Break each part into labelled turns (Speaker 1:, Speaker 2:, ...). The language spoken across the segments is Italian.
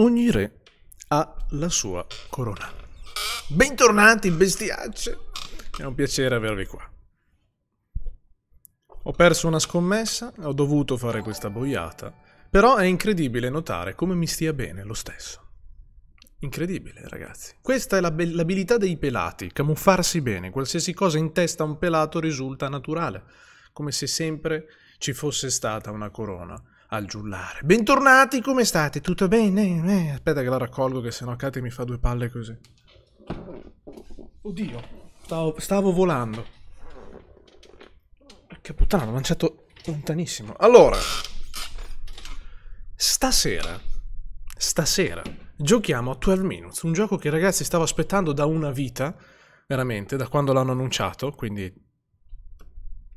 Speaker 1: Ogni re ha la sua corona. Bentornati, bestiacce! È un piacere avervi qua. Ho perso una scommessa, ho dovuto fare questa boiata, però è incredibile notare come mi stia bene lo stesso. Incredibile, ragazzi. Questa è l'abilità dei pelati, camuffarsi bene. Qualsiasi cosa in testa a un pelato risulta naturale, come se sempre ci fosse stata una corona al giullare. Bentornati, come state? Tutto bene? Eh, aspetta che la raccolgo che sennò Kate mi fa due palle così. Oddio, stavo, stavo volando. Ah, che puttana, ho lanciato lontanissimo. Allora, stasera, stasera, giochiamo a 12 Minutes, un gioco che ragazzi stavo aspettando da una vita, veramente, da quando l'hanno annunciato, quindi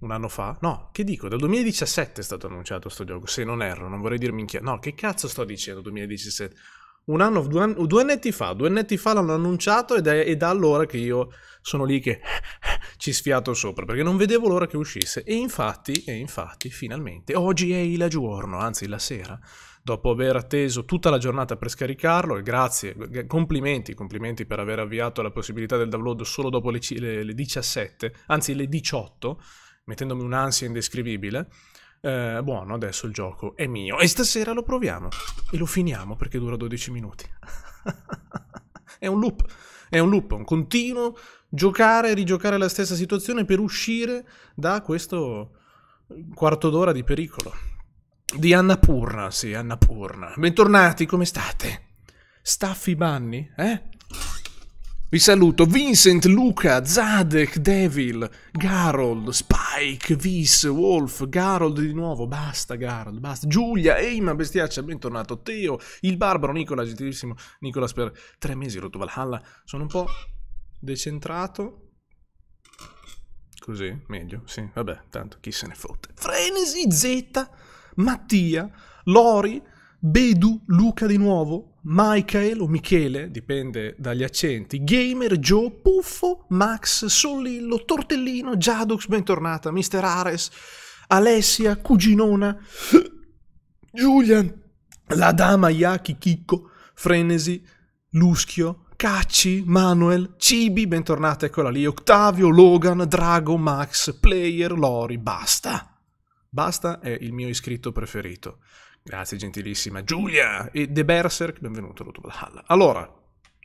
Speaker 1: un anno fa? No, che dico? Dal 2017 è stato annunciato questo gioco, se non erro, non vorrei dirmi minchia. No, che cazzo sto dicendo 2017? Un anno, due, anni, due annetti fa, due anni fa l'hanno annunciato ed è, è da allora che io sono lì che ci sfiato sopra, perché non vedevo l'ora che uscisse. E infatti, e infatti, finalmente, oggi è il giorno, anzi la sera, dopo aver atteso tutta la giornata per scaricarlo, e grazie, complimenti, complimenti per aver avviato la possibilità del download solo dopo le, le, le 17, anzi le 18, mettendomi un'ansia indescrivibile. Eh, buono, adesso il gioco è mio. E stasera lo proviamo. E lo finiamo perché dura 12 minuti. è un loop. È un loop, un continuo giocare e rigiocare la stessa situazione per uscire da questo quarto d'ora di pericolo. Di Annapurna, sì, Annapurna. Bentornati, come state? Staffi Banni, eh? Vi saluto Vincent, Luca, Zadek, Devil, Garold, Spy. Pike, Vis, Wolf, Garold di nuovo, basta Garold, basta, Giulia, Eima, bestiaccia, bentornato, Teo, il Barbaro, Nicola, gentilissimo, Nicola per tre mesi rotto Valhalla, sono un po' decentrato, così, meglio, sì, vabbè, tanto chi se ne fotte, Frenesi, Z, Mattia, Lori, Bedu, Luca di nuovo, Michael o Michele, dipende dagli accenti, Gamer, Joe, Puffo, Max, Sollillo, Tortellino, Jadux, bentornata, Mister Ares, Alessia, Cuginona, Julian, la dama Yaki, Chicco, Frenesi, Luschio, Cacci, Manuel, Cibi, bentornata, eccola lì, Octavio, Logan, Drago, Max, Player, Lori, basta. Basta è il mio iscritto preferito. Grazie, gentilissima. Giulia e The Berserk, benvenuto Rutubal Allora,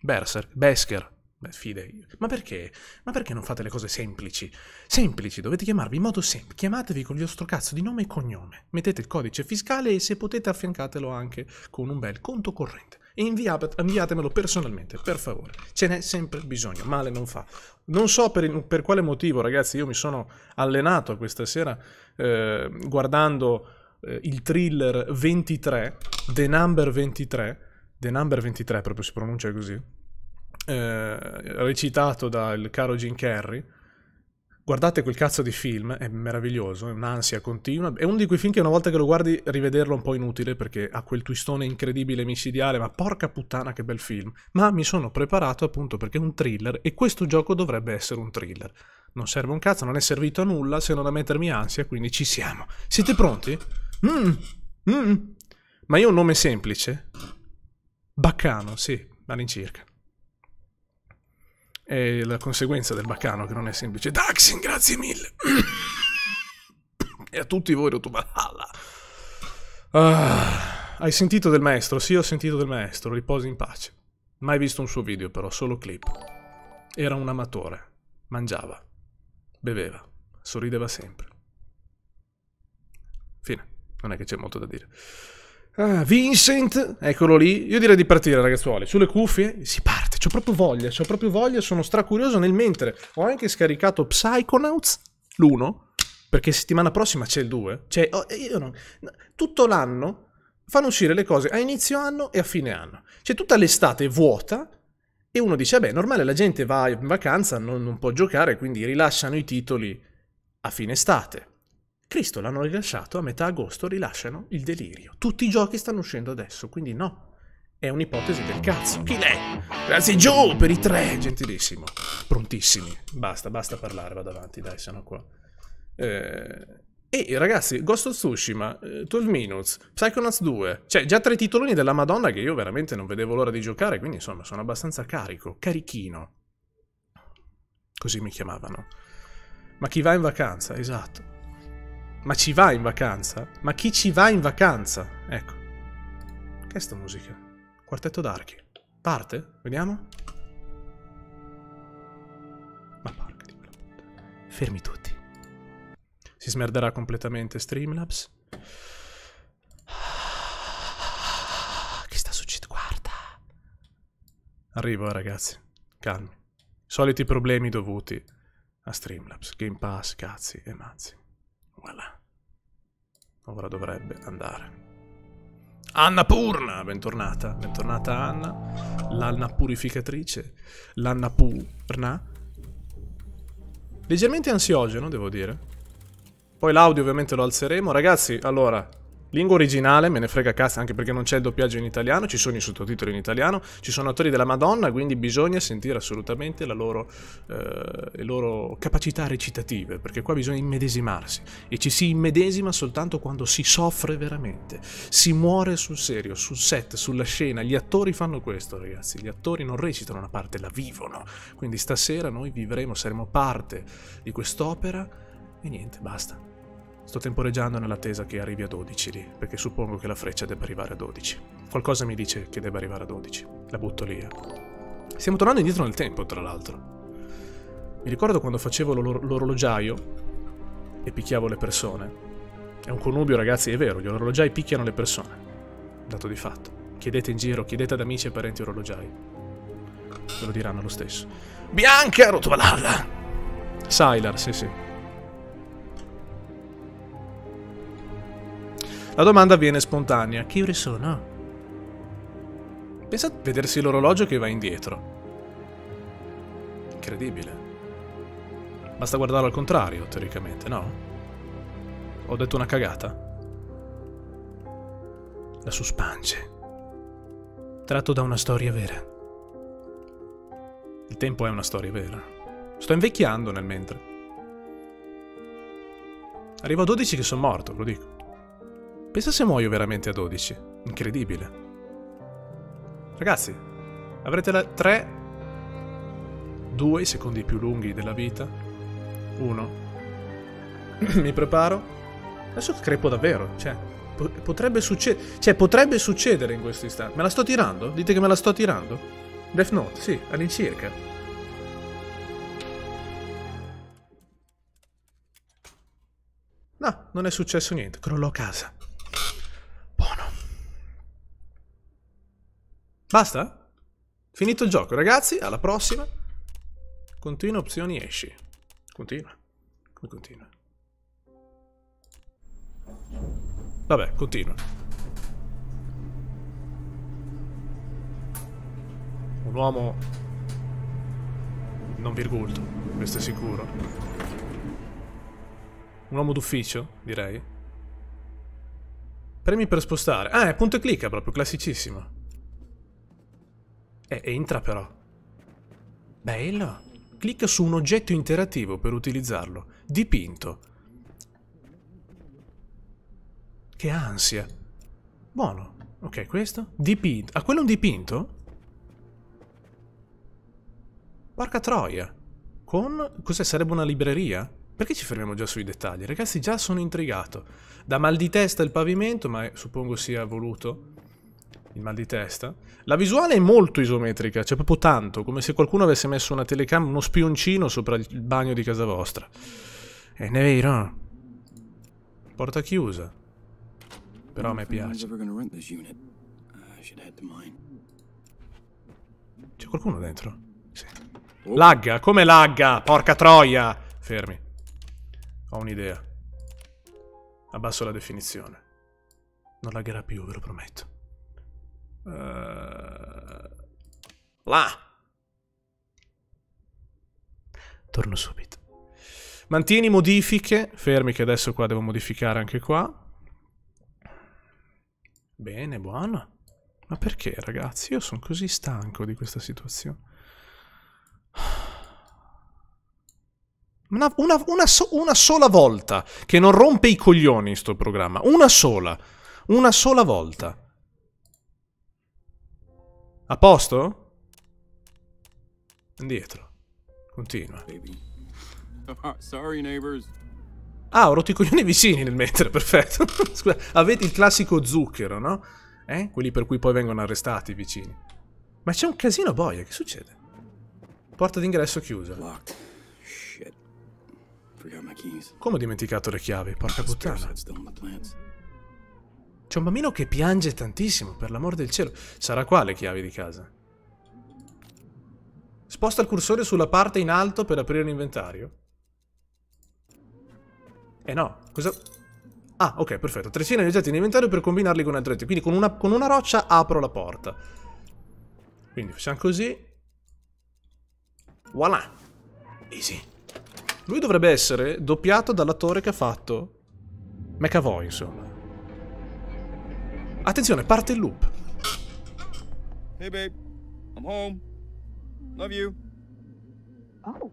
Speaker 1: Berserk, Besker, beh, fide. Ma perché? Ma perché non fate le cose semplici? Semplici, dovete chiamarvi in modo semplice. Chiamatevi con il vostro cazzo di nome e cognome. Mettete il codice fiscale e se potete affiancatelo anche con un bel conto corrente. E inviatemelo personalmente, per favore. Ce n'è sempre bisogno, male non fa. Non so per, per, quale motivo, ragazzi, io mi sono allenato questa sera eh, guardando eh, il thriller 23, The Number 23, The Number 23 proprio si pronuncia così, eh, recitato dal caro Jim Carrey. Guardate quel cazzo di film, è meraviglioso, è un'ansia continua. È uno di quei film che una volta che lo guardi rivederlo è un po' inutile perché ha quel twistone incredibile micidiale, ma porca puttana che bel film. Ma mi sono preparato appunto perché è un thriller e questo gioco dovrebbe essere un thriller. Non serve un cazzo, non è servito a nulla se non a mettermi ansia, quindi ci siamo. Siete pronti? Mm, mm, ma io ho un nome semplice? Baccano, sì, all'incirca. È la conseguenza del baccano che non è semplice. Daxin, grazie mille! e a tutti voi, Rotubalala. Ah, hai sentito del maestro? Sì, ho sentito del maestro. Riposi in pace. Mai visto un suo video, però, solo clip. Era un amatore. Mangiava. Beveva. Sorrideva sempre. Fine non è che c'è molto da dire. Ah, Vincent, eccolo lì. Io direi di partire, ragazzuoli. Sulle cuffie si parte. C'ho proprio voglia, c'ho proprio voglia. Sono stracurioso nel mentre. Ho anche scaricato Psychonauts, l'1, perché settimana prossima c'è il 2. Cioè, oh, eh, io non... Tutto l'anno fanno uscire le cose a inizio anno e a fine anno. Cioè, tutta l'estate vuota e uno dice, eh beh, normale, la gente va in vacanza, non, non può giocare, quindi rilasciano i titoli a fine estate Cristo l'hanno rilasciato a metà agosto, rilasciano il delirio. Tutti i giochi stanno uscendo adesso, quindi no. È un'ipotesi del cazzo. Chi l'è? Grazie Joe per i tre, gentilissimo. Prontissimi. Basta, basta parlare, vado avanti, dai, sono qua. Eh... E ragazzi, Ghost of Tsushima, 12 eh, Minutes, Psychonauts 2, cioè già tre titoloni della Madonna che io veramente non vedevo l'ora di giocare, quindi insomma sono abbastanza carico, carichino. Così mi chiamavano. Ma chi va in vacanza, esatto. Ma ci va in vacanza? Ma chi ci va in vacanza? Ecco. Che è sta musica? Quartetto d'archi. Parte? Vediamo. Ma porca di quella puttana. Fermi tutti. Si smerderà completamente Streamlabs. Che sta succedendo? Guarda. Arrivo, ragazzi. Calmi. Soliti problemi dovuti a Streamlabs, Game Pass, cazzi e mazzi. Voilà. Ora dovrebbe andare. Anna Purna, bentornata, bentornata Anna, l'Anna purificatrice, l'Anna Purna. Leggermente ansiogeno, devo dire. Poi l'audio ovviamente lo alzeremo. Ragazzi, allora, Lingua originale, me ne frega cazzo anche perché non c'è il doppiaggio in italiano, ci sono i sottotitoli in italiano, ci sono attori della Madonna, quindi bisogna sentire assolutamente loro, eh, le loro capacità recitative, perché qua bisogna immedesimarsi e ci si immedesima soltanto quando si soffre veramente, si muore sul serio, sul set, sulla scena, gli attori fanno questo ragazzi, gli attori non recitano una parte, la vivono, quindi stasera noi vivremo, saremo parte di quest'opera e niente, basta. Sto temporeggiando nell'attesa che arrivi a 12 lì, perché suppongo che la freccia debba arrivare a 12. Qualcosa mi dice che debba arrivare a 12. La butto lì. Eh. Stiamo tornando indietro nel tempo, tra l'altro. Mi ricordo quando facevo l'orologiaio e picchiavo le persone. È un connubio, ragazzi, è vero, gli orologiai picchiano le persone. Dato di fatto. Chiedete in giro, chiedete ad amici e parenti orologiai. Ve lo diranno lo stesso. Bianca ha rotto la lalla! Sylar, sì sì. La domanda viene spontanea. Che ore sono? Pensa a vedersi l'orologio che va indietro. Incredibile. Basta guardarlo al contrario, teoricamente, no? Ho detto una cagata? La suspange. Tratto da una storia vera. Il tempo è una storia vera. Sto invecchiando nel mentre. Arrivo a 12 che sono morto, lo dico. Pensa se muoio veramente a 12. Incredibile. Ragazzi, avrete la 3, 2 secondi più lunghi della vita. 1. Mi preparo. Adesso crepo davvero, cioè, potrebbe succedere, cioè, potrebbe succedere in questo istante. Me la sto tirando? Dite che me la sto tirando? Death Note, sì, all'incirca. No, non è successo niente, crollo a casa. Basta? Finito il gioco, ragazzi, alla prossima. Continua opzioni esci. Continua. Come continua? Vabbè, continua. Un uomo... Non virgulto, questo è sicuro. Un uomo d'ufficio, direi. Premi per spostare. Ah, è punto e clicca proprio, classicissimo. Eh, entra però. Bello. Clicca su un oggetto interattivo per utilizzarlo. Dipinto. Che ansia. Buono. Ok, questo? Dipinto. Ah, quello è un dipinto? Porca troia. Con... Cos'è? Sarebbe una libreria? Perché ci fermiamo già sui dettagli? Ragazzi, già sono intrigato. Da mal di testa il pavimento, ma suppongo sia voluto il mal di testa. La visuale è molto isometrica, c'è cioè proprio tanto, come se qualcuno avesse messo una telecamera, uno spioncino sopra il bagno di casa vostra. E ne è vero? Porta chiusa. Però a me piace. C'è qualcuno dentro? Sì. Oh. Lagga, come lagga? Porca troia! Fermi. Ho un'idea. Abbasso la definizione. Non lagherà più, ve lo prometto. Uh, là! Torno subito. Mantieni modifiche. Fermi che adesso qua devo modificare anche qua. Bene, buono. Ma perché, ragazzi? Io sono così stanco di questa situazione. Una, una, una, so, una, sola volta che non rompe i coglioni sto programma. Una sola. Una sola volta. A posto? Indietro. Continua. Ah, ho rotto i coglioni vicini nel mentre, perfetto. Scusa, avete il classico zucchero, no? Eh? Quelli per cui poi vengono arrestati i vicini. Ma c'è un casino boia, che succede? Porta d'ingresso chiusa. Come ho dimenticato le chiavi, porca puttana. C'è un bambino che piange tantissimo, per l'amor del cielo. Sarà qua le chiavi di casa. Sposta il cursore sulla parte in alto per aprire l'inventario. Eh no, cosa... Ah, ok, perfetto. Tre cene oggetti in inventario per combinarli con altri oggetti. Quindi con una, con una roccia apro la porta. Quindi facciamo così. Voilà. Easy. Lui dovrebbe essere doppiato dall'attore che ha fatto McAvoy, insomma. Attenzione, parte il loop.
Speaker 2: Hey babe, I'm home.
Speaker 3: Love you. Oh.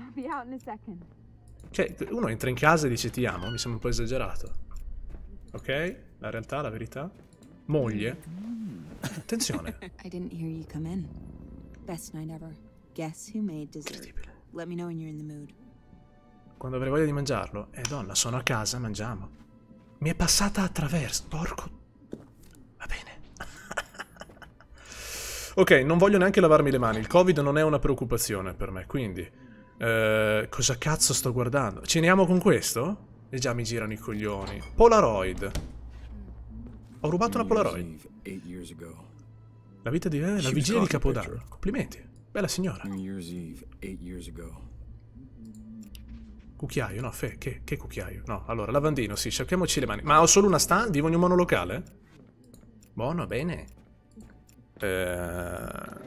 Speaker 3: I'll be out in a second.
Speaker 1: Cioè, uno entra in casa e dice ti amo, mi sembra un po' esagerato. Ok? La realtà, la verità. Moglie.
Speaker 3: Attenzione. I didn't hear you come in. Best night ever. Guess who made dessert. Let me know when you're in the mood.
Speaker 1: Quando avrei voglia di mangiarlo? Eh donna, sono a casa, mangiamo. Mi è passata attraverso, porco Ok, non voglio neanche lavarmi le mani, il covid non è una preoccupazione per me, quindi... Eh, cosa cazzo sto guardando? Ceniamo con questo? E già mi girano i coglioni. Polaroid. Ho rubato una Polaroid. La vita di... Eh, la vigilia di Capodanno. Complimenti. Bella signora. Cucchiaio, no, fe, che, che, cucchiaio? No, allora, lavandino, sì, sciacchiamoci le mani. Ma ho solo una stand? Vivo in un monolocale? Buono, bene. Eh,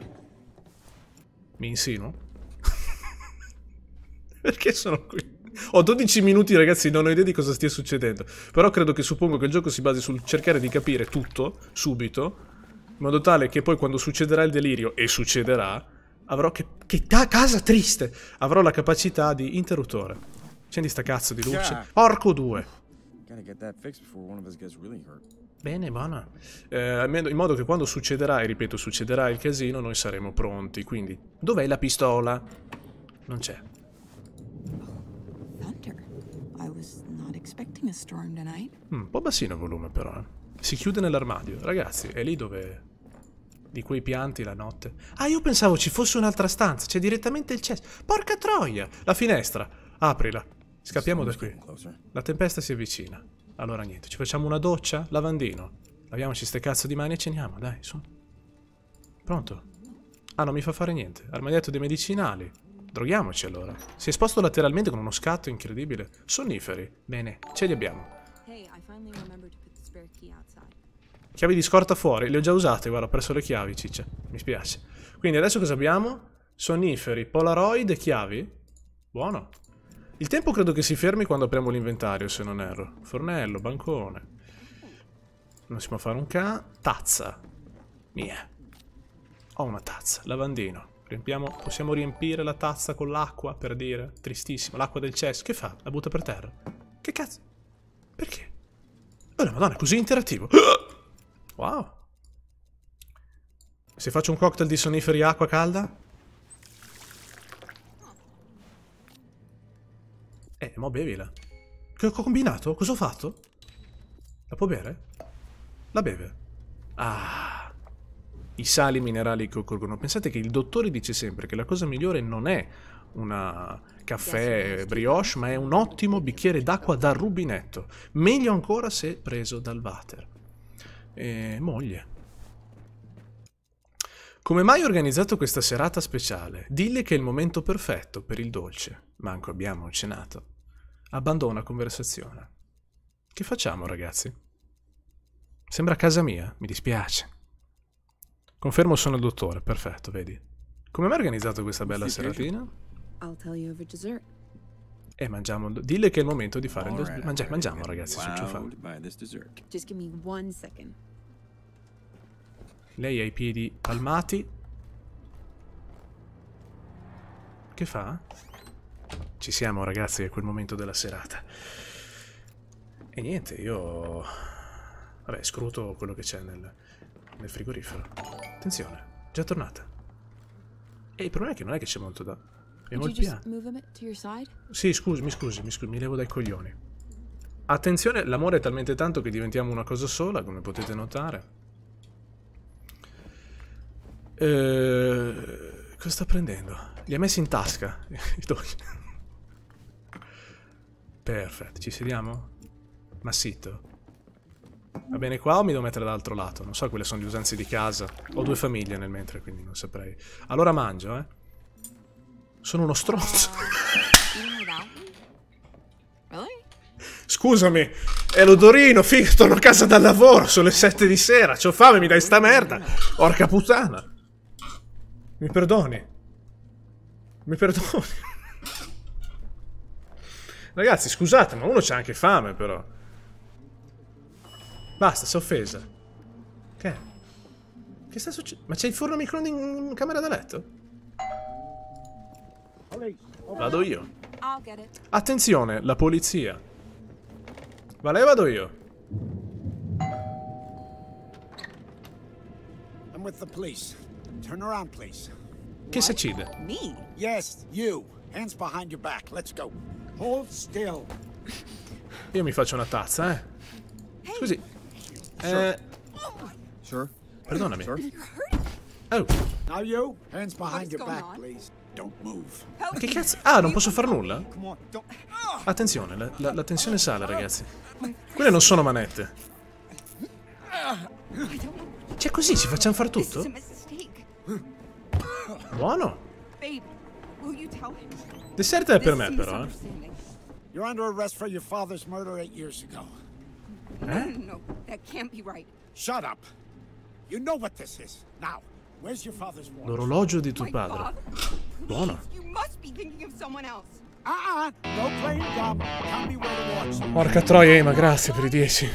Speaker 1: mi insinuo? Perché sono qui? Ho 12 minuti ragazzi, non ho idea di cosa stia succedendo. Però credo che suppongo che il gioco si basi sul cercare di capire tutto, subito, in modo tale che poi quando succederà il delirio, e succederà, avrò che... che casa triste! Avrò la capacità di interruttore. Accendi sta cazzo di luce. Porco due!
Speaker 2: Gotta get that fixed before one of us gets
Speaker 1: really hurt. Bene, buona. Eh, in modo che quando succederà, e ripeto, succederà il casino, noi saremo pronti. Quindi, dov'è la pistola? Non c'è. Mm, un po' bassino il volume però, eh. Si chiude nell'armadio. Ragazzi, è lì dove... Di quei pianti la notte. Ah, io pensavo ci fosse un'altra stanza. C'è direttamente il cesso. Porca troia! La finestra! Aprila. Scappiamo da qui. La tempesta si avvicina. Allora niente, ci facciamo una doccia? Lavandino. Laviamoci ste cazzo di mani e ceniamo, dai, su. Pronto? Ah, non mi fa fare niente. Armadietto dei medicinali. Droghiamoci allora. Si è esposto lateralmente con uno scatto incredibile. Sonniferi. Bene, ce li abbiamo. Chiavi di scorta fuori. Le ho già usate, guarda, ho perso le chiavi, ciccia. Mi spiace. Quindi adesso cosa abbiamo? Sonniferi, polaroid, chiavi. Buono. Il tempo credo che si fermi quando apriamo l'inventario, se non erro. Fornello, bancone. Non si può fare un ca... Tazza. Mia. Ho una tazza, lavandino. Riempiamo, possiamo riempire la tazza con l'acqua, per dire. Tristissimo, l'acqua del cesso. Che fa? La butta per terra. Che cazzo? Perché? Oh la madonna, è così interattivo. Wow. Se faccio un cocktail di sonniferi acqua calda? E mo' bevila. Che ho combinato? Cosa ho fatto? La può bere? La beve. Ah. I sali minerali che occorrono. Pensate che il dottore dice sempre che la cosa migliore non è una caffè brioche, ma è un ottimo bicchiere d'acqua da rubinetto. Meglio ancora se preso dal water. E moglie. Come mai ho organizzato questa serata speciale? Dille che è il momento perfetto per il dolce. Manco abbiamo cenato abbandona conversazione. Che facciamo, ragazzi? Sembra casa mia, mi dispiace. Confermo sono il dottore, perfetto, vedi. Come mai organizzato questa bella seratina? E mangiamo. Dille che è il momento di fare il right, mangia mangiamo, ragazzi, wow, ciuffà. Lei ha i piedi palmati. Che fa? Ci siamo ragazzi a quel momento della serata. E niente, io... Vabbè, scruto quello che c'è nel, nel frigorifero. Attenzione, già tornata. E il problema è che non è che c'è molto da...
Speaker 3: Abbiamo il piano. Sì,
Speaker 1: scusi, mi scusi, mi scusi, mi levo dai coglioni. Attenzione, l'amore è talmente tanto che diventiamo una cosa sola, come potete notare. Eh, cosa sta prendendo? Li ha messi in tasca. Perfetto, ci sediamo? Massito. Va bene qua o mi devo mettere dall'altro lato? Non so, quelle sono le usanze di casa. Ho due famiglie nel mentre, quindi non saprei. Allora mangio, eh. Sono uno stronzo. Scusami, è l'odorino, figa, torno a casa dal lavoro, sono le 7 di sera, c'ho fame, mi dai sta merda. Orca puttana. Mi perdoni. Mi perdoni. Ragazzi, scusate, ma uno c'ha anche fame, però. Basta, si è offesa. Che? Che sta succedendo? Ma c'è il forno microonde in camera da letto? Vado io. Attenzione, la polizia. Va lei vado io.
Speaker 4: I'm with the police. Turn around, please.
Speaker 1: Che si accide?
Speaker 4: Me? Yes, you. Hands behind your back. Let's go. Hold still.
Speaker 1: Io mi faccio una tazza, eh. Scusi. Eh... Perdonami.
Speaker 4: Oh. Now you, hands behind your back, please. Ma
Speaker 1: che cazzo? Ah, non posso far nulla? Ah. Attenzione, la, la, la, tensione sale, ah. ragazzi. Quelle non sono manette. Ah. Cioè, così ci facciamo far tutto? Buono. Deserta è per me, però,
Speaker 4: eh. You're under arrest for your father's murder eight years ago. No, no,
Speaker 3: no. That can't be right.
Speaker 4: Shut up. You know what this is. Now, where's your father's watch? L'orologio di tuo padre. Buona. You must be thinking of someone else. Ah, ah, no playing dumb. Tell me where the watch. Porca troia, Ema, grazie
Speaker 1: per i dieci.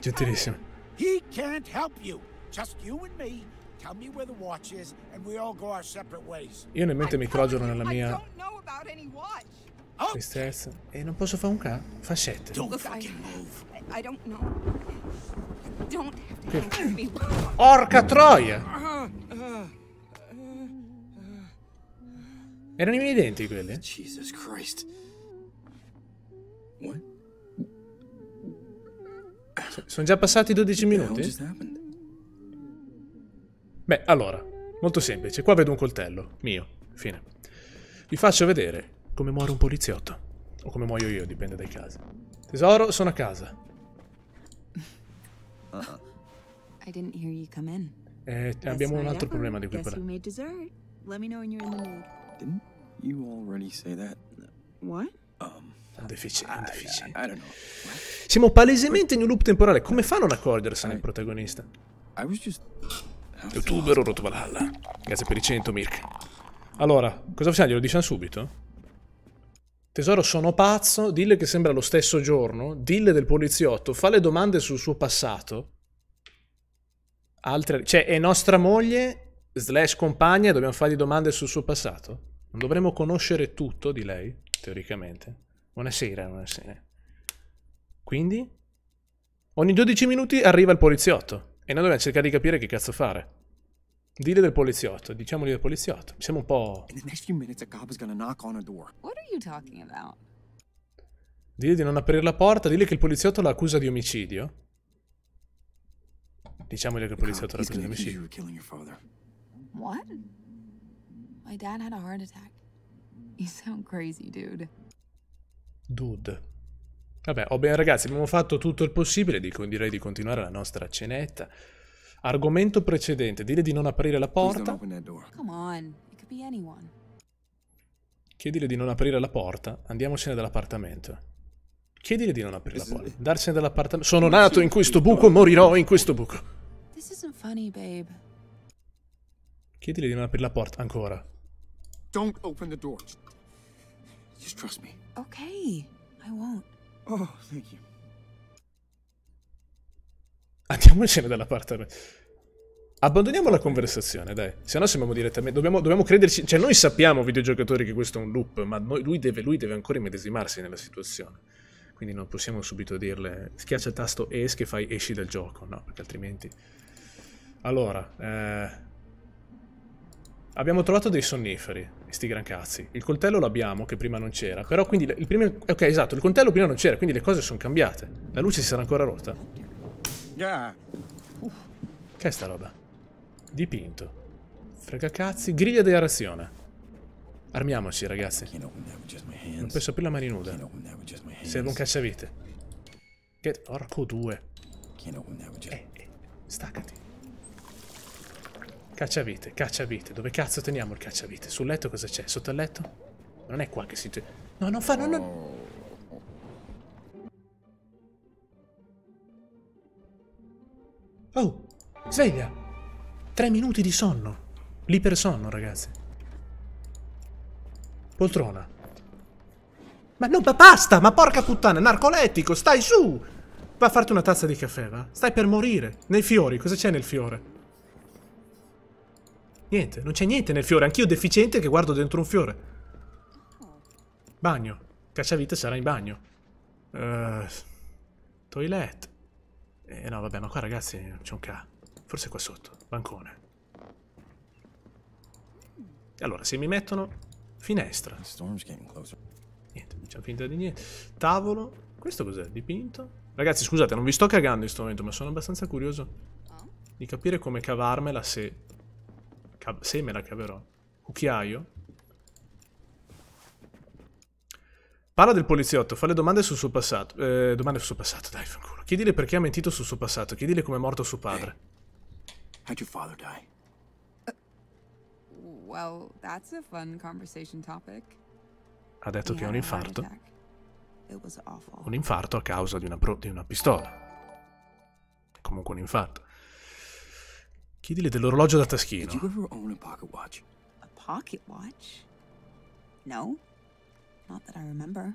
Speaker 1: Gentilissimo.
Speaker 4: He can't help you. Just you and me. Tell me where the watch is and we all go our separate ways. Io nel mente mi
Speaker 1: crogiono nella mia Tristezza. Oh! E non posso fare un K? Fa 7.
Speaker 3: Orca troia!
Speaker 1: Erano i miei denti quelli? Jesus Christ. Sono già passati 12 minuti? Beh, allora, molto semplice. Qua vedo un coltello, mio, fine. Vi faccio vedere come muore un poliziotto. O come muoio io, dipende dai casi. Tesoro, sono a casa.
Speaker 3: I didn't hear you come in. Eh, abbiamo un altro problema di cui parlare. Let me know when
Speaker 2: you're
Speaker 1: um, difficile, Siamo palesemente in un loop temporale. Come fa a non accorgersene il protagonista? I was just Youtuber o Rotovalhalla. Grazie per i 100, Mirk. Allora, cosa facciamo? Glielo diciamo subito? Tesoro, sono pazzo, dille che sembra lo stesso giorno, dille del poliziotto, fa le domande sul suo passato. Altre... Cioè, è nostra moglie, slash compagna, dobbiamo fargli domande sul suo passato? Non dovremmo conoscere tutto di lei, teoricamente. Buonasera, buonasera. Quindi? Ogni 12 minuti arriva il poliziotto e noi dobbiamo cercare di capire che cazzo fare. Dile del poliziotto, diciamogli del poliziotto. Siamo un po'. Dile di non aprire la porta, dile che il poliziotto l'accusa di omicidio. Diciamogli che il poliziotto l'accusa di omicidio.
Speaker 3: What? My dad had a heart attack. You sound crazy, dude.
Speaker 1: Dude. Vabbè, oh bene ragazzi, abbiamo fatto tutto il possibile, dico, direi di continuare la nostra cenetta. Argomento precedente, dire di non aprire la porta. Chiedile di non aprire la porta, andiamocene dall'appartamento. Chiedile di non aprire la porta, darsene dall'appartamento. Sono nato in questo buco, morirò in questo buco. Chiedile di non aprire la porta, ancora.
Speaker 3: Don't open the door. Just trust me. Okay, I won't. Oh,
Speaker 1: thank you. Andiamocene dall'appartamento. Abbandoniamo la conversazione, dai. Se no sembriamo direttamente... Dobbiamo, dobbiamo, crederci... Cioè, noi sappiamo, videogiocatori, che questo è un loop, ma noi, lui, deve, lui, deve, ancora immedesimarsi nella situazione. Quindi non possiamo subito dirle... Schiaccia il tasto ES e fai esci dal gioco, no? Perché altrimenti... Allora, eh... Abbiamo trovato dei sonniferi, sti gran cazzi. Il coltello l'abbiamo, che prima non c'era. Però quindi il primo... Ok, esatto, il coltello prima non c'era, quindi le cose sono cambiate. La luce si sarà ancora rotta? Raga! Uff. Che è sta roba? Dipinto. Frega cazzi, Griglia di arazione. Armiamoci, ragazzi. Non penso più la mani nuda. Serve un cacciavite. Che... Porco due. Eh, eh, staccati. Cacciavite, cacciavite. Dove cazzo teniamo il cacciavite? Sul letto cosa c'è? Sotto il letto? Non è qua che si... No, non fa... No, no. Oh. Oh, sveglia! Tre minuti di sonno. L'ipersonno, ragazzi. Poltrona. Ma no, ma basta! Ma porca puttana, narcolettico, stai su! Va a farti una tazza di caffè, va? Stai per morire. Nei fiori, cosa c'è nel fiore? Niente, non c'è niente nel fiore. Anch'io deficiente che guardo dentro un fiore. Bagno. Cacciavite sarà in bagno. Uh, eh, toilet. Eh no, vabbè, ma qua ragazzi c'è un K. Forse qua sotto, bancone. Allora, se mi mettono finestra. Niente, non c'è finta di niente. Tavolo. Questo cos'è? Dipinto? Ragazzi, scusate, non vi sto cagando in questo momento, ma sono abbastanza curioso di capire come cavarmela se... se me la caverò. Cucchiaio? Parla del poliziotto, fa le domande sul suo passato. Eh, domande sul suo passato, dai, fanculo. Chiedile perché ha mentito sul suo passato, chiedile come è morto suo padre. Hey, how'd your die?
Speaker 3: Uh, well, that's a fun topic.
Speaker 1: Ha detto He che è un infarto.
Speaker 3: Un
Speaker 1: infarto a causa di una, di una pistola. Comunque un infarto. Chiedile dell'orologio da taschino. Did you ever
Speaker 3: own a pocket watch? A pocket watch? No. Not that I remember.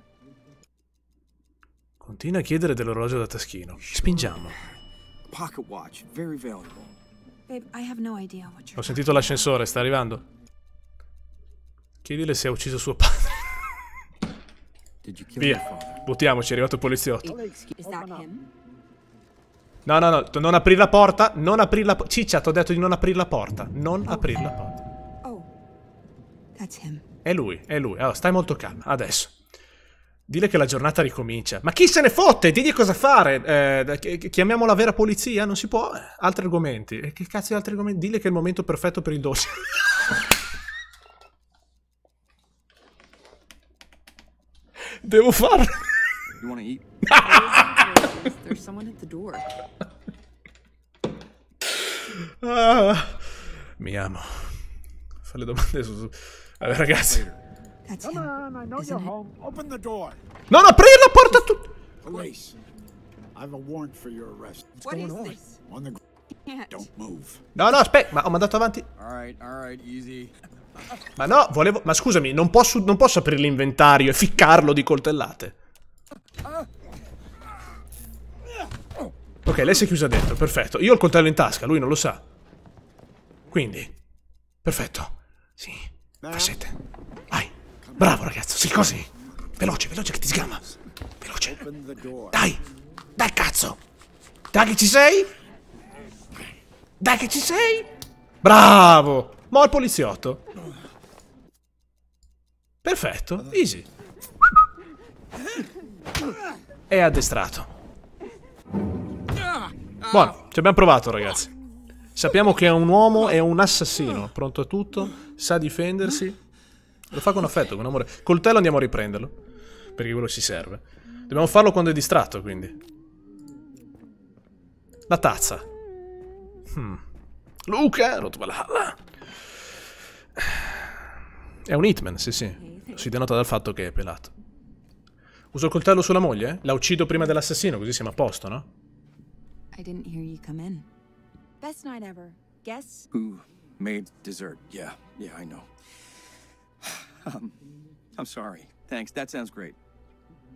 Speaker 1: Continua a chiedere dell'orologio da taschino. Spingiamo.
Speaker 3: Pocket
Speaker 2: watch, very valuable.
Speaker 3: Babe, I have no idea what you're Ho sentito
Speaker 1: l'ascensore, sta arrivando. Chiedile se ha ucciso suo padre. Via, buttiamoci, è arrivato il poliziotto. No, no, no, non aprire la porta, non aprire la porta. Ciccia, ti ho detto di non aprire la porta. Non oh. aprire la porta.
Speaker 3: Oh, that's him.
Speaker 1: È lui, è lui. Allora, stai molto calma, adesso. Dile che la giornata ricomincia. Ma chi se ne fotte? Digli cosa fare. Eh, chiamiamo la vera polizia? Non si può. Eh, altri argomenti. Eh, che cazzo di altri argomenti? Dile che è il momento perfetto per il dossier.
Speaker 3: Devo farlo. There's someone at the door.
Speaker 4: Ah,
Speaker 1: mi amo. Fa le domande su... Vabbè ragazzi.
Speaker 4: Non aprire la porta tu.
Speaker 1: No, no, aspetta, ma ho mandato avanti. Ma no, volevo. Ma scusami, non posso, non posso aprire l'inventario e ficcarlo di coltellate. Ok, lei si è chiusa dentro, perfetto. Io ho il coltello in tasca, lui non lo sa. Quindi, perfetto. Sì. Cassette. Vai. Bravo ragazzo, sì così.
Speaker 4: Veloce, veloce che ti sgama. Veloce. Dai. Dai cazzo. Dai che ci sei. Dai che ci sei. Bravo.
Speaker 1: Mo' il poliziotto. Perfetto, easy. È addestrato. Buono, ci abbiamo provato ragazzi. Sappiamo che è un uomo e un assassino, pronto a tutto sa difendersi. Lo fa con affetto, con amore. Coltello andiamo a riprenderlo. Perché quello ci serve. Dobbiamo farlo quando è distratto, quindi. La tazza. Hmm. Luca! Rotbalala! È un hitman, sì sì. Si denota dal fatto che è pelato. Uso il coltello sulla moglie? Eh? La uccido prima dell'assassino, così siamo a posto, no?
Speaker 3: I didn't hear you come in. Best night ever. Guess? Who
Speaker 1: made
Speaker 2: dessert, yeah. Yeah, I know. um, I'm sorry. Thanks. That sounds great.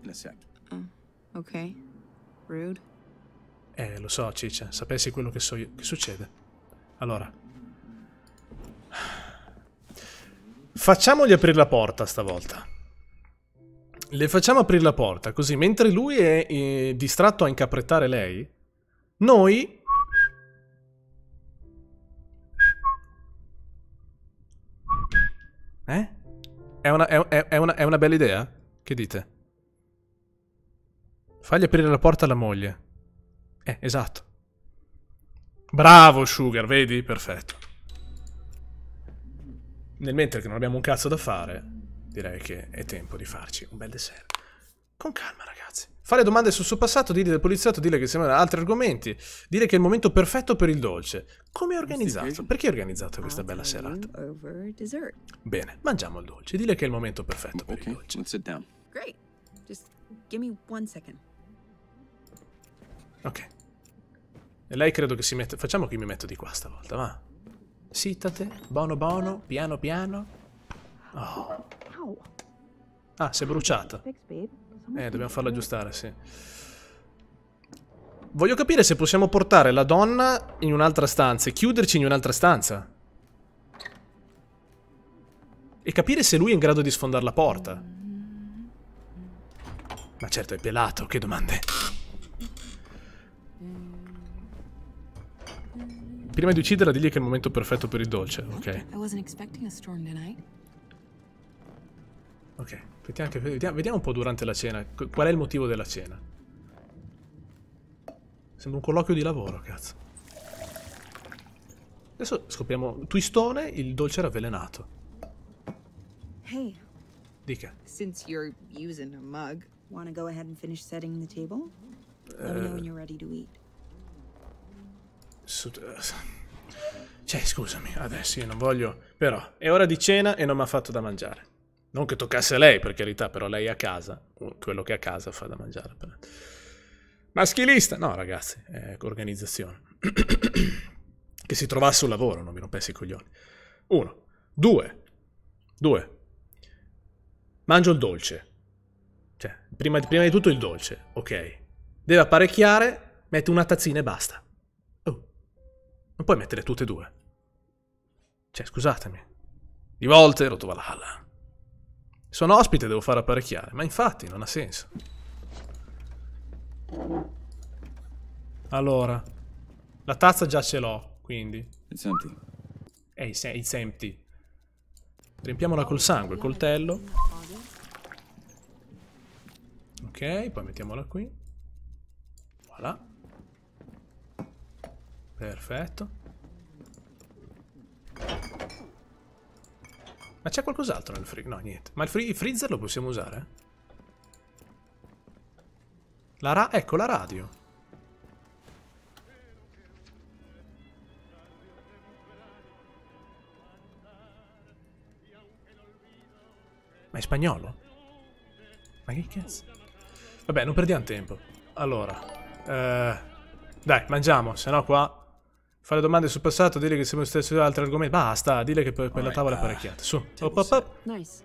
Speaker 1: In a sec. Uh,
Speaker 3: ok. Rude.
Speaker 1: Eh, lo so, Ciccia. Sapessi quello che so io. Che succede? Allora. Facciamogli aprire la porta stavolta. Le facciamo aprire la porta, così mentre lui è eh, distratto a incapretare lei, noi Eh? È una, è, è, una, è una bella idea? Che dite? Fagli aprire la porta alla moglie. Eh, esatto. Bravo Sugar, vedi? Perfetto. Nel mentre che non abbiamo un cazzo da fare, direi che è tempo di farci un bel dessert. Con calma, ragazzi. Fare domande sul suo passato, dire del poliziotto, dire che sembrano altri argomenti, dire che è il momento perfetto per il dolce. Come è organizzato? Perché è organizzata questa bella serata? Bene, mangiamo il dolce. Dile che è il momento perfetto per il dolce. Ok. E lei credo che si metta... Facciamo che mi metto di qua stavolta, va. Sittate, bono bono, piano piano. Oh. Ah, si è bruciata. babe. Eh, dobbiamo farlo eh. aggiustare, sì. Voglio capire se possiamo portare la donna in un'altra stanza e chiuderci in un'altra stanza. E capire se lui è in grado di sfondare la porta. Ma certo, è pelato, che domande. Prima di ucciderla, digli che è il momento perfetto per il dolce, ok. Ok. Anche, vediamo, vediamo, un po' durante la cena. Qual è il motivo della cena? Sembra un colloquio di lavoro, cazzo. Adesso scopriamo Twistone, il dolce ravvelenato. Hey. Dica.
Speaker 3: Since you're using a mug, want go ahead and finish setting the table? Let me know when you're ready to eat.
Speaker 1: cioè, scusami, adesso io non voglio... Però, è ora di cena e non mi ha fatto da mangiare. Non che toccasse a lei, per carità, però lei a casa, quello che a casa fa da mangiare. Maschilista? No, ragazzi, è organizzazione. che si trovasse un lavoro, non mi rompessi i coglioni. Uno. Due. Due. Mangio il dolce. Cioè, prima, prima di tutto il dolce, ok. Deve apparecchiare, mette una tazzina e basta. Oh. Non puoi mettere tutte e due. Cioè, scusatemi. Di volte rotovalhalla. Sono ospite, devo far apparecchiare. Ma infatti, non ha senso. Allora. La tazza già ce l'ho, quindi. It's empty. Ehi, it's, it's empty. Riempiamola col sangue, coltello. Ok, poi mettiamola qui. Voilà. Perfetto. Ma c'è qualcos'altro nel freezer? No, niente. Ma il, free il, freezer lo possiamo usare? La ecco, la radio. Ma è spagnolo? Ma che cazzo? Vabbè, non perdiamo tempo. Allora. Eh, dai, mangiamo, sennò qua Fare domande sul passato, dire che siamo stessi altri argomenti. Basta, dire che per, per right, la tavola è uh, apparecchiata. Su, up, up,
Speaker 3: up. Nice.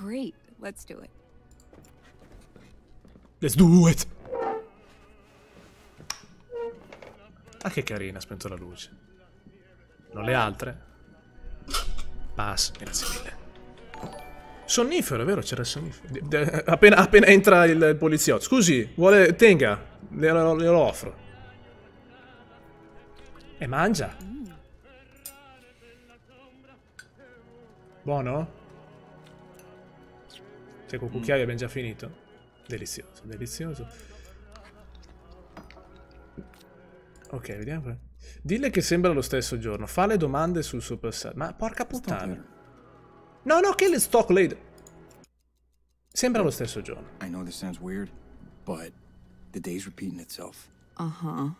Speaker 3: Great, let's do it.
Speaker 1: Let's do it! Ah, che carina, ha spento la luce. Non le altre? Pass, grazie mille. Sonnifero, vero? C'era il sonnifero. De, de, appena, appena, entra il, il, poliziotto. Scusi, vuole... Tenga, glielo offro. E mangia. Buono? Se cioè, col mm. cucchiaio mm. abbiamo già finito. Delizioso, delizioso. Ok, vediamo. Dille che sembra lo stesso giorno. Fa le domande sul suo passato. Ma porca puttana. No, no, che le stock lady. Sembra lo stesso giorno. I know this sounds weird, but the day's repeating itself. Uh-huh.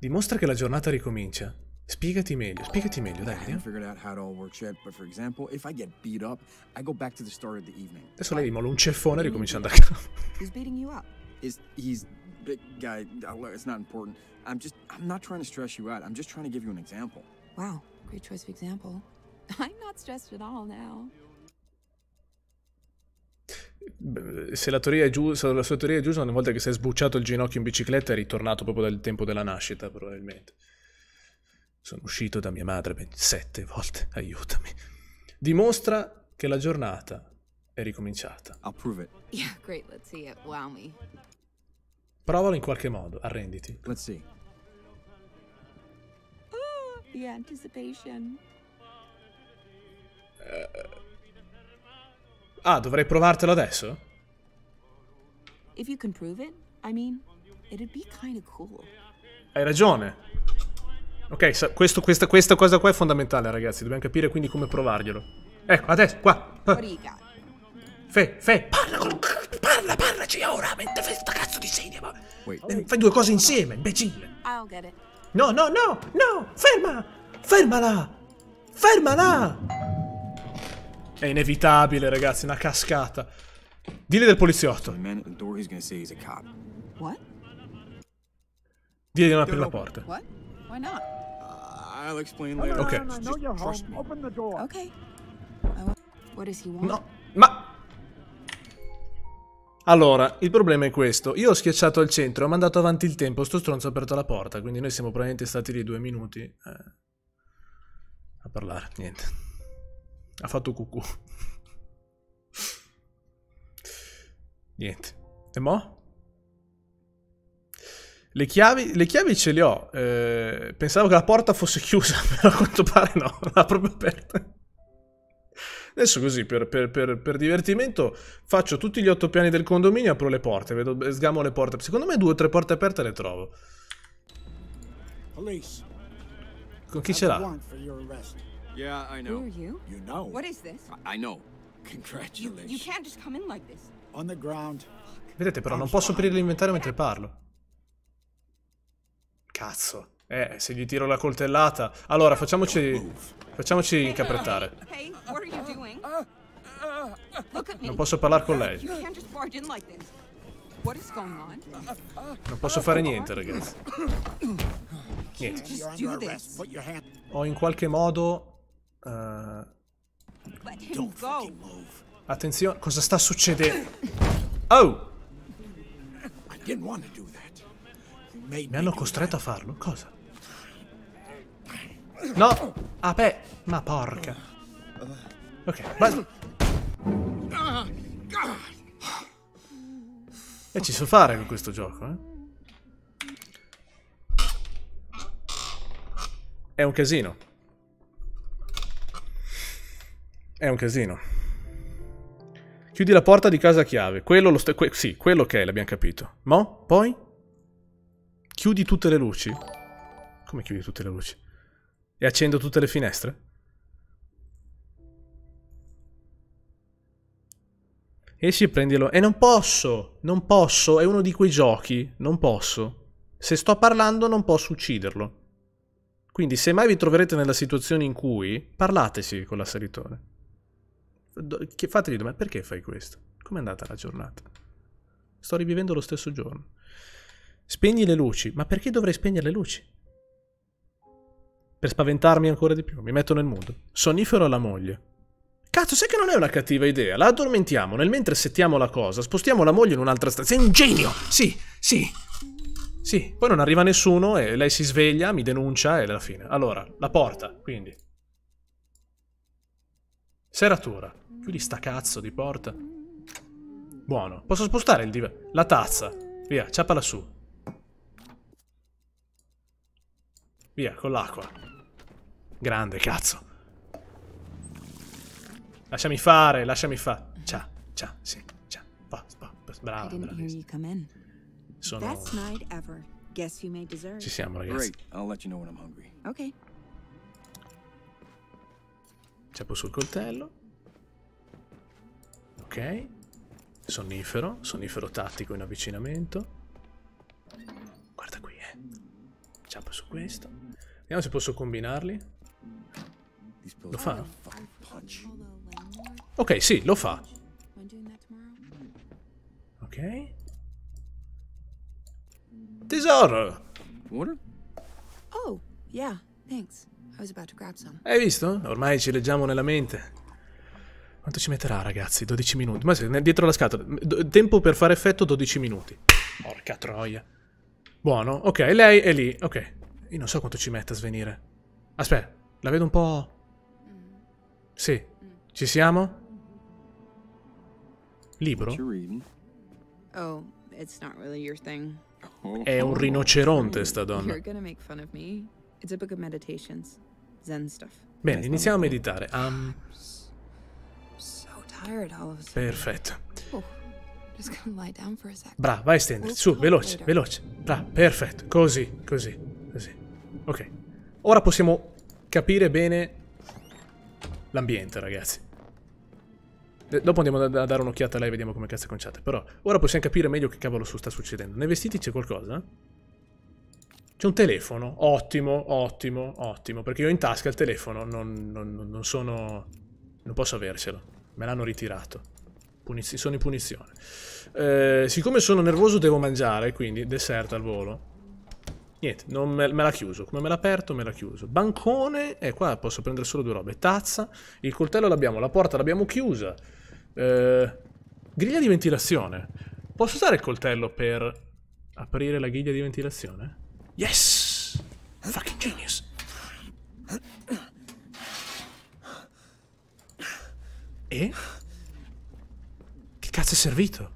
Speaker 1: Dimostra che la giornata ricomincia. Spiegati meglio, spiegati meglio, dai, vediamo. Adesso lei molla un ceffone e ricomincia da capo.
Speaker 2: He's beating you up. Is he's big guy, it's not important. I'm just I'm not trying to stress you out. I'm just trying to give you an example.
Speaker 3: Wow, great choice of example. I'm not stressed at all now
Speaker 1: se la, teoria è giusta, la sua teoria è giusta, una volta che si è sbucciato il ginocchio in bicicletta è ritornato proprio dal tempo della nascita, probabilmente. Sono uscito da mia madre ben sette volte, aiutami. Dimostra che la giornata è ricominciata. I'll prove it.
Speaker 3: Yeah, great, let's see it. Wow me.
Speaker 1: Provalo in qualche modo, arrenditi. Let's see.
Speaker 3: Oh, the anticipation. Uh,
Speaker 1: Ah, dovrei provartelo adesso? Hai ragione. Ok, questo, questa, questa, cosa qua è fondamentale, ragazzi. Dobbiamo capire quindi come provarglielo. Ecco, adesso, qua. Fe, fe, parla
Speaker 4: con... Parla, parlaci ora,
Speaker 3: mentre fai questa cazzo di sedia, ma...
Speaker 4: Eh, fai
Speaker 1: due cose insieme, imbecille. No, no, no, no, ferma! Fermala!
Speaker 4: Fermala!
Speaker 1: È inevitabile, ragazzi, una cascata. Dile del poliziotto. Dile
Speaker 2: di non aprire la porta. Uh, ok.
Speaker 3: No, ma...
Speaker 1: Allora, il problema è questo. Io ho schiacciato al centro, ho mandato avanti il tempo, sto stronzo ha aperto la porta, quindi noi siamo probabilmente stati lì due minuti eh, a parlare, niente. Ha fatto cucù. Niente. E mo'? Le chiavi, le chiavi, ce le ho. Eh, pensavo che la porta fosse chiusa, però a quanto pare no, l'ha proprio aperta. Adesso così, per, per, per, per, divertimento, faccio tutti gli otto piani del condominio, apro le porte, vedo, sgamo le porte. Secondo me due o tre porte aperte le trovo.
Speaker 4: Con
Speaker 1: chi
Speaker 2: ce l'ha? Yeah, I know. Who are you? You know. What is this? I, I know.
Speaker 3: Congratulations. You, you can't just come in like this.
Speaker 1: On the ground. Vedete però, non posso aprire l'inventario mentre parlo. Cazzo. Eh, se gli tiro la coltellata... Allora, facciamoci... Facciamoci incaprettare.
Speaker 3: Ah, ah, ah. Non posso parlare con lei. Non posso fare niente, ragazzi. Niente.
Speaker 1: Ho in qualche modo Uh... Attenzione, cosa sta succedendo? Oh! Mi hanno costretto a farlo? Cosa? No! Ah beh, ma porca. Ok, basta. E ci so fare con questo gioco, eh? È un casino. È un casino. Chiudi la porta di casa a chiave. Quello lo stai... Que sì, quello ok, l'abbiamo capito. Mo? Poi? Chiudi tutte le luci. Come chiudi tutte le luci? E accendo tutte le finestre? Esci e prendilo. E non posso! Non posso! È uno di quei giochi. Non posso. Se sto parlando non posso ucciderlo. Quindi se mai vi troverete nella situazione in cui, parlateci con l'assalitore fatevi domande, perché fai questo? Com'è andata la giornata? Sto rivivendo lo stesso giorno. Spegni le luci, ma perché dovrei spegnere le luci? Per spaventarmi ancora di più, mi metto nel mood. Sonnifero alla moglie. Cazzo, sai che non è una cattiva idea? La addormentiamo, nel mentre settiamo la cosa, spostiamo la moglie in un'altra stanza. Sei un genio! Sì, sì, sì. Poi non arriva nessuno e lei si sveglia, mi denuncia e è la fine. Allora, la porta, quindi. Serratura. Chiudi sta cazzo di porta. Buono. Posso spostare il divano? La tazza. Via, ciappala su. Via, con l'acqua. Grande, cazzo. Lasciami fare, lasciami fare. Ciao, ciao, sì, ciao. Pa, pa, pa. Brava,
Speaker 2: Sono...
Speaker 3: Ci siamo, ragazzi. Ok.
Speaker 1: Ciapo sul coltello. Ok. Sonnifero. Sonnifero tattico in avvicinamento. Guarda qui, eh. Ciapo su questo. Vediamo se posso combinarli. Lo fa? Ok, sì, lo fa. Ok. Tesoro! Water?
Speaker 3: Oh, yeah, thanks. Hai visto?
Speaker 1: Ormai ci leggiamo nella mente. Quanto ci metterà, ragazzi? 12 minuti. Ma se, dietro la scatola. D tempo per fare effetto 12 minuti. Porca troia. Buono. Ok, lei è lì. Ok. Io non so quanto ci metta a svenire. Aspetta, la vedo un po'... Sì. Ci siamo? Libro?
Speaker 3: Oh, it's not really your thing. Oh. È un rinoceronte sta donna. You're gonna make fun of me. It's a book of meditations. Zen stuff. Bene, iniziamo
Speaker 1: a meditare. Um... Perfetto.
Speaker 3: Oh, Brava, vai a stenderti. Su, veloce,
Speaker 1: veloce. Brava, perfetto. Così, così, così. Ok. Ora possiamo capire bene l'ambiente, ragazzi. Eh, dopo andiamo a dare un'occhiata a lei e vediamo come cazzo è conciata. Però ora possiamo capire meglio che cavolo su sta succedendo. Nei vestiti c'è qualcosa? C'è un telefono, ottimo, ottimo, ottimo, perché io in tasca il telefono non, non, non sono... non posso avercelo, me l'hanno ritirato, Puniz sono in punizione. Eh, siccome sono nervoso devo mangiare, quindi dessert al volo. Niente, me, me l'ha chiuso, come me l'ha aperto me l'ha chiuso. Bancone, e eh, qua posso prendere solo due robe, tazza, il coltello l'abbiamo, la porta l'abbiamo chiusa, eh, griglia di ventilazione. Posso usare il coltello per aprire la griglia di ventilazione?
Speaker 2: Yes! Fucking genius.
Speaker 1: E? Che cazzo è servito?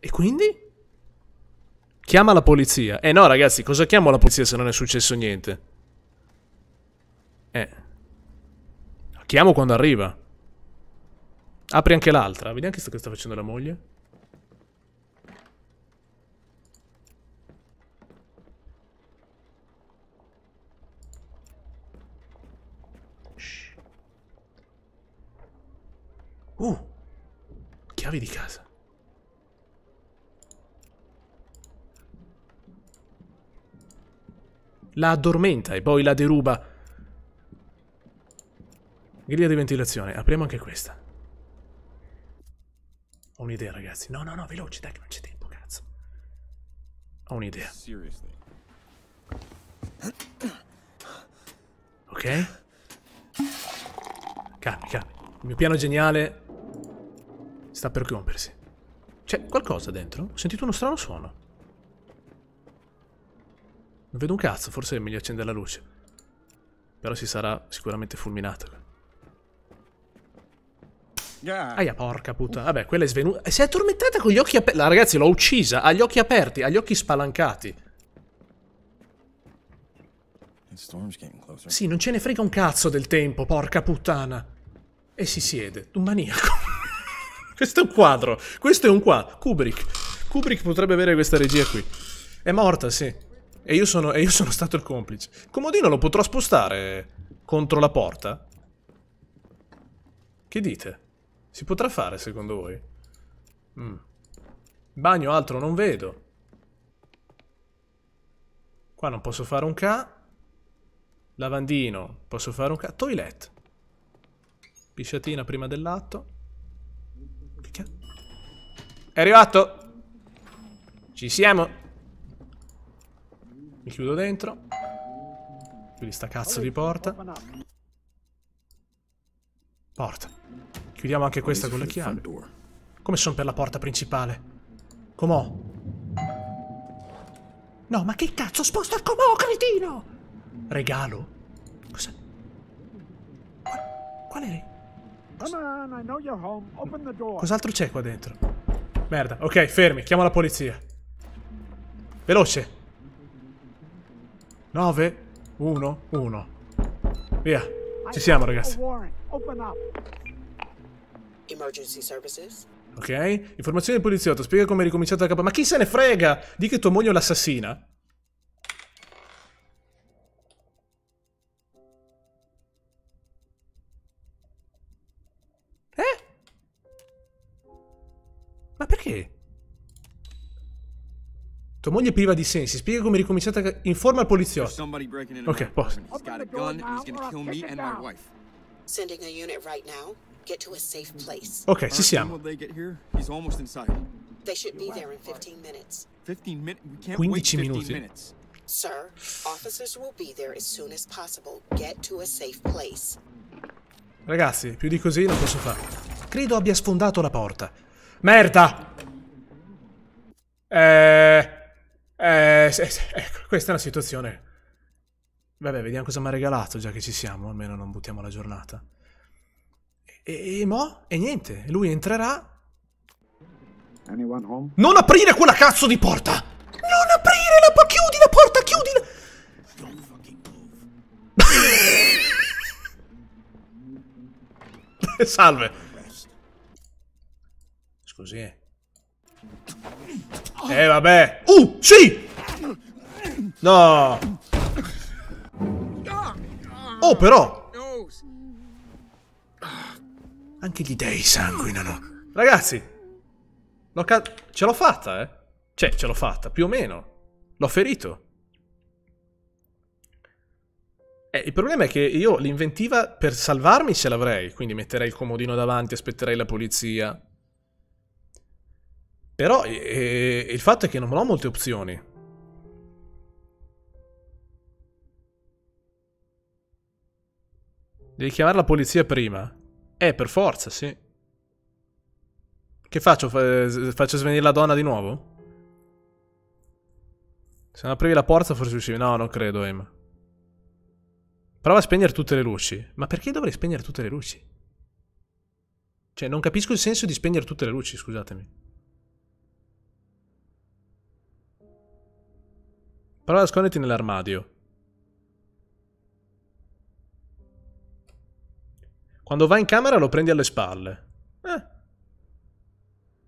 Speaker 1: E quindi? Chiama la polizia. Eh no, ragazzi, cosa chiamo la polizia se non è successo niente? Eh. Chiamo quando arriva. Apri anche l'altra. Vedi anche Vediamo che sta facendo la moglie. Uh! Chiavi di casa. La addormenta e poi la deruba. Griglia di ventilazione. Apriamo anche questa. Ho un'idea, ragazzi. No, no, no, veloci, dai che non c'è tempo, cazzo. Ho un'idea. Ok? Capi, capi. Il mio piano geniale Sta per rompersi. C'è qualcosa dentro? Ho sentito uno strano suono. Non vedo un cazzo, forse è meglio accendere la luce. Però si sarà sicuramente fulminata. Aia, porca puttana. Vabbè, quella è svenuta. Si è addormentata con gli occhi aperti. Ragazzi, l'ho uccisa. Ha gli occhi aperti, ha gli occhi spalancati. Sì, non ce ne frega un cazzo del tempo, porca puttana. E si siede, un maniaco. Questo è un quadro. Questo è un quadro. Kubrick. Kubrick potrebbe avere questa regia qui. È morta, sì. E io sono, e io sono stato il complice. Il comodino lo potrò spostare contro la porta? Che dite? Si potrà fare, secondo voi? Mm. Bagno, altro non vedo. Qua non posso fare un ca. Lavandino, posso fare un ca. Toilette. Pisciatina prima dell'atto. È arrivato. Ci siamo. Mi chiudo dentro. Chiudi sta cazzo di porta. Porta. Chiudiamo anche questa con le chiavi. Come sono per la porta principale? Comò.
Speaker 4: No, ma che cazzo? Sposta il comò, cretino! Regalo? Cos'è? Qual, qual è? Cos'altro
Speaker 1: c'è qua dentro? Merda. Ok, fermi. Chiamo la polizia. Veloce. 9, 1, 1. Via. Ci siamo, ragazzi. Ok. Informazione del poliziotto. Spiega come è ricominciato la capa. Ma chi se ne frega? Di che tua moglie è l'assassina. Ma perché? Tua moglie è priva di sensi. Spiega come è ricominciata a... Informa il poliziotto. Ok, posto.
Speaker 3: Ok, ci siamo. 15 minuti. Sir, officers will be there as soon as possible. Get to a safe place.
Speaker 1: Ragazzi, più di così non posso fare. Credo abbia sfondato la porta. Merda!
Speaker 4: Eh...
Speaker 1: Eh... Ecco, questa è una situazione... Vabbè, vediamo cosa mi ha regalato, già che ci siamo, almeno non buttiamo la giornata. E, e mo? E niente, lui entrerà...
Speaker 4: Non
Speaker 1: aprire quella cazzo di porta! Non aprire la porta! Chiudi la porta, chiudi la... Salve! Così. E eh, vabbè. Uh, sì! No! Oh, però! Anche gli dei sanguinano. Ragazzi! ce l'ho fatta, eh? Cioè, ce l'ho fatta, più o meno. L'ho ferito. Eh, il problema è che io l'inventiva per salvarmi ce l'avrei, quindi metterei il comodino davanti, aspetterei la polizia, però eh, eh, il fatto è che non ho molte opzioni. Devi chiamare la polizia prima. Eh, per forza, sì. Che faccio? Faccio svenire la donna di nuovo? Se non aprivi la porta forse uscivi. No, non credo, Emma. Prova a spegnere tutte le luci. Ma perché dovrei spegnere tutte le luci? Cioè, non capisco il senso di spegnere tutte le luci, scusatemi. Però nasconditi nell'armadio. Quando va in camera lo prendi alle spalle. Eh.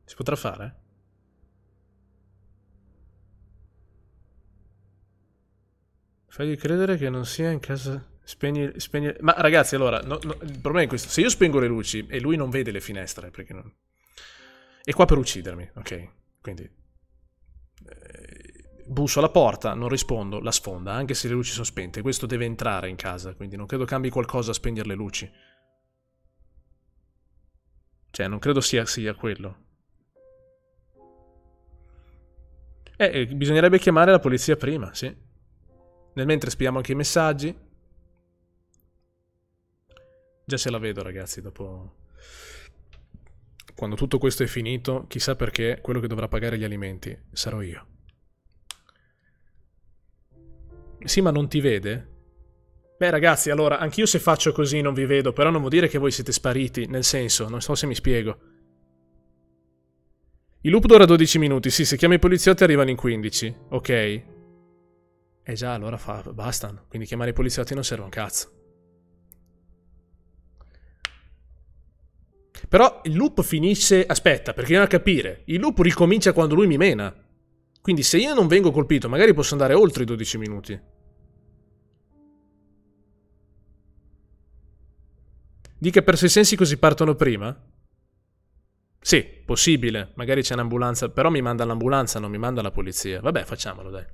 Speaker 1: Si potrà fare? Fagli credere che non sia in casa... Spegni, spegni... Ma ragazzi, allora, no, no, il problema è questo. Se io spengo le luci e lui non vede le finestre, perché non... È qua per uccidermi, ok? Quindi... Eh, busso alla porta, non rispondo, la sfonda, anche se le luci sono spente. Questo deve entrare in casa, quindi non credo cambi qualcosa a spegnere le luci. Cioè, non credo sia, sia quello. Eh, eh bisognerebbe chiamare la polizia prima, sì. Nel mentre spiamo anche i messaggi. Già se la vedo, ragazzi, dopo... Quando tutto questo è finito, chissà perché quello che dovrà pagare gli alimenti sarò io. Sì, ma non ti vede? Beh ragazzi, allora, anch'io se faccio così non vi vedo, però non vuol dire che voi siete spariti, nel senso, non so se mi spiego. Il loop dura 12 minuti, sì, se chiami i poliziotti arrivano in 15, ok. Eh già, allora fa, bastano, quindi chiamare i poliziotti non serve un cazzo. Però il loop finisce... Aspetta, perché non a capire. Il loop ricomincia quando lui mi mena. Quindi se io non vengo colpito, magari posso andare oltre i 12 minuti. Dica per se i sensi così partono prima? Sì, possibile. Magari c'è un'ambulanza, però mi manda l'ambulanza, non mi manda la polizia. Vabbè, facciamolo, dai.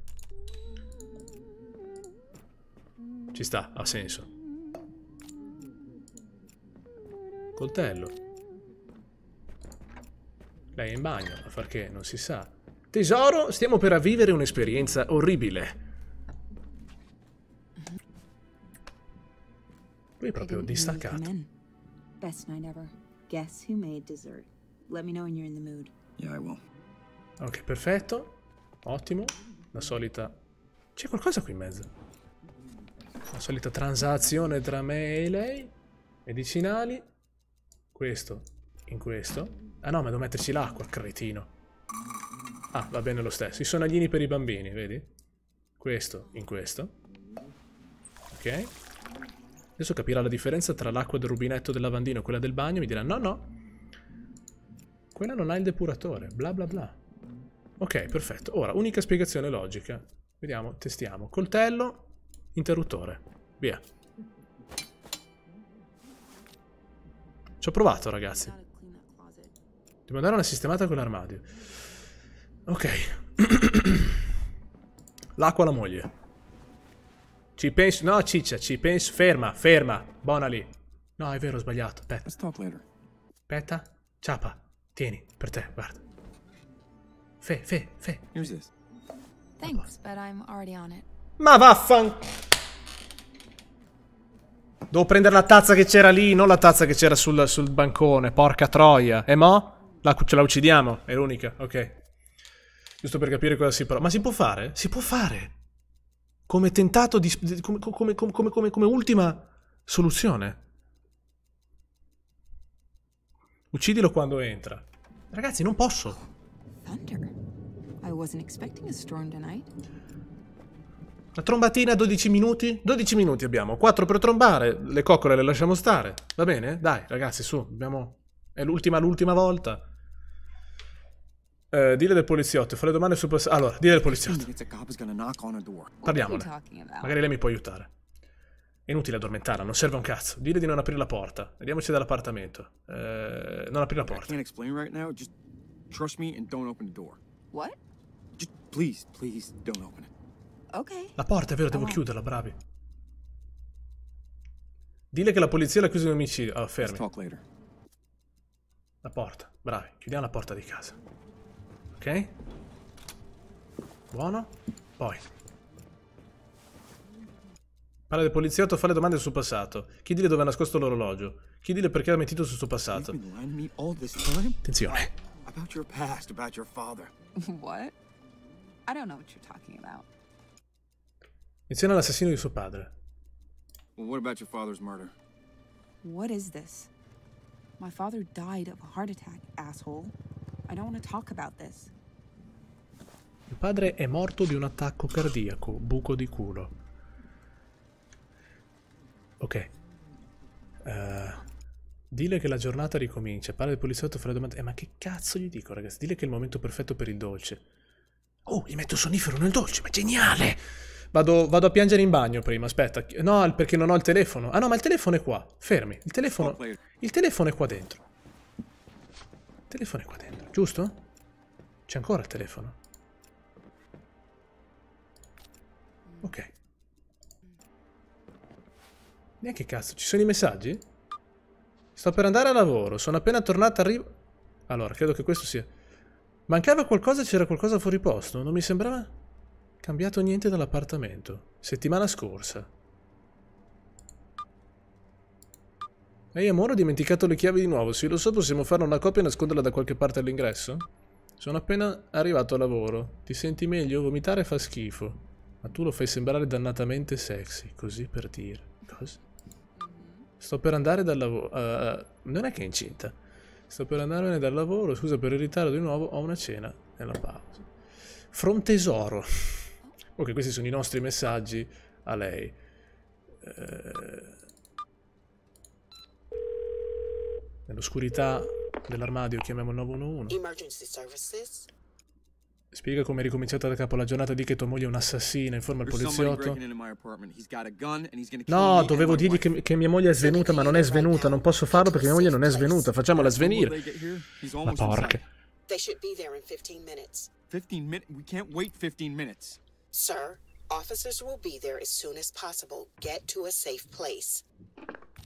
Speaker 1: Ci sta, ha senso. Coltello. Lei è in bagno, a far che non si sa. Tesoro, stiamo per avvivere un'esperienza orribile.
Speaker 3: Lui è proprio distaccato. Best night ever. Guess who made dessert. Let me know when you're in the mood.
Speaker 1: Yeah, I will. Ok, perfetto. Ottimo. La solita... C'è qualcosa qui in mezzo. La solita transazione tra me e lei. Medicinali. Questo in questo. Ah no, ma devo metterci l'acqua, cretino. Ah, va bene lo stesso. I sonaglini per i bambini, vedi? Questo in questo. Ok. Adesso capirà la differenza tra l'acqua del rubinetto del lavandino e quella del bagno. Mi dirà, no, no. Quella non ha il depuratore. Bla bla bla. Ok, perfetto. Ora, unica spiegazione logica. Vediamo, testiamo. Coltello, interruttore. Via. Ci ho provato, ragazzi. Devo andare una sistemata con l'armadio. Ok. L'acqua alla moglie. Ci penso... No, ciccia, ci penso... Ferma, ferma. Buona lì. No, è vero, ho sbagliato. Aspetta. Aspetta. Ciapa. Tieni, per te, guarda. Fe, fe, fe.
Speaker 3: Thanks, but I'm already on it. Ma vaffan...
Speaker 1: Devo prendere la tazza che c'era lì, non la tazza che c'era sul, sul, bancone. Porca troia. E mo? La, ce la uccidiamo? È l'unica. Ok giusto per capire cosa si parla. Ma si può fare? Si può fare. Come tentato di... come, come, come, come ultima soluzione. Uccidilo quando entra. Ragazzi, non posso. La trombatina 12 minuti? 12 minuti abbiamo. 4 per trombare. Le coccole le lasciamo stare. Va bene? Dai, ragazzi, su. Abbiamo... È l'ultima, l'ultima volta. Uh, dile del poliziotto, fa le domande poliziotto. Allora, dile del poliziotto.
Speaker 2: Parliamone. Magari
Speaker 1: lei mi può aiutare. Inutile addormentarla, non serve un cazzo. Dile di non aprire la porta. Vediamoci dall'appartamento. Uh, non aprire la porta. La porta, è vero, devo chiuderla, bravi. Dile che la polizia l'ha chiusa in omicidio. Allora, oh, fermi. La porta, bravi. Chiudiamo la porta di casa. Ok. Buono. Poi. Parla del poliziotto, fa le domande sul suo passato. Chiedile dove ha nascosto l'orologio. Chiedile perché ha mentito sul suo passato.
Speaker 3: Attenzione. About your past, about your father. What? I don't know what you're talking about.
Speaker 1: Menziona l'assassino di suo padre. Well, what
Speaker 2: about your father's murder?
Speaker 3: What is this? My father died of a heart attack, asshole. I don't want padre
Speaker 1: è morto di un attacco cardiaco, buco di culo. Ok. Uh, dile che la giornata ricomincia. Parla del poliziotto fra le domande. Eh, ma che cazzo gli dico, ragazzi? Dile che è il momento perfetto per il dolce. Oh, gli metto sonnifero nel dolce, ma geniale! Vado, vado, a piangere in bagno prima, aspetta. No, perché non ho il telefono. Ah no, ma il telefono è qua. Fermi. Il telefono, il telefono è qua dentro telefono è qua dentro, giusto? C'è ancora il telefono? Ok. Neanche cazzo, ci sono i messaggi? Sto per andare a lavoro, sono appena tornato, arrivo... Allora, credo che questo sia... Mancava qualcosa, c'era qualcosa fuori posto, non mi sembrava cambiato niente dall'appartamento. Settimana scorsa. Ehi amore, ho dimenticato le chiavi di nuovo. Sì, lo so, possiamo fare una copia e nasconderla da qualche parte all'ingresso? Sono appena arrivato a lavoro. Ti senti meglio? Vomitare fa schifo. Ma tu lo fai sembrare dannatamente sexy, così per dire. Cosa? Sto per andare dal lavoro... Uh, eh, eh, non è che è incinta. Sto per andarmene dal lavoro, scusa per il ritardo di nuovo, ho una cena nella pausa. Frontesoro. ok, questi sono i nostri messaggi a lei. Uh, Nell'oscurità dell'armadio chiamiamo il 911.
Speaker 4: Emergency services.
Speaker 1: Spiega come è ricominciata da capo la giornata di che tua moglie è un'assassina, informa il poliziotto. No, dovevo dirgli che, che, mia moglie è svenuta, ma non è svenuta. Non posso farlo perché mia moglie non è svenuta. Facciamola svenire.
Speaker 2: Ma porca.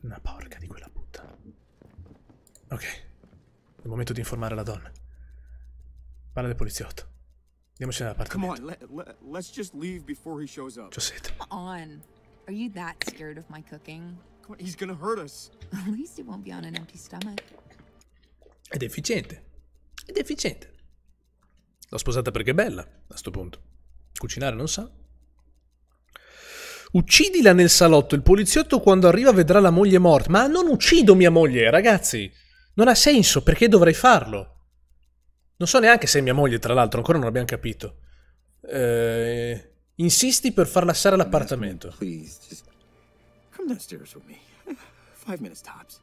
Speaker 3: Una porca di quella puttana.
Speaker 1: Ok, è il momento di informare la donna. Parla del poliziotto. Andiamocene dall'appartamento. Come on, let, let's just leave before he shows up.
Speaker 3: Come on. Are you that scared of my cooking? Come on, he's gonna hurt us. At least it won't be on an empty stomach.
Speaker 1: Ed è efficiente.
Speaker 3: Ed è efficiente.
Speaker 1: L'ho sposata perché è bella, a sto punto. Cucinare non sa. Uccidila nel salotto, il poliziotto quando arriva vedrà la moglie morta. Ma non uccido mia moglie, ragazzi! Non ha senso, perché dovrei farlo? Non so neanche se è mia moglie, tra l'altro, ancora non abbiamo capito. Eh, insisti per far lassare l'appartamento. come
Speaker 3: downstairs with me. Five minutes tops.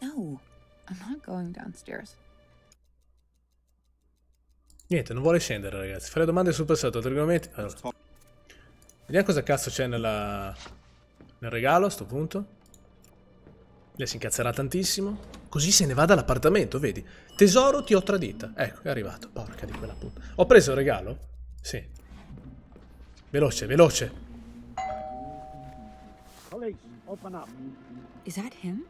Speaker 3: No, I'm not going downstairs.
Speaker 1: Niente, non vuole scendere, ragazzi. Fare domande sul passato, trigonometri... Allora. Vediamo cosa cazzo c'è nella... nel regalo, a sto punto. Lei si incazzerà tantissimo. Così se ne va dall'appartamento, vedi? Tesoro, ti ho tradita. Ecco, è arrivato. Porca di quella puttana. Ho preso il regalo? Sì. Veloce, veloce.
Speaker 3: open up. Is that him?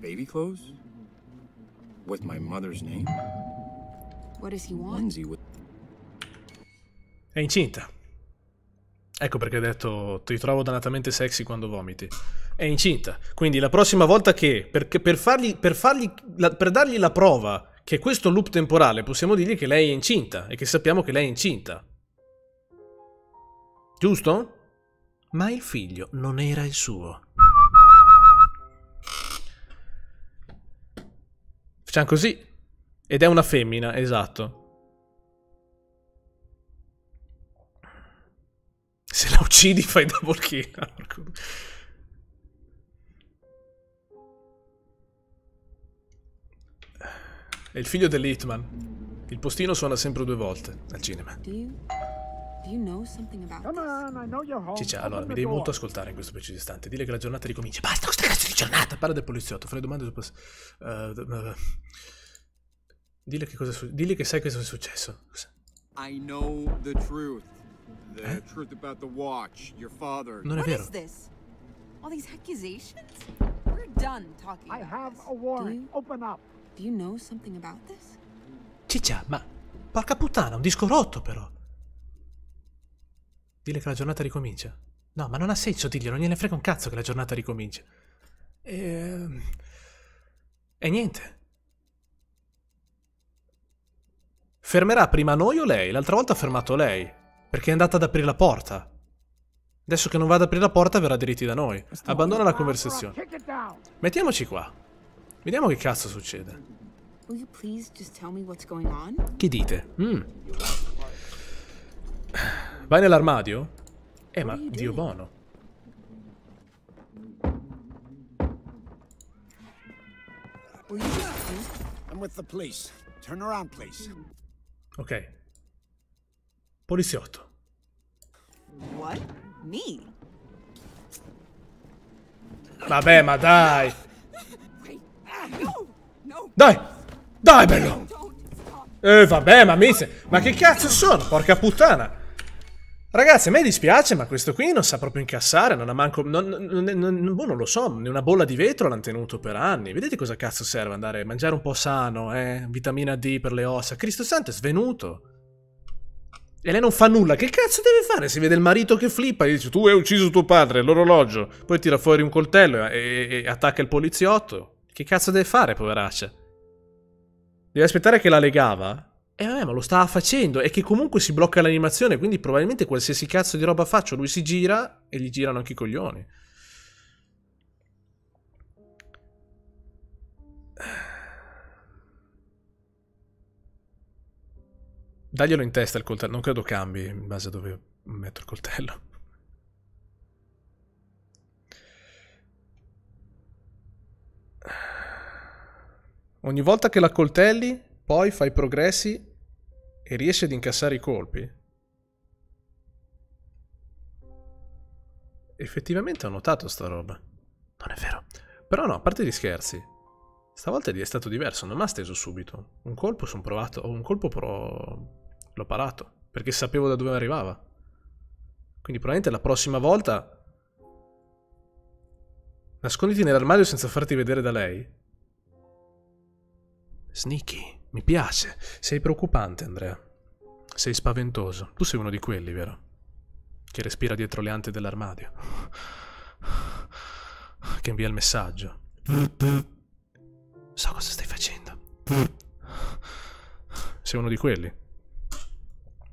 Speaker 4: Baby clothes?
Speaker 2: With my mother's name? What does he want?
Speaker 1: È incinta. Ecco perché ho detto ti trovo dannatamente sexy quando vomiti è incinta. Quindi la prossima volta che, per, per, fargli, per, fargli la, per dargli la prova che questo loop temporale possiamo dirgli che lei è incinta e che sappiamo che lei è incinta. Giusto? Ma il figlio non era il suo. Facciamo così. Ed è una femmina, esatto. Se la uccidi fai double kill. È il figlio dell'Hitman. Il postino suona sempre due volte al cinema.
Speaker 3: Ciccia, allora, mi devi molto
Speaker 1: ascoltare in questo preciso istante. Dile che la giornata ricomincia. Basta questa cazzo di giornata! Parla del poliziotto, fai domande su... Uh, dile che cosa Dile che sai cosa è successo. Cosa?
Speaker 2: I know the truth. The eh? truth about the watch, your father. Non è vero. What is
Speaker 3: this? All these accusations? We're done talking. I have a warrant. Open up. You know
Speaker 1: Ciccia, ma porca puttana, un disco rotto però. Dile che la giornata ricomincia. No, ma non ha senso diglielo, non gliene frega un cazzo che la giornata ricomincia. E... Ehm, e niente. Fermerà prima noi o lei? L'altra volta ha fermato lei, perché è andata ad aprire la porta. Adesso che non va ad aprire la porta verrà diritti da noi. Abbandona la conversazione. Mettiamoci qua. Vediamo che cazzo succede. Che dite? Mm. Vai nell'armadio? Eh, ma Dio buono. Ok. Poliziotto. Vabbè, ma dai! Dai! Dai, bello! Eh, vabbè, ma mise... Ma che cazzo sono? Porca puttana! Ragazzi, a me dispiace, ma questo qui non sa proprio incassare, non ha manco... Non, non, non, boh, non lo so, una bolla di vetro l'hanno tenuto per anni. Vedete cosa cazzo serve andare a mangiare un po' sano, eh? Vitamina D per le ossa. Cristo santo, è svenuto. E lei non fa nulla, che cazzo deve fare? Si vede il marito che flippa e dice tu hai ucciso tuo padre, l'orologio. Poi tira fuori un coltello e, e, e attacca il poliziotto. Che cazzo deve fare, poveraccia? Deve aspettare che la legava? Eh, vabbè, ma lo stava facendo. E che comunque si blocca l'animazione, quindi probabilmente qualsiasi cazzo di roba faccio, lui si gira e gli girano anche i coglioni. Daglielo in testa il coltello, non credo cambi in base a dove metto il coltello. Ogni volta che la coltelli, poi fai progressi e riesci ad incassare i colpi. Effettivamente ho notato sta roba. Non è vero. Però no, a parte gli scherzi. Stavolta è stato diverso, non mi ha steso subito. Un colpo sono provato, un colpo però l'ho parato, perché sapevo da dove arrivava. Quindi probabilmente la prossima volta... Nasconditi nell'armadio senza farti vedere da lei. Sneaky, mi piace. Sei preoccupante, Andrea. Sei spaventoso. Tu sei uno di quelli, vero? Che respira dietro le ante dell'armadio. Che invia il messaggio. So cosa stai facendo. Sei uno di quelli.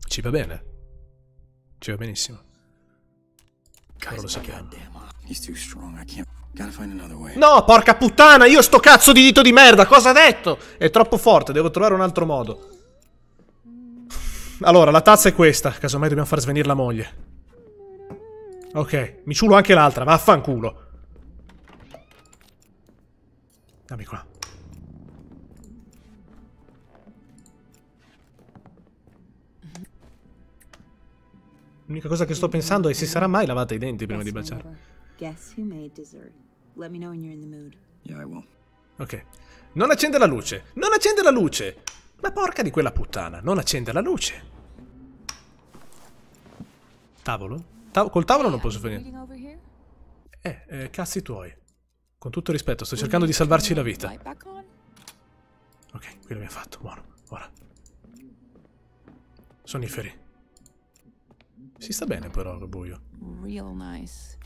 Speaker 1: Ci va bene. Ci va benissimo. Ora lo sappiamo.
Speaker 2: He's too strong, I can't...
Speaker 1: No, porca puttana, io sto cazzo di dito di merda, cosa ha detto? È troppo forte, devo trovare un altro modo. Allora, la tazza è questa, casomai dobbiamo far svenire la moglie. Ok, mi ciulo anche l'altra, vaffanculo. Dammi qua. L'unica cosa che sto pensando è se sarà mai lavata i denti prima di baciare.
Speaker 3: Guess who made dessert? Let me know when you're in the mood.
Speaker 1: Yeah, I will. Ok. Non accende la luce! Non accende la luce! Ma porca di quella puttana, non accende la luce! Tavolo? Ta col tavolo non posso fare Eh, eh, cazzi tuoi. Con tutto rispetto, sto cercando di salvarci la vita. Ok, qui l'abbiamo fatto, buono. Ora. Sonniferi. Si sta bene però al buio.
Speaker 3: Real nice.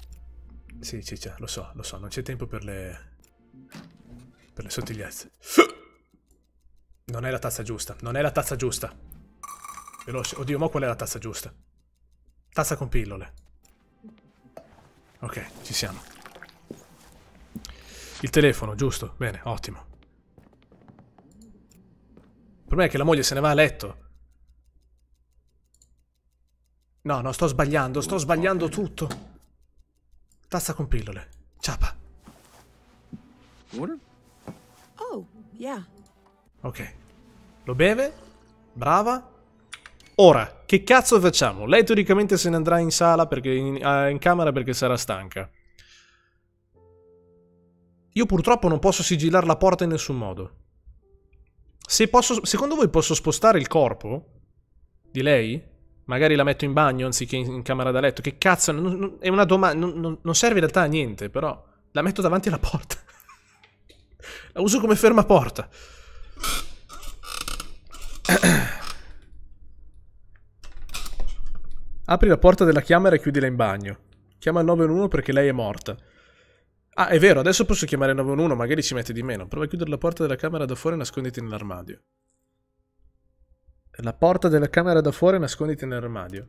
Speaker 1: Sì, ciccia, lo so, lo so, non c'è tempo per le... per le sottigliezze. Non è la tazza giusta, non è la tazza giusta. Veloce, oddio, ma qual è la tazza giusta? Tazza con pillole. Ok, ci siamo. Il telefono, giusto? Bene, ottimo. Il problema è che la moglie se ne va a letto. No, no, sto sbagliando, sto sbagliando tutto. Tazza con pillole. Ciapa.
Speaker 3: Oh, yeah.
Speaker 1: Ok. Lo beve. Brava. Ora, che cazzo facciamo? Lei teoricamente se ne andrà in sala perché in, ah, in camera perché sarà stanca. Io purtroppo non posso sigillare la porta in nessun modo. Se posso, secondo voi posso spostare il corpo di lei? Magari la metto in bagno anziché in, in camera da letto. Che cazzo, non, non, è una domanda. Non, non, serve in realtà a niente, però. La metto davanti alla porta. la uso come fermaporta. Apri la porta della camera e chiudila in bagno. Chiama il 911 perché lei è morta. Ah, è vero, adesso posso chiamare il 911, magari ci mette di meno. Prova a chiudere la porta della camera da fuori e nasconditi nell'armadio. La porta della camera da fuori nasconditi nell'armadio.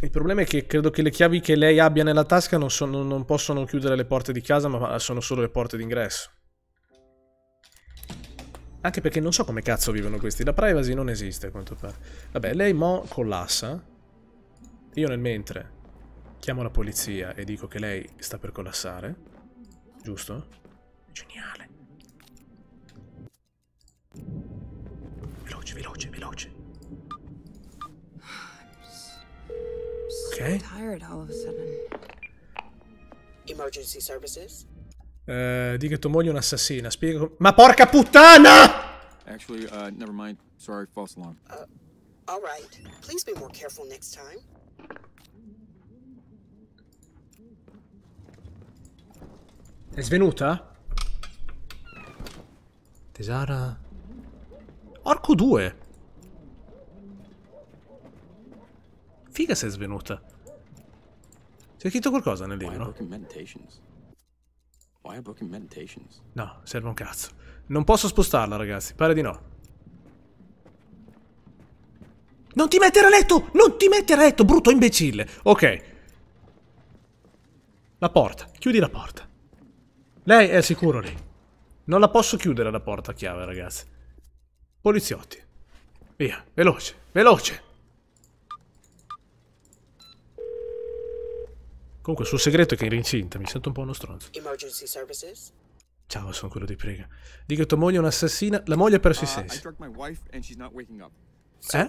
Speaker 1: Il problema è che credo che le chiavi che lei abbia nella tasca non, sono, non possono chiudere le porte di casa, ma sono solo le porte d'ingresso. Anche perché non so come cazzo vivono questi. La privacy non esiste, a quanto pare. Vabbè, lei mo collassa. Io nel mentre chiamo la polizia e dico che lei sta per collassare. Giusto? Geniale
Speaker 3: veloce, veloce, veloce. Ok. Emergency services?
Speaker 1: Uh, di che tua moglie è un'assassina, spiega. Ma porca puttana!
Speaker 2: Actually, uh, never mind. Sorry, false alarm. Uh, all
Speaker 3: right. Please be more careful next time.
Speaker 1: È svenuta? Tesara? Porco due! Figa sei svenuta. C'è scritto qualcosa nel libro? No, serve un cazzo. Non posso spostarla, ragazzi. Pare di no. Non ti mettere a letto! Non ti mettere a letto, brutto imbecille! Ok. La porta. Chiudi la porta. Lei è sicuro lì. Non la posso chiudere la porta a chiave, ragazzi. Poliziotti. Via, veloce, veloce. Comunque, il suo segreto è che era incinta, mi sento un po' uno stronzo. Ciao, sono quello di prega. Dica tua moglie è un'assassina. La moglie ha perso i uh, sensi. Eh?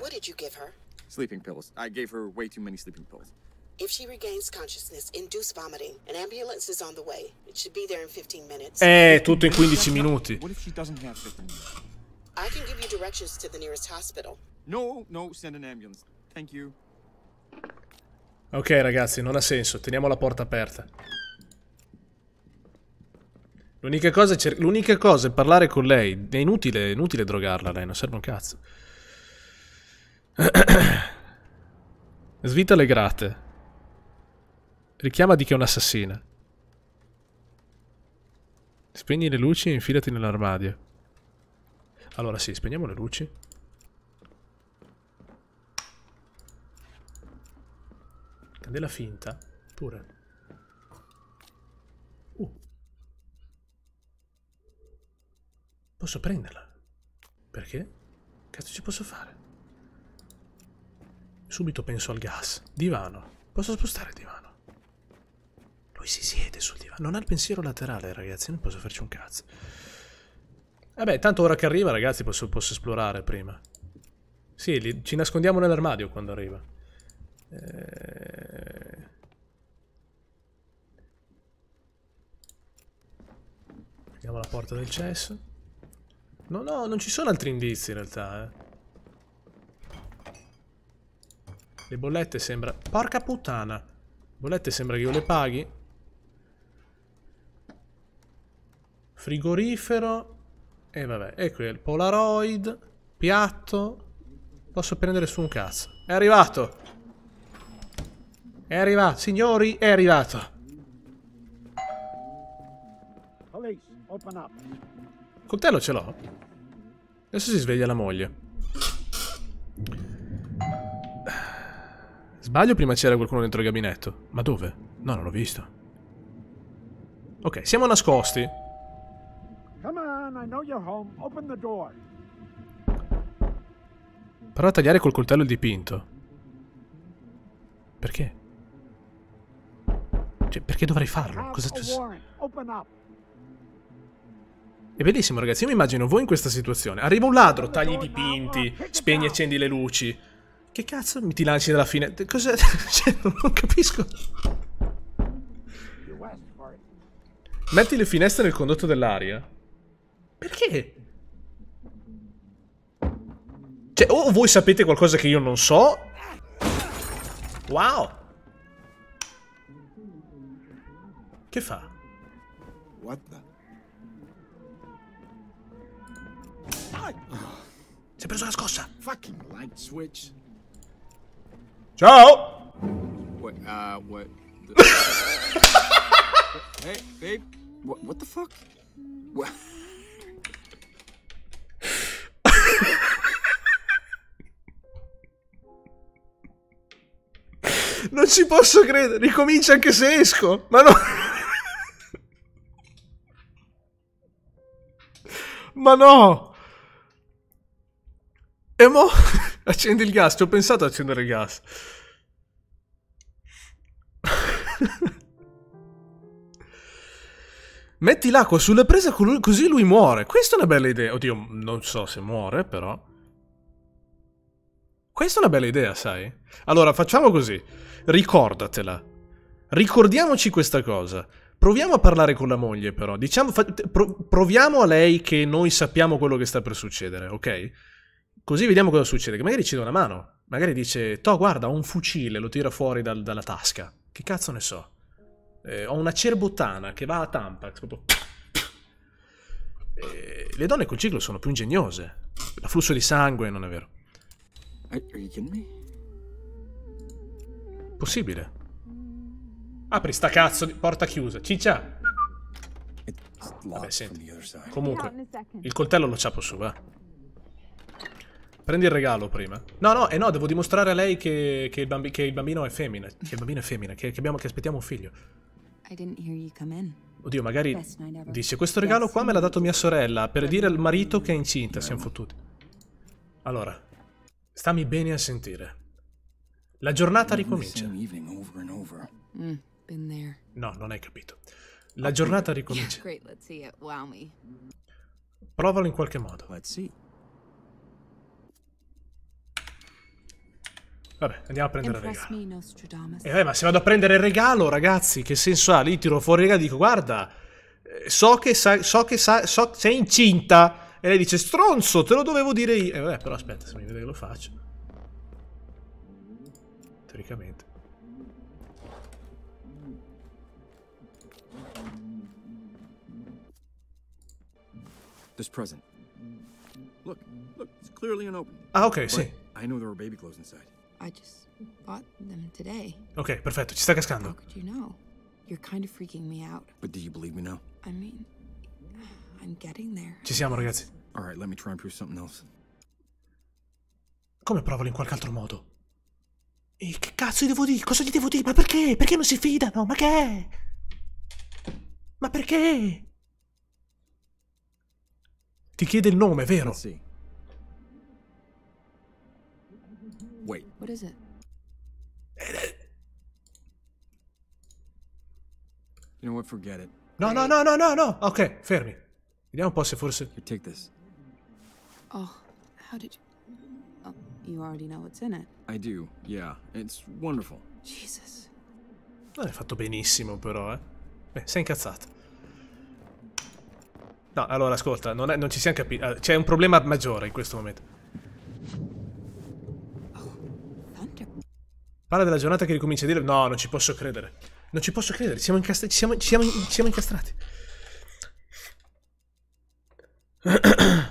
Speaker 2: Sleeping pills. I gave her way too many sleeping pills.
Speaker 3: If she regains consciousness, induce vomiting. An
Speaker 4: ambulance is on the way. It should be there in 15 minutes. Eh, tutto in 15 minuti. What if she doesn't have 15 minutes? I can give you
Speaker 2: directions to the nearest hospital. No, no, send an ambulance. Thank you.
Speaker 1: Ok ragazzi, non ha senso, teniamo la porta aperta. L'unica cosa, cosa, è parlare con lei. È inutile, è inutile drogarla lei, non serve un cazzo. Svita le grate. Richiama di che è un'assassina. Spegni le luci e infilati nell'armadio. Allora sì, spegniamo le luci. Candela finta, pure. Uh. Posso prenderla? Perché? Cazzo ci posso fare? Subito penso al gas. Divano. Posso spostare il divano? Lui si siede sul divano. Non ha il pensiero laterale, ragazzi. Non posso farci un cazzo. Vabbè, eh tanto ora che arriva, ragazzi, posso, posso esplorare prima. Sì, li, ci nascondiamo nell'armadio quando arriva. Eh... Andiamo alla porta del cesso. No, no, non ci sono altri indizi in realtà, eh. Le bollette sembra... Porca puttana! Le bollette sembra che io le paghi. Frigorifero... E vabbè, ecco il Polaroid, piatto. Posso prendere su un cazzo. È arrivato! È arrivato, signori, è arrivato!
Speaker 4: Police, open
Speaker 1: Coltello ce l'ho. Adesso si sveglia la moglie. Sbaglio prima c'era qualcuno dentro il gabinetto. Ma dove? No, non l'ho visto. Ok, siamo nascosti.
Speaker 4: John, I know you're home. Open the door.
Speaker 1: Prova a tagliare col coltello il dipinto. Perché? Cioè, perché dovrei
Speaker 4: farlo? Cosa c'è?
Speaker 1: È bellissimo, ragazzi. Io mi immagino voi in questa situazione. Arriva un ladro, tagli i dipinti, spegni e accendi le luci. Che cazzo mi ti lanci dalla fine? Cos'è? Cioè, non capisco. Metti le finestre nel condotto dell'aria. Perché? Cioè, o voi sapete qualcosa che io non so... Wow!
Speaker 4: Che fa? What the... Si è preso la scossa! Fucking light switch! Ciao! What, uh, what...
Speaker 2: hey, babe, what, what the fuck? What...
Speaker 1: Non ci posso credere. Ricomincia anche se esco. Ma no. Ma no. E mo. Accendi il gas. Ci ho pensato ad accendere il gas. Metti l'acqua sulla presa così lui muore. Questa è una bella idea. Oddio, non so se muore, però. Questa è una bella idea, sai? Allora, facciamo così ricordatela. Ricordiamoci questa cosa. Proviamo a parlare con la moglie, però. Diciamo, fa, pro, proviamo a lei che noi sappiamo quello che sta per succedere, ok? Così vediamo cosa succede. Che magari ci dà una mano. Magari dice: Toh, guarda, ho un fucile, lo tira fuori dal, dalla tasca. Che cazzo ne so? Eh, ho una cerbottana che va a Tampax. Proprio... Eh, le donne col ciclo sono più ingegnose. L'afflusso di sangue, non è vero? Are, are you kidding me? Possibile. Apri sta cazzo di porta chiusa. Ciccia! Vabbè, senti. Comunque, il coltello lo ciapo su, va. Prendi il regalo prima. No, no, eh no, devo dimostrare a lei che, che, il, bambi che il, bambino è femmina. Che il bambino è femmina, che, che, abbiamo, che aspettiamo un figlio. Oddio, magari dice, questo regalo qua me l'ha dato mia sorella per dire al marito che è incinta, siamo fottuti. Allora, stammi bene a sentire. La giornata ricomincia. Mm, no, non hai capito. La giornata ricomincia. Provalo in qualche modo. Vabbè, andiamo a prendere il
Speaker 3: regalo. E eh, vabbè, ma se vado a
Speaker 1: prendere il regalo, ragazzi, che senso ha? Lì tiro fuori il regalo e dico, guarda, eh, so che, sa, so che sa, so, sei incinta. E lei dice, stronzo, te lo dovevo dire io. E eh, vabbè, però aspetta, se mi vede che lo faccio teoricamente. This
Speaker 2: present.
Speaker 3: Look, look, it's clearly an opening. Ah, ok,
Speaker 2: sì. I know there were baby clothes inside.
Speaker 3: I just bought them today.
Speaker 1: Ok, perfetto, ci sta cascando.
Speaker 3: How could you know? You're kind of freaking me out. But do you believe me now? I mean, I'm getting there. Ci siamo,
Speaker 2: ragazzi. All right, let me try and prove something else. Come provalo in qualche altro modo?
Speaker 1: E che cazzo gli devo dire? Cosa gli devo dire? Ma perché? Perché non si fidano? Ma che? È? Ma perché? Ti chiede il nome, vero? Sì. Wait.
Speaker 3: What is it? Eh, eh.
Speaker 1: You know what? Forget it. No, no, no, no, no, no. Ok, fermi. Vediamo un po' se forse. You
Speaker 2: take this.
Speaker 3: Oh, how did you... You already know what's in it.
Speaker 2: I do, yeah. It's wonderful. Jesus.
Speaker 1: Non è fatto benissimo però, eh. Beh, sei incazzato. No, allora, ascolta, non, è, non ci siamo capiti. Eh, c'è un problema maggiore in questo momento. Oh, Parla della giornata che ricomincia a dire... No, non ci posso credere. Non ci posso credere, siamo ci, siamo, ci, siamo, ci siamo incastrati.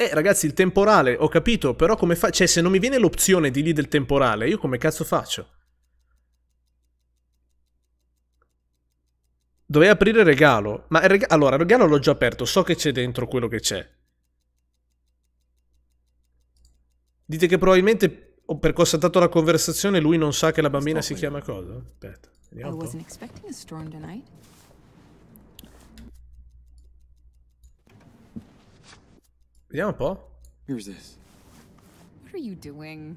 Speaker 1: Eh ragazzi, il temporale, ho capito, però come fa... Cioè, se non mi viene l'opzione di lì del temporale, io come cazzo faccio? Dovevo aprire regalo. Ma il rega... allora, il regalo l'ho già aperto, so che c'è dentro quello che c'è. Dite che probabilmente, ho saltato la conversazione, lui non sa che la bambina si chiama cosa? Aspetta,
Speaker 2: vediamo un
Speaker 3: po'.
Speaker 2: Vediamo un po'. Here's this.
Speaker 3: What are you doing?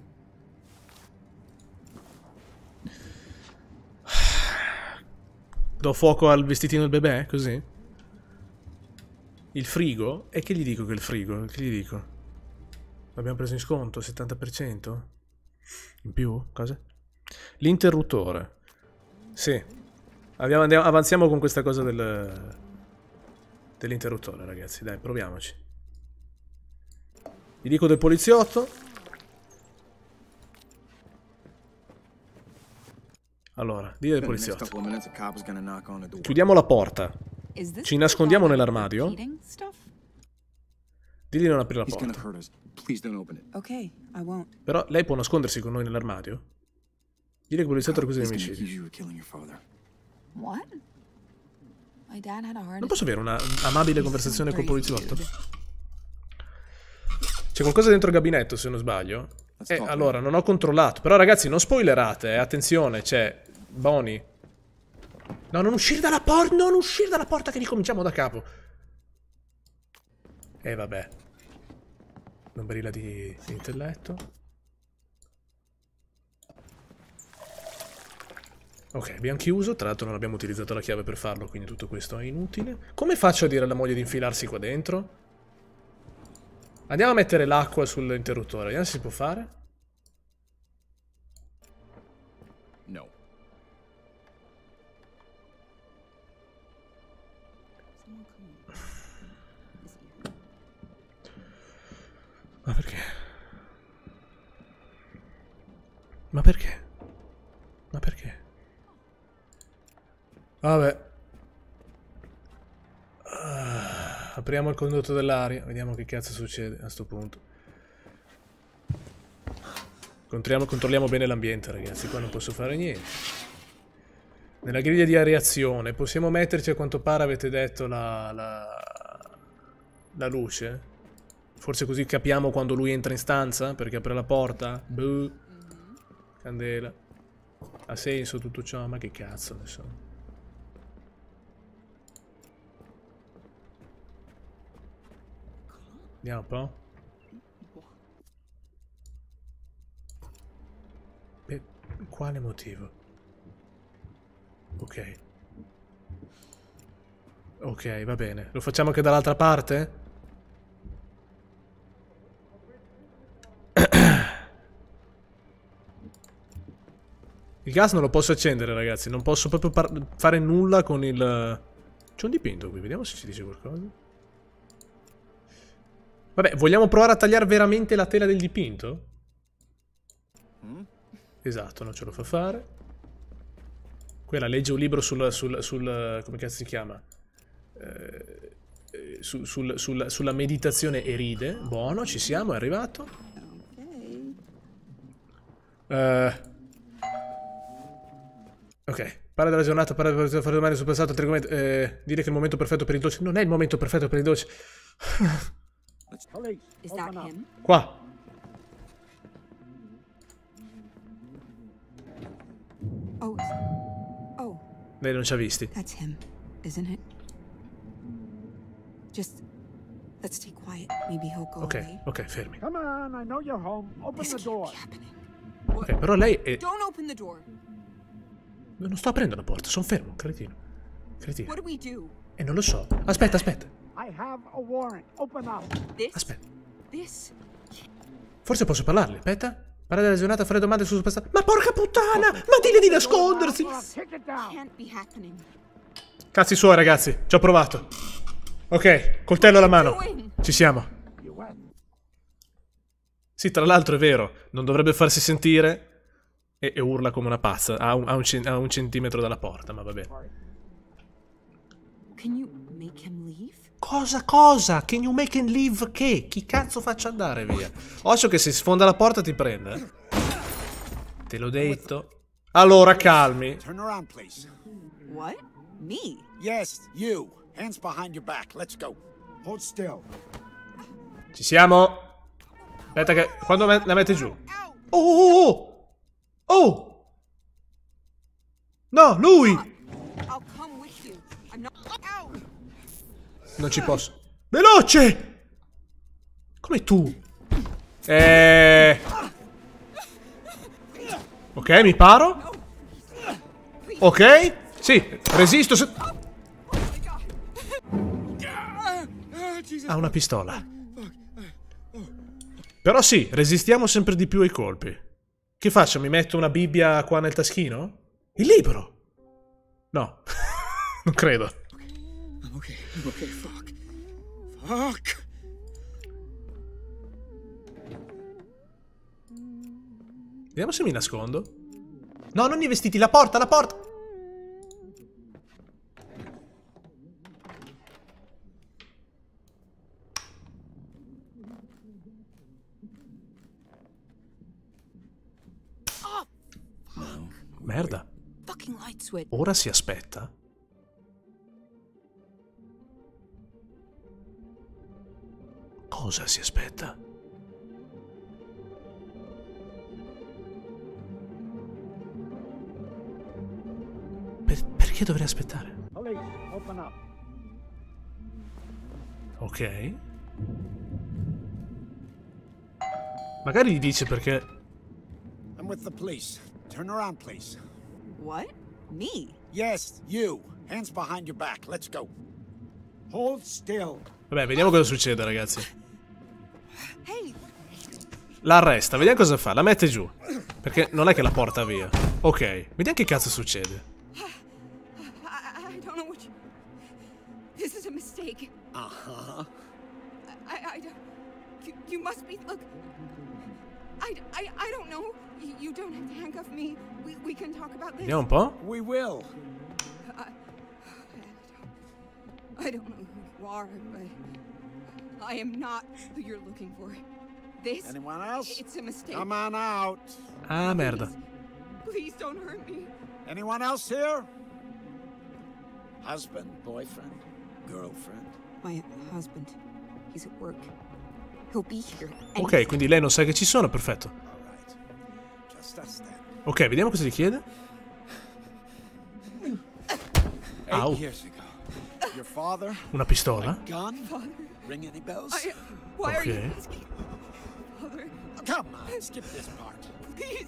Speaker 1: Do fuoco al vestitino del bebè, così? Il frigo? E che gli dico che il frigo? Che gli dico? L'abbiamo preso in sconto, 70%? In più? Cosa? L'interruttore. Sì. Abbiamo, andiamo, avanziamo con questa cosa del... dell'interruttore, ragazzi. Dai, proviamoci. Gli dico del poliziotto. Allora, dì del poliziotto. Chiudiamo la porta. Ci nascondiamo nell'armadio. Digli di non aprire la porta. Però lei può nascondersi con noi nell'armadio? Dì che il poliziotto è così di omicidio. Non posso avere una amabile conversazione col poliziotto? C'è qualcosa dentro il gabinetto, se non sbaglio? Ah, eh, allora, non ho controllato. Però, ragazzi, non spoilerate, eh. Attenzione, c'è... Boni. No, non uscire dalla porta! Non uscire dalla porta che ricominciamo da capo. E eh, vabbè. Lambrilla di... di intelletto. Ok, abbiamo chiuso. Tra l'altro non abbiamo utilizzato la chiave per farlo, quindi tutto questo è inutile. Come faccio a dire alla moglie di infilarsi qua dentro? Andiamo a mettere l'acqua sull'interruttore, vediamo se si può fare. No. Ma perché? Ma perché? Ma perché? Vabbè. Uh apriamo il condotto dell'aria, vediamo che cazzo succede a sto punto. Controlliamo, controlliamo bene l'ambiente, ragazzi, qua non posso fare niente. Nella griglia di ariazione possiamo metterci, a quanto pare avete detto, la, la, la luce. Forse così capiamo quando lui entra in stanza, perché apre la porta. Buh. Mm-hmm. Candela. Ha senso tutto ciò? Ma che cazzo, insomma. Vediamo un po'. Per quale motivo? Ok. Ok, va bene. Lo facciamo anche dall'altra parte? Il gas non lo posso accendere, ragazzi. Non posso proprio fare nulla con il... C'è un dipinto qui, vediamo se ci dice qualcosa. Vabbè, vogliamo provare a tagliare veramente la tela del dipinto? Mm. Esatto, non ce lo fa fare. Quella legge un libro sul... sul, sul come cazzo si chiama? Eh, eh su, sul, sul, sulla meditazione e ride. Buono, ci siamo, è arrivato. Eh, ok. Parla della giornata, parla della fare domande sul passato, eh, dire che è il momento perfetto per il dolce. Non è il momento perfetto per il dolce.
Speaker 4: Qua.
Speaker 3: Oh. Oh.
Speaker 1: Lei non ci ha visti. That's him,
Speaker 3: isn't it? Just
Speaker 4: let's stay quiet. Maybe he'll go Ok, away. ok, fermi. Come on, I know you're home. Open This
Speaker 3: the door.
Speaker 1: Ok, però lei è Don't open the door. Non sto aprendo la porta, sono fermo, cretino. Cretino. What do we do? E non lo so. Aspetta, aspetta.
Speaker 3: I
Speaker 4: have a warrant. Open up. This? Aspetta. This?
Speaker 1: Forse posso parlarle, aspetta. Parla della giornata, fare domande su passato. Ma porca
Speaker 3: puttana! Ma dille di nascondersi!
Speaker 1: Cazzi suoi, ragazzi. Ci ho provato. Ok, coltello alla mano. Ci siamo. Sì, tra l'altro è vero. Non dovrebbe farsi sentire. E, e urla come una pazza. A un, a, un, a un, centimetro dalla porta, ma va bene.
Speaker 3: Can you make him Cosa
Speaker 1: cosa? Can you make and leave che? Chi cazzo faccia andare via? Oscio che si sfonda la porta ti prende. Eh. Te l'ho detto. Allora calmi.
Speaker 4: Turn around, please. What? Me? Yes, you. Hands behind your back. Let's go. Hold still.
Speaker 1: Ci siamo. Aspetta che quando me la mette giù.
Speaker 4: Oh, oh oh oh. Oh. No,
Speaker 1: lui. Non ci posso. Veloce! Come tu? Eh... Ok, mi paro. Ok. Sì, resisto se... Ha una pistola. Però sì, resistiamo sempre di più ai colpi. Che faccio? Mi metto una Bibbia qua nel taschino? Il libro! No, non credo. I'm
Speaker 4: okay. okay. Fuck. Fuck.
Speaker 1: Vediamo se mi nascondo. No, non i vestiti, la porta, la porta! Merda. Ora si aspetta. cosa si aspetta?
Speaker 4: Per perché dovrei aspettare?
Speaker 1: Ok. Magari gli dice perché...
Speaker 4: I'm with the police. Turn around, please. What? Me? Yes, you. Hands behind your back. Let's go. Hold still.
Speaker 1: Vabbè, vediamo cosa succede, ragazzi. La arresta, vediamo cosa fa, la mette giù. Perché non è che la porta via. Ok, vediamo che cazzo succede.
Speaker 3: uh uh-huh. un I, I don't. You, you must be. Look. I, I, I don't know. You, you don't have to handcuff me. We, we can talk about this. Vediamo un po'.
Speaker 4: We will. I,
Speaker 3: I, don't, I don't know who you are, but i am not who you're looking for. This. Anyone else? It's a mistake. Come on out. Ah, merda. Please, please don't hurt
Speaker 4: me. Anyone else here? Husband, boyfriend, girlfriend.
Speaker 3: My husband. He's at work. He'll be here. Ok,
Speaker 1: quindi lei non sa che ci sono, perfetto. Ok, vediamo cosa gli chiede. Au. Una pistola?
Speaker 4: Ring any bells? I, why okay. are you asking? Father. Come on, skip this part. Please.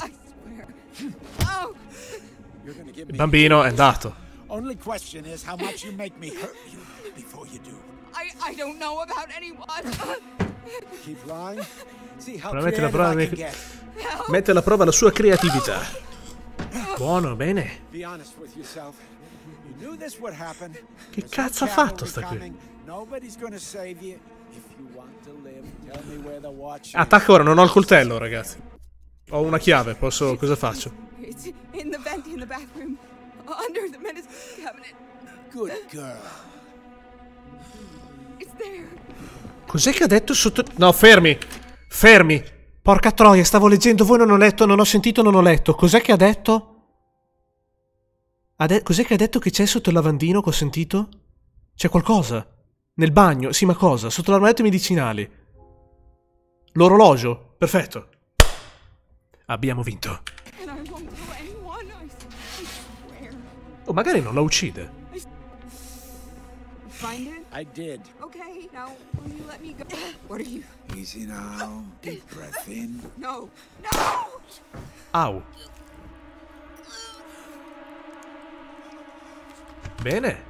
Speaker 3: I swear. Hmm. Oh.
Speaker 4: You're gonna give me
Speaker 1: bambino è andato.
Speaker 4: Only question is how much you make me hurt you before you do. I I don't know about anyone. Keep lying. See how Prova la prova me...
Speaker 1: Mette alla prova la sua creatività. Buono, bene. Che cazzo ha fatto sta qui? Attacco ora, non ho il coltello, ragazzi. Ho una chiave, posso... cosa faccio? Cos'è che ha detto sotto... No, fermi! Fermi! Porca troia, stavo leggendo, voi non ho letto, non ho sentito, non ho letto. Cos'è che ha detto? De- cos'è che ha detto che c'è sotto il lavandino che ho sentito? C'è qualcosa. Nel bagno, sì, ma cosa? Sotto l'armadietto dei medicinali. L'orologio, perfetto. Abbiamo vinto. O oh, magari non la uccide.
Speaker 4: find I did.
Speaker 3: Okay, now will you let me go? What are you?
Speaker 4: Easy now. Deep breath in.
Speaker 3: No. No!
Speaker 4: Ow.
Speaker 1: Bene.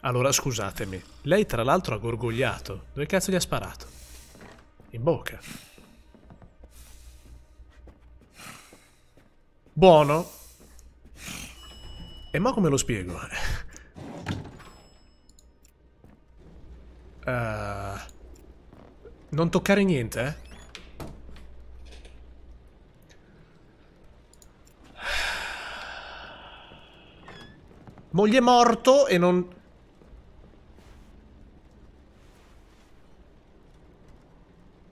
Speaker 1: Allora scusatemi, lei tra l'altro ha gorgogliato. Dove cazzo gli ha sparato? In bocca. Buono. E ma come lo spiego? uh, non toccare niente, eh? Moglie morto e non...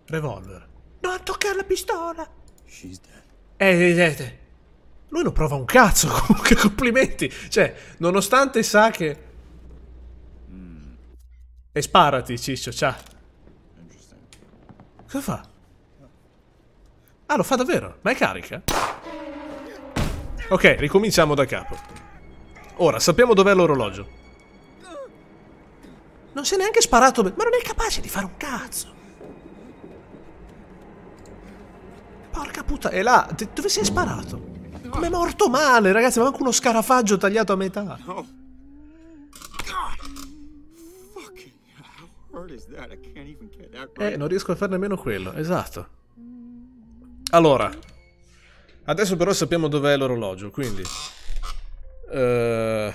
Speaker 1: Revolver. Non toccare la pistola! She's dead. Eh, vedete. Eh, eh, eh. Lui non prova un cazzo, comunque complimenti. Cioè, nonostante sa che... Mm. E sparati, ciccio, ciao. Cosa fa? Ah, lo fa davvero? Ma è carica? Ok, ricominciamo da capo. Ora, sappiamo dov'è l'orologio. Non si è neanche sparato... Ma non è capace di fare un cazzo. Porca puttana, è là. Dove si è sparato? Ma è morto male, ragazzi. Ma anche uno scarafaggio tagliato a metà. Eh, non riesco a fare nemmeno quello, esatto. Allora. Adesso però sappiamo dov'è l'orologio, quindi... Eh,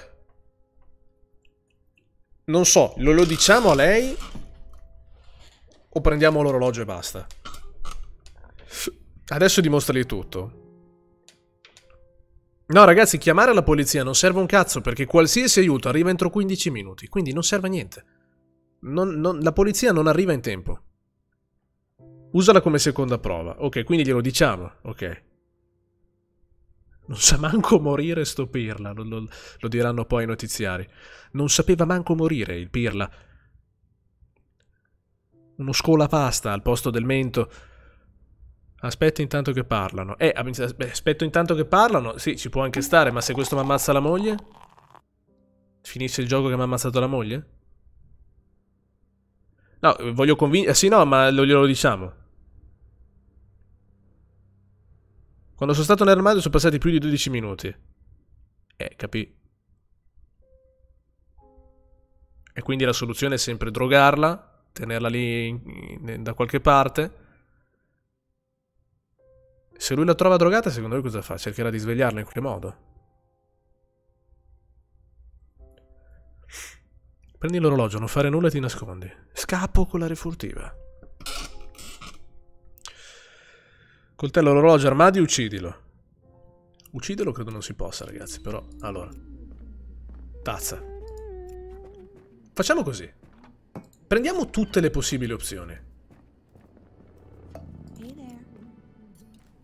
Speaker 1: non so, lo, lo diciamo a lei? O prendiamo l'orologio e basta? Adesso dimostrali tutto. No ragazzi, chiamare la polizia non serve un cazzo perché qualsiasi aiuto arriva entro 15 minuti, quindi non serve a niente. Non, non, la polizia non arriva in tempo. Usala come seconda prova. Ok, quindi glielo diciamo. Ok. Non sa manco morire sto Pirla, lo, lo, lo diranno poi i notiziari. Non sapeva manco morire il Pirla. Uno scola pasta al posto del mento. Aspetto intanto che parlano. Eh, aspetto intanto che parlano. Sì, ci può anche stare, ma se questo mi ammazza la moglie? Finisce il gioco che mi ha ammazzato la moglie? No, voglio convincere... Eh, sì, no, ma glielo diciamo. Quando sono stato nell'armadio sono passati più di 12 minuti. Eh, capì? E quindi la soluzione è sempre drogarla, tenerla lì in, in, da qualche parte. Se lui la trova drogata, secondo voi cosa fa? Cercherà di svegliarla in qualche modo. Prendi l'orologio, non fare nulla e ti nascondi. Scappo con la refurtiva. Coltello, orologio, armadio, uccidilo. Uccidilo credo non si possa, ragazzi, però... Allora. Tazza. Facciamo così. Prendiamo tutte le possibili opzioni.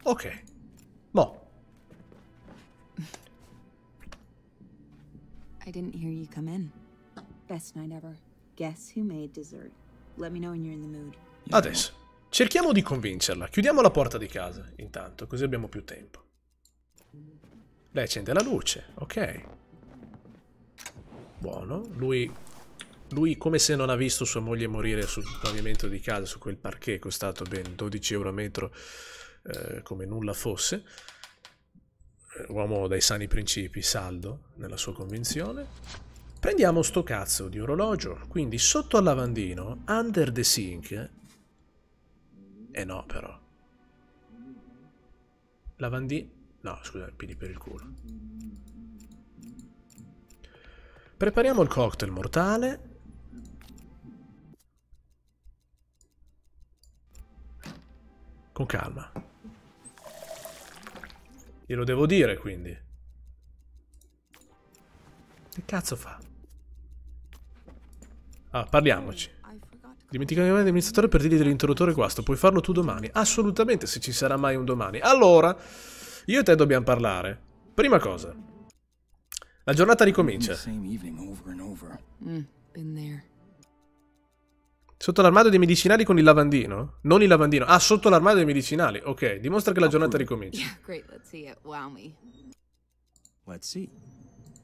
Speaker 3: Ok. Mo. I didn't hear you come in. Best night ever. Guess who made dessert? Let me know when you're in the mood.
Speaker 1: Adesso. Cerchiamo di convincerla. Chiudiamo la porta di casa, intanto, così abbiamo più tempo. Lei accende la luce, ok. Buono. Lui, lui come se non ha visto sua moglie morire sul pavimento di casa, su quel parquet costato ben 12 euro a metro, eh, come nulla fosse. Eh, uomo dai sani principi, saldo, nella sua convinzione. Prendiamo sto cazzo di orologio, quindi sotto al lavandino, under the sink, eh no, però. Lavandì? No, scusa, il per il culo. Prepariamo il cocktail mortale. Con calma. Glielo devo dire, quindi. Che cazzo fa? Ah, parliamoci. Dimenticare di l'amministratore per dirgli dell'interruttore guasto. puoi farlo tu domani. Assolutamente, se ci sarà mai un domani. Allora, io e te dobbiamo parlare. Prima cosa. La giornata ricomincia.
Speaker 2: Mm,
Speaker 1: sotto l'armadio dei medicinali con il lavandino? Non il lavandino. Ah, sotto l'armadio dei medicinali. Ok, dimostra che la giornata ricomincia.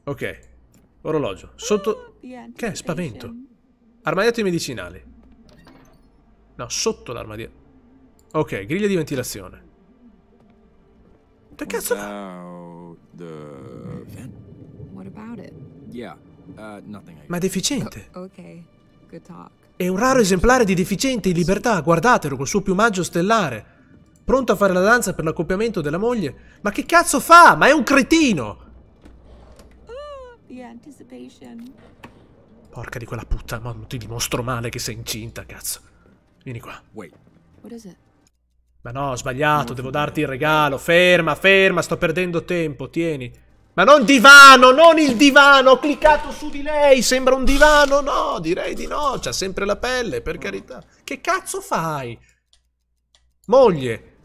Speaker 1: Ok. Orologio. Sotto... Ah, che è? Spavento. Armadiato dei medicinali. No, sotto l'armadio. Ok, griglia di ventilazione. Che cazzo è? Uh, ma è deficiente. Oh, è un raro esemplare di deficiente in libertà, guardatelo, col suo piumaggio stellare. Pronto a fare la danza per l'accoppiamento della moglie? Ma che cazzo fa? Ma è un cretino!
Speaker 3: Oh,
Speaker 1: Porca di quella puttana, ma non ti dimostro male che sei incinta, cazzo. Vieni qua. Wait. Ma no, ho sbagliato, devo darti il regalo. Ferma, ferma, sto perdendo tempo, tieni. Ma non divano, non il divano, ho cliccato su di lei, sembra un divano. No, direi di no, c'ha sempre la pelle, per carità. Che cazzo fai? Moglie.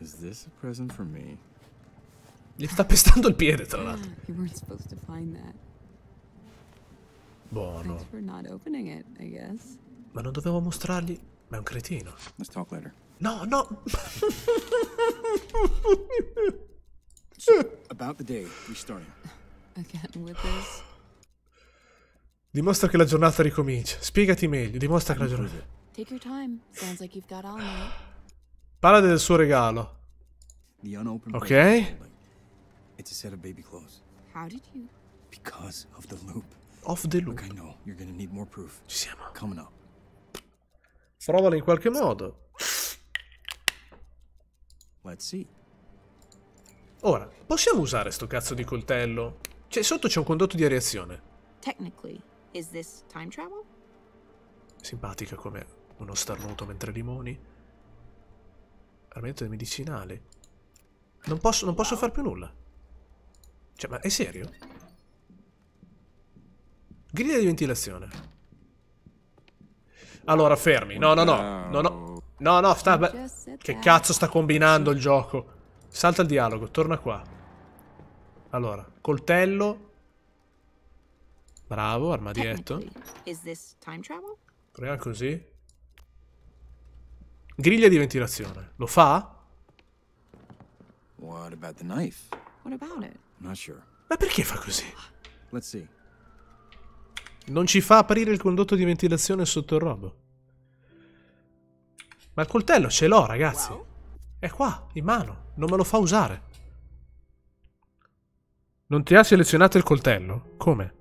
Speaker 1: Is this a present for me? Gli sta pestando il piede, tra l'altro.
Speaker 3: You weren't supposed to find
Speaker 1: Buono. Ma non dovevo mostrargli? Ma è un cretino. Let's talk later.
Speaker 3: No, no!
Speaker 1: Dimostra che la giornata ricomincia. Spiegati meglio, dimostra che la giornata. Parla del suo regalo.
Speaker 3: Ok?
Speaker 2: È
Speaker 1: a set di baby clothes.
Speaker 3: How did Perché
Speaker 2: Because of loop off the Loop. Ci siamo.
Speaker 1: Provala in qualche modo. Let's see. Ora, possiamo usare sto cazzo di coltello? Cioè, sotto c'è un condotto di areazione. Simpatica come uno starnuto mentre limoni. Armamento dei medicinali. Non posso, non posso far più nulla. Cioè, ma è serio? Griglia di ventilazione. Allora, fermi. No, no, no. No, no. No, no, sta... Che cazzo sta combinando il gioco? Salta il dialogo, torna qua. Allora, coltello. Bravo, armadietto. Proviamo così. Griglia di ventilazione. Lo fa?
Speaker 3: Ma
Speaker 1: perché fa così? Let's see. Non ci fa aprire il condotto di ventilazione sotto il robo. Ma il coltello ce l'ho, ragazzi. È qua, in mano. Non me lo fa usare. Non ti ha selezionato il coltello? Come?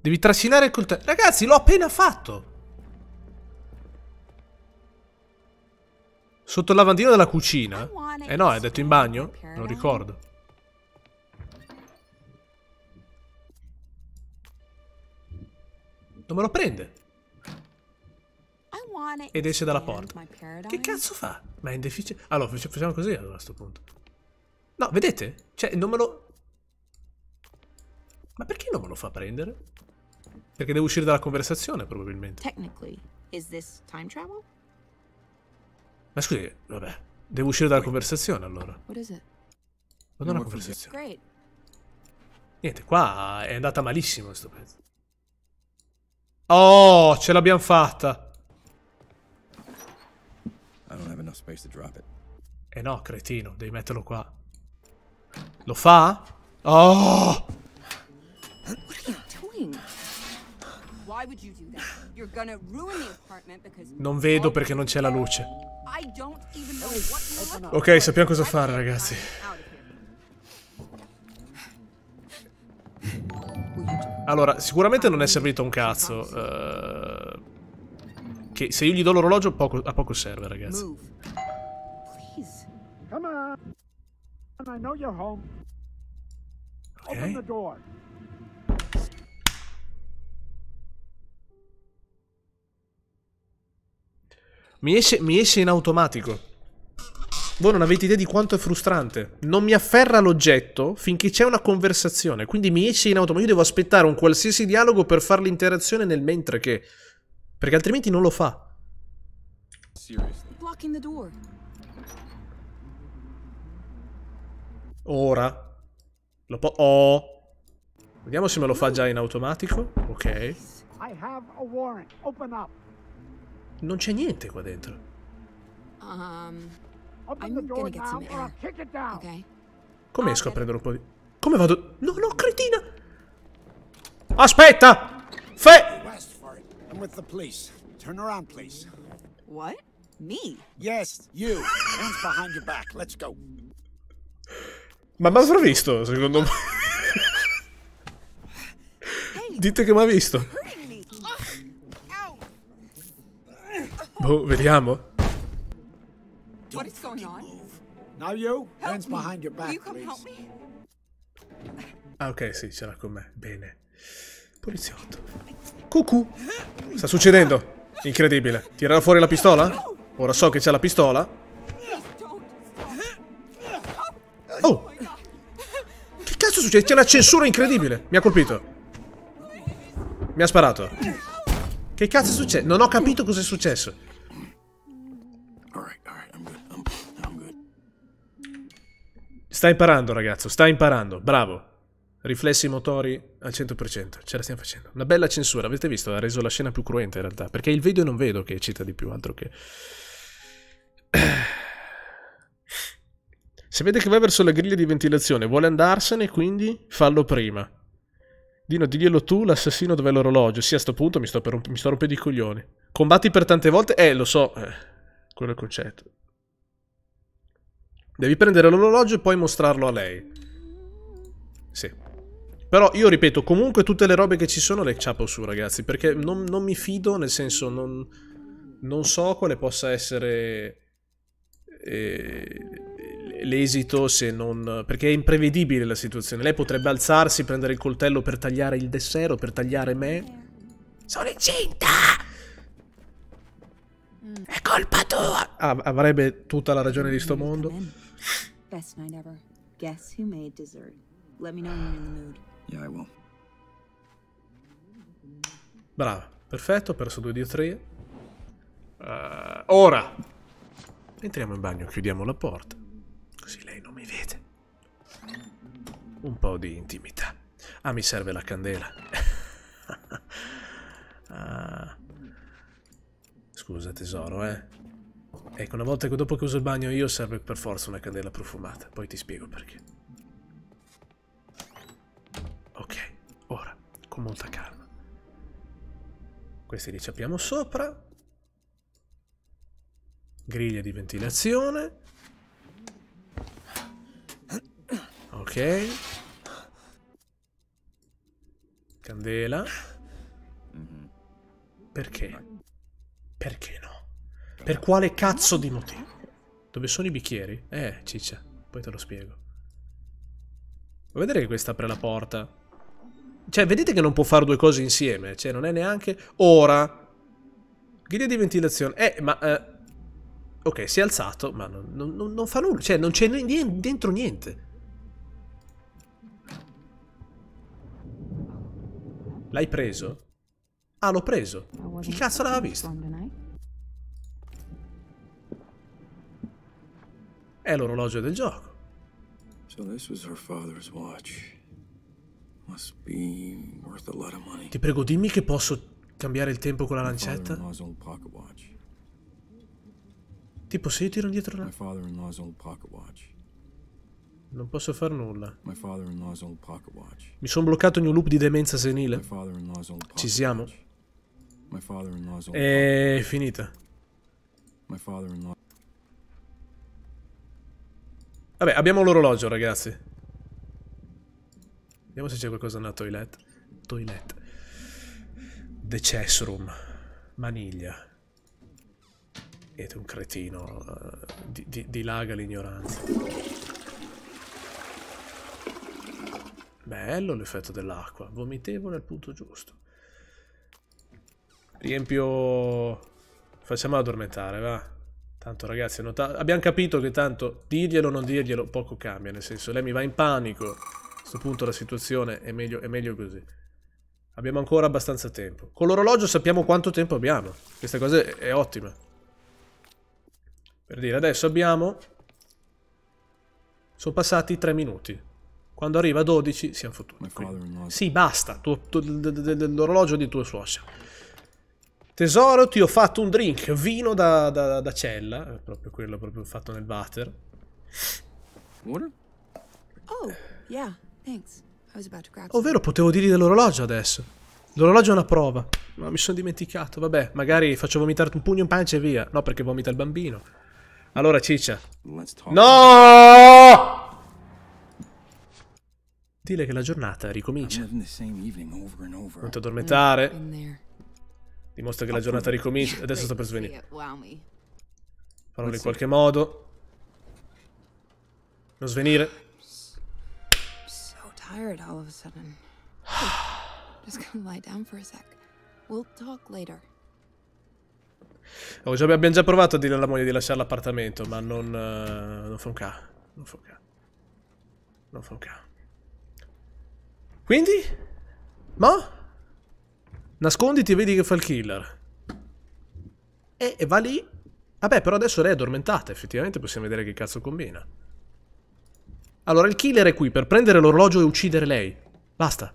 Speaker 1: Devi trascinare il coltello. Ragazzi, l'ho appena fatto! Sotto il lavandino della cucina? Eh no, hai detto in bagno? Non ricordo. Non me lo prende.
Speaker 3: Ed esce dalla porta. Che
Speaker 1: cazzo fa? Ma è indeficiente. Allora, facciamo così allora a questo punto. No, vedete? Cioè, non me lo... Ma perché non me lo fa prendere? Perché devo uscire dalla conversazione, probabilmente. Ma scusi, vabbè. Devo uscire dalla conversazione, allora.
Speaker 3: Ma Non è una conversazione.
Speaker 1: Niente, qua è andata malissimo questo pezzo. Oh, ce l'abbiamo fatta. Eh no, cretino, devi metterlo qua. Lo fa? Oh! Non vedo perché non c'è la luce. Ok, sappiamo cosa fare, ragazzi. Allora, sicuramente non è servito un cazzo. Uh, che se io gli do l'orologio poco, a poco serve, ragazzi. Ok. Mi esce, mi esce in automatico. Voi non avete idea di quanto è frustrante. Non mi afferra l'oggetto finché c'è una conversazione, quindi mi esce in automatico. Io devo aspettare un qualsiasi dialogo per fare l'interazione nel mentre che... Perché altrimenti non lo fa. Ora. Lo po- oh. Vediamo se me lo fa già in automatico. Ok. Non c'è niente qua dentro.
Speaker 3: Um... I'm gonna get some air. Okay?
Speaker 1: Come ah, esco a prendere un po' di... Come vado... No, no, cretina! Aspetta!
Speaker 4: Fe... I'm with the police. Turn around, please. What? Me? Yes, you. Hands behind your back. Let's go. Ma
Speaker 1: mi avrà visto, secondo me. Dite che mi ha visto. Boh, vediamo
Speaker 4: what is going on? Now you, help hands me. behind your back, you come please. Help me?
Speaker 1: Ah, ok, sì, ce l'ha con me. Bene. Poliziotto. Cucù. Sta succedendo. Incredibile. Tirerà fuori la pistola? Ora so che c'è la pistola. Oh! Che cazzo succede? C'è una censura incredibile. Mi ha colpito. Mi ha sparato. Che cazzo succede? Non ho capito cosa è successo. Sta imparando, ragazzo, sta imparando. Bravo. Riflessi motori al 100%, ce la stiamo facendo. Una bella censura, avete visto? Ha reso la scena più cruenta in realtà, perché il video non vedo che eccita di più, altro che... Se vede che va verso la griglia di ventilazione, vuole andarsene, quindi fallo prima. Dino, diglielo tu, l'assassino dov'è l'orologio? Sì, a sto punto mi sto, per romp- mi sto rompendo i coglioni. Combatti per tante volte? Eh, lo so, eh, quello è il concetto. Devi prendere l'orologio e poi mostrarlo a lei. Sì. Però io ripeto, comunque tutte le robe che ci sono le ciapo su, ragazzi, perché non, non mi fido, nel senso non, non so quale possa essere eh, l'esito se non... perché è imprevedibile la situazione. Lei potrebbe alzarsi, prendere il coltello per tagliare il dessert o per tagliare me.
Speaker 3: Sono incinta! Mm. È colpa tua!
Speaker 1: Ah, avrebbe tutta la ragione di sto mm, mondo.
Speaker 3: Best night ever. Guess who made dessert? Let me know when you're in the mood. Yeah, I will.
Speaker 1: Brava, perfetto, ho perso due di tre. Uh, ora! Entriamo in bagno, chiudiamo la porta. Così lei non mi vede. Un po' di intimità. Ah, mi serve la candela. ah. Scusa tesoro, eh. Ecco, una volta che dopo che uso il bagno io serve per forza una candela profumata. Poi ti spiego perché. Ok, ora, con molta calma. Questi li ci apriamo sopra. Griglia di ventilazione. Ok. Candela. Mm-hmm. Perché? Perché no? Per quale cazzo di motivo? Dove sono i bicchieri? Eh, ciccia, poi te lo spiego. Vuoi vedere che questa apre la porta? Cioè, vedete che non può fare due cose insieme? Cioè, non è neanche... Ora! Griglia di ventilazione. Eh, ma... Eh... Ok, si è alzato, ma non, non, non fa nulla. Cioè, non c'è dentro niente. L'hai preso? Ah, l'ho preso.
Speaker 3: Chi cazzo l'aveva visto?
Speaker 1: È l'orologio del gioco. Ti prego, dimmi che posso cambiare il tempo con la lancetta. Tipo, se io tiro indietro la... Non posso far
Speaker 2: nulla. Mi
Speaker 1: sono bloccato in un loop di demenza senile. Ci siamo. È finita. Vabbè, abbiamo l'orologio, ragazzi. Vediamo se c'è qualcosa nella toilette. Toilette. The chess room. Maniglia. Siete un cretino. Eh, di, di, dilaga l'ignoranza. Bello l'effetto dell'acqua. Vomitevole al punto giusto. Riempio... Facciamo addormentare, va. Tanto ragazzi, abbiamo capito che tanto dirglielo o non dirglielo poco cambia, nel senso lei mi va in panico, a questo punto la situazione è meglio, è meglio così. Abbiamo ancora abbastanza tempo. Con l'orologio sappiamo quanto tempo abbiamo, questa cosa è, ottima. Per dire, adesso abbiamo... Sono passati 3 minuti. Quando arriva 12 siamo fottuti. Sì, basta, l'orologio di tuo suocera. Tesoro, ti ho fatto un drink, vino da, da, da cella, è proprio quello proprio fatto nel water. Water?
Speaker 3: Oh, yeah, thanks. I was about to grab Ovvero
Speaker 1: potevo dirgli dell'orologio adesso. L'orologio è una prova. Ma mi sono dimenticato. Vabbè, magari faccio vomitare un pugno in pancia e via. No, perché vomita il bambino. Allora, ciccia. No! Dile che la giornata ricomincia. Non ti addormentare. Dimostra che la giornata ricomincia. Adesso sto per svenire. Parlo in qualche modo. Non svenire. Oh, già, abbiamo già provato a dire alla moglie di lasciare l'appartamento, ma non, uh, non fa un ca. Non fa un ca. Non fa un ca. Quindi? Ma? Nasconditi e vedi che fa il killer. E, e va lì. Vabbè, però adesso lei è addormentata, effettivamente possiamo vedere che cazzo combina. Allora, il killer è qui per prendere l'orologio e uccidere lei. Basta.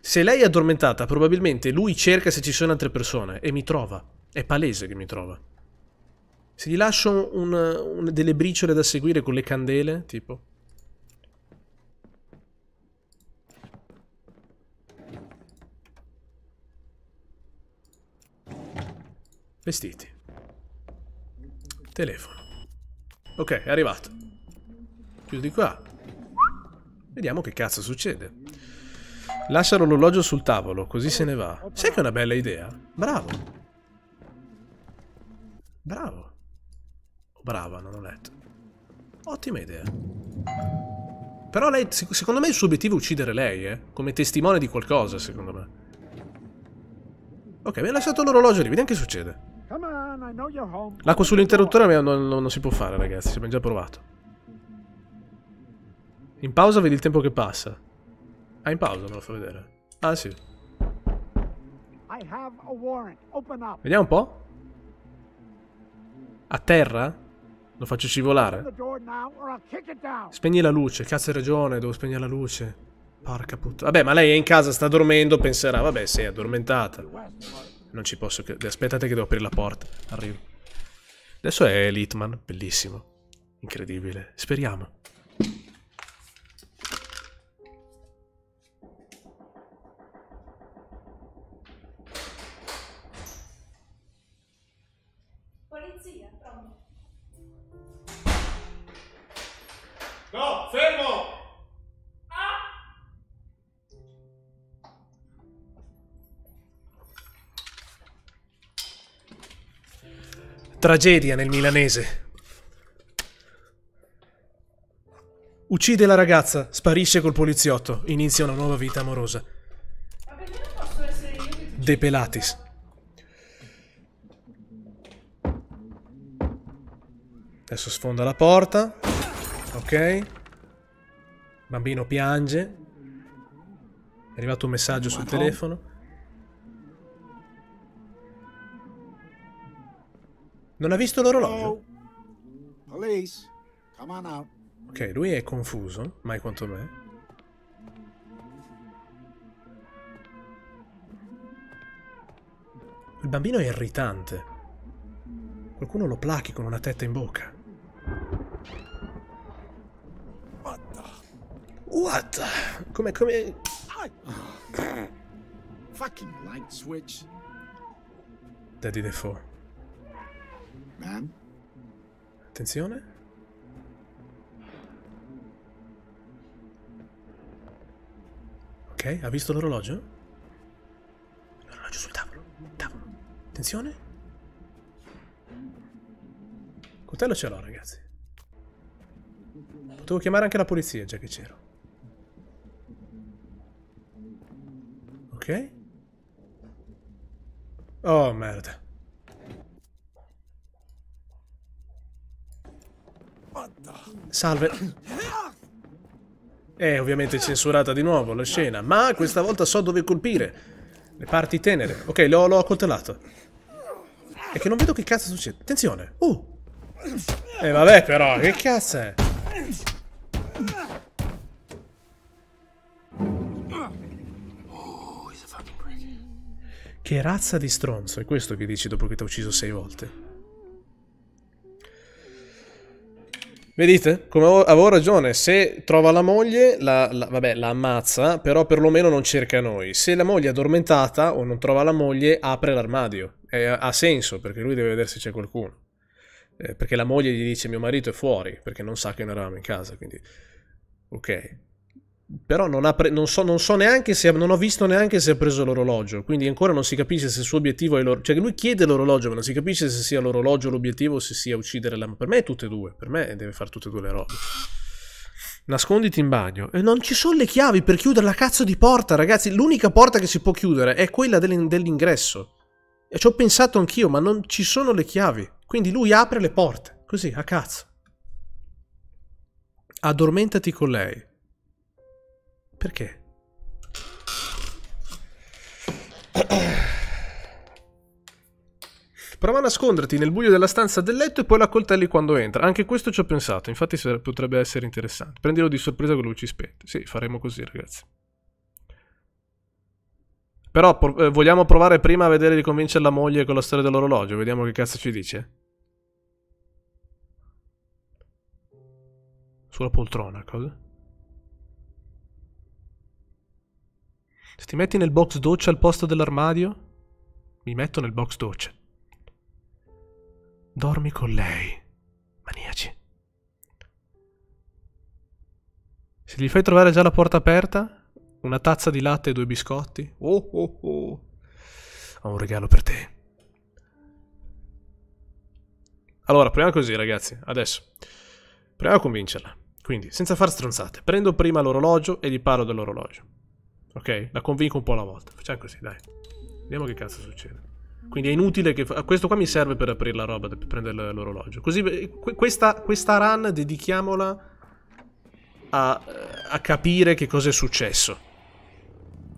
Speaker 1: Se lei è addormentata, probabilmente lui cerca se ci sono altre persone e mi trova. È palese che mi trova. Se gli lascio un, un, delle briciole da seguire con le candele, tipo... Vestiti. Telefono. Ok, è arrivato. Chiudi qua. Vediamo che cazzo succede. Lascia l'orologio sul tavolo, così se ne va. Sai che è una bella idea? Bravo. Bravo. Brava, non ho letto. Ottima idea. Però lei, secondo me il suo obiettivo è uccidere lei, eh. Come testimone di qualcosa, secondo me. Ok, mi ha lasciato l'orologio lì, vediamo che succede. L'acqua sull'interruttore non, non, non, si può fare, ragazzi. Ci abbiamo già provato. In pausa vedi il tempo che passa. Ah, in pausa me lo fa vedere. Ah, sì. Vediamo un po'. A terra? Lo faccio scivolare. Spegni la luce. Cazzo, hai ragione. Devo spegnere la luce. Porca puttana. Vabbè, ma lei è in casa, sta dormendo. Penserà, vabbè, sì, è addormentata. Non ci posso credere. Aspettate che devo aprire la porta. Arrivo. Adesso è Litman. Bellissimo. Incredibile. Speriamo. Tragedia nel milanese. Uccide la ragazza, sparisce col poliziotto, inizia una nuova vita amorosa. De Pelatis. Adesso sfonda la porta. Ok. Bambino piange. È arrivato un messaggio sul telefono. Non ha visto l'orologio.
Speaker 4: Ok,
Speaker 1: lui è confuso, mai quanto me. Il bambino è irritante. Qualcuno lo plachi con una tetta in bocca. What the...
Speaker 4: What? Come, come... Fucking light switch.
Speaker 1: Daddy Defoe.
Speaker 4: Man? Eh?
Speaker 1: Attenzione. Ok, ha visto l'orologio? L'orologio sul tavolo. Tavolo. Attenzione. Il coltello ce l'ho, ragazzi. Potevo chiamare anche la polizia, già che c'ero. Ok. Oh, merda. Salve. E eh, ovviamente censurata di nuovo la scena, ma questa volta so dove colpire. Le parti tenere. Ok, l'ho accoltellato. È che non vedo che cazzo succede. Attenzione. Uh. E eh, vabbè però, che cazzo è? Che razza di stronzo, è questo che dici dopo che ti ha ucciso sei volte. Vedete? Come avevo ragione, se trova la moglie, la, la, vabbè, la ammazza, però perlomeno non cerca noi. Se la moglie è addormentata o non trova la moglie, apre l'armadio. Eh, ha senso, perché lui deve vedere se c'è qualcuno. Eh, perché la moglie gli dice mio marito è fuori, perché non sa che noi eravamo in casa, quindi... Ok. Però non, pre- non, so, non, so, neanche se non ho visto neanche se ha preso l'orologio. Quindi ancora non si capisce se il suo obiettivo è l'orologio. Cioè, lui chiede l'orologio, ma non si capisce se sia l'orologio l'obiettivo o se sia uccidere la. Per me è tutte e due. Per me deve fare tutte e due le robe. Nasconditi in bagno. E non ci sono le chiavi per chiudere la cazzo di porta, ragazzi. L'unica porta che si può chiudere è quella dell'in- dell'ingresso. E ci ho pensato anch'io, ma non ci sono le chiavi. Quindi lui apre le porte. Così, a cazzo. Addormentati con lei. Perché? Prova a nasconderti nel buio della stanza del letto e poi la coltelli quando entra. Anche questo ci ho pensato, infatti potrebbe essere interessante. Prendilo di sorpresa con le luci spette. Sì, faremo così, ragazzi. Però eh, vogliamo provare prima a vedere di convincere la moglie con la storia dell'orologio. Vediamo che cazzo ci dice. Sulla poltrona, cosa? Se ti metti nel box doccia al posto dell'armadio, mi metto nel box doccia. Dormi con lei, maniaci. Se gli fai trovare già la porta aperta, una tazza di latte e due biscotti, oh oh oh, ho un regalo per te. Allora, proviamo così ragazzi, adesso. Proviamo a convincerla. Quindi, senza far stronzate, prendo prima l'orologio e gli parlo dell'orologio. Ok, la convinco un po' alla volta. Facciamo così, dai. Vediamo che cazzo succede. Quindi è inutile che... Questo qua mi serve per aprire la roba, per prendere l'orologio. Così eh, questa, questa, run dedichiamola a, a capire che cosa è successo.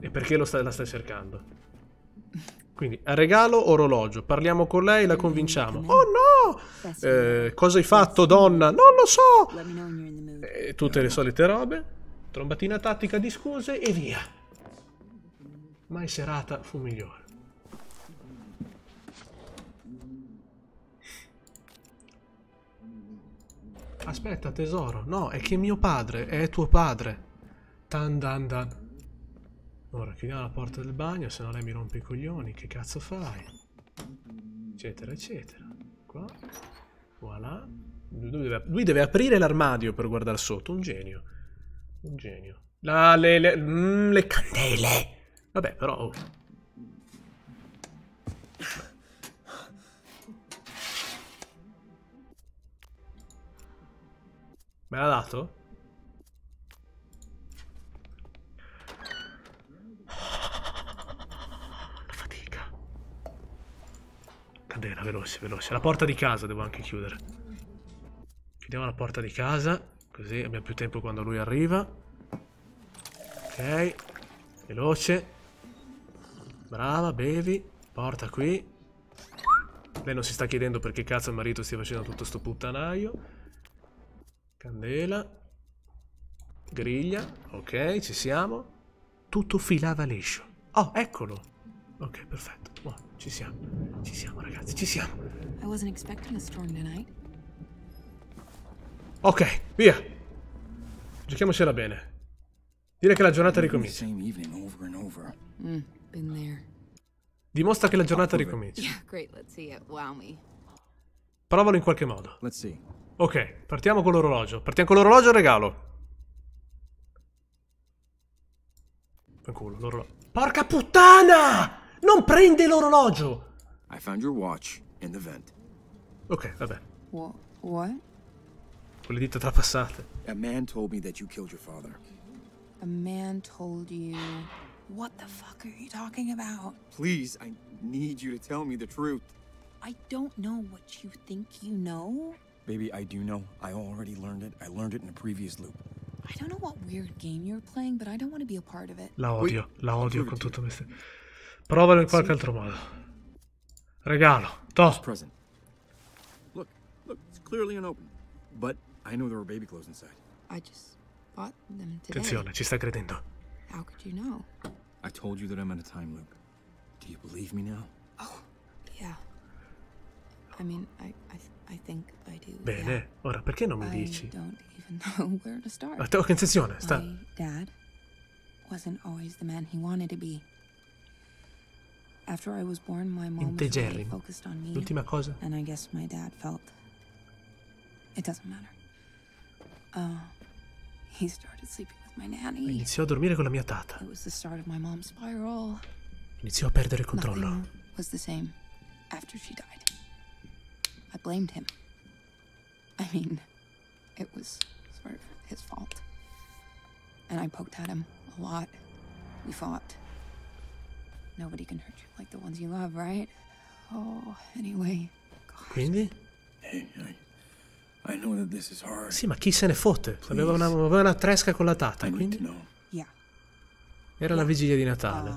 Speaker 1: E perché sta, la stai cercando. Quindi, regalo orologio. Parliamo con lei, la convinciamo. Oh no! Eh, cosa hai fatto, donna? Non lo so! Eh, tutte le solite robe. Trombatina tattica di scuse e via ma in serata fu migliore. Aspetta tesoro, no, è che mio padre, è tuo padre. Tan dan dan. Ora chiudiamo la porta del bagno, se no lei mi rompe i coglioni, che cazzo fai? Eccetera, eccetera. Qua. Voilà. Lui deve, lui deve aprire l'armadio per guardare sotto, un genio. Un genio. La, le, le, mm, le candele! Vabbè, però... Oh. Me l'ha dato? La fatica. Candela, veloce, veloce. La porta di casa devo anche chiudere. Chiudiamo la porta di casa, così abbiamo più tempo quando lui arriva. Ok, veloce. Brava, bevi. Porta qui. Lei non si sta chiedendo perché cazzo il marito stia facendo tutto sto puttanaio. Candela. Griglia. Ok, ci siamo. Tutto filava liscio. Oh, eccolo. Ok, perfetto. Oh, ci siamo. Ci siamo, ragazzi, ci siamo. Ok, via. Giochiamocela bene. Direi che la giornata ricomincia.
Speaker 3: Mm.
Speaker 1: Dimostra che la giornata ricomincia.
Speaker 3: Uh,
Speaker 1: Provalo in qualche modo. Ok, partiamo con l'orologio. Partiamo con l'orologio e regalo. Fanculo, l'orologio. Porca puttana! Non prende l'orologio!
Speaker 2: I found your watch in the vent. Ok, vabbè.
Speaker 3: What? What?
Speaker 2: Con le dita trapassate. A man told me that you killed your father.
Speaker 3: A man told you What the fuck are you talking about?
Speaker 2: Please, I need you to tell me the truth.
Speaker 3: I don't know what you think you know.
Speaker 2: Baby, I do know. I already learned it. I learned it in a previous loop.
Speaker 3: I don't know what weird game you're playing, but I don't want to be a part of it. La
Speaker 1: odio, la odio con tutto questo. Provalo in qualche altro modo. Regalo. Toh.
Speaker 3: Look, look, it's
Speaker 2: clearly unopened. But I know there were baby clothes inside.
Speaker 3: I just bought them today. Attenzione,
Speaker 1: ci sta credendo.
Speaker 3: How could you know?
Speaker 2: I told you that I'm in a time loop. Do you believe me now? Oh,
Speaker 3: yeah. I mean, I, I, I think I
Speaker 1: do. Bene, yeah. ora
Speaker 2: perché non mi dici?
Speaker 3: I don't even know where to start. Att- attenzione, sta. My dad wasn't always the man he wanted to be. After I was born, my mom was really focused on me. L'ultima cosa. And I guess my dad felt it doesn't matter. Uh, he started sleeping
Speaker 1: Iniziò a dormire con la mia
Speaker 3: tata. Iniziò
Speaker 1: a perdere il controllo.
Speaker 3: Was the same after she died. I blamed him. I mean, it was sort of his fault. And I poked at him a lot. We fought. Nobody can hurt you like the ones you love, right? Oh, anyway. Quindi? Eh, eh.
Speaker 1: Sì, ma chi se ne fotte? Aveva una, aveva una tresca con la tata, quindi... Era la vigilia di Natale. Uh,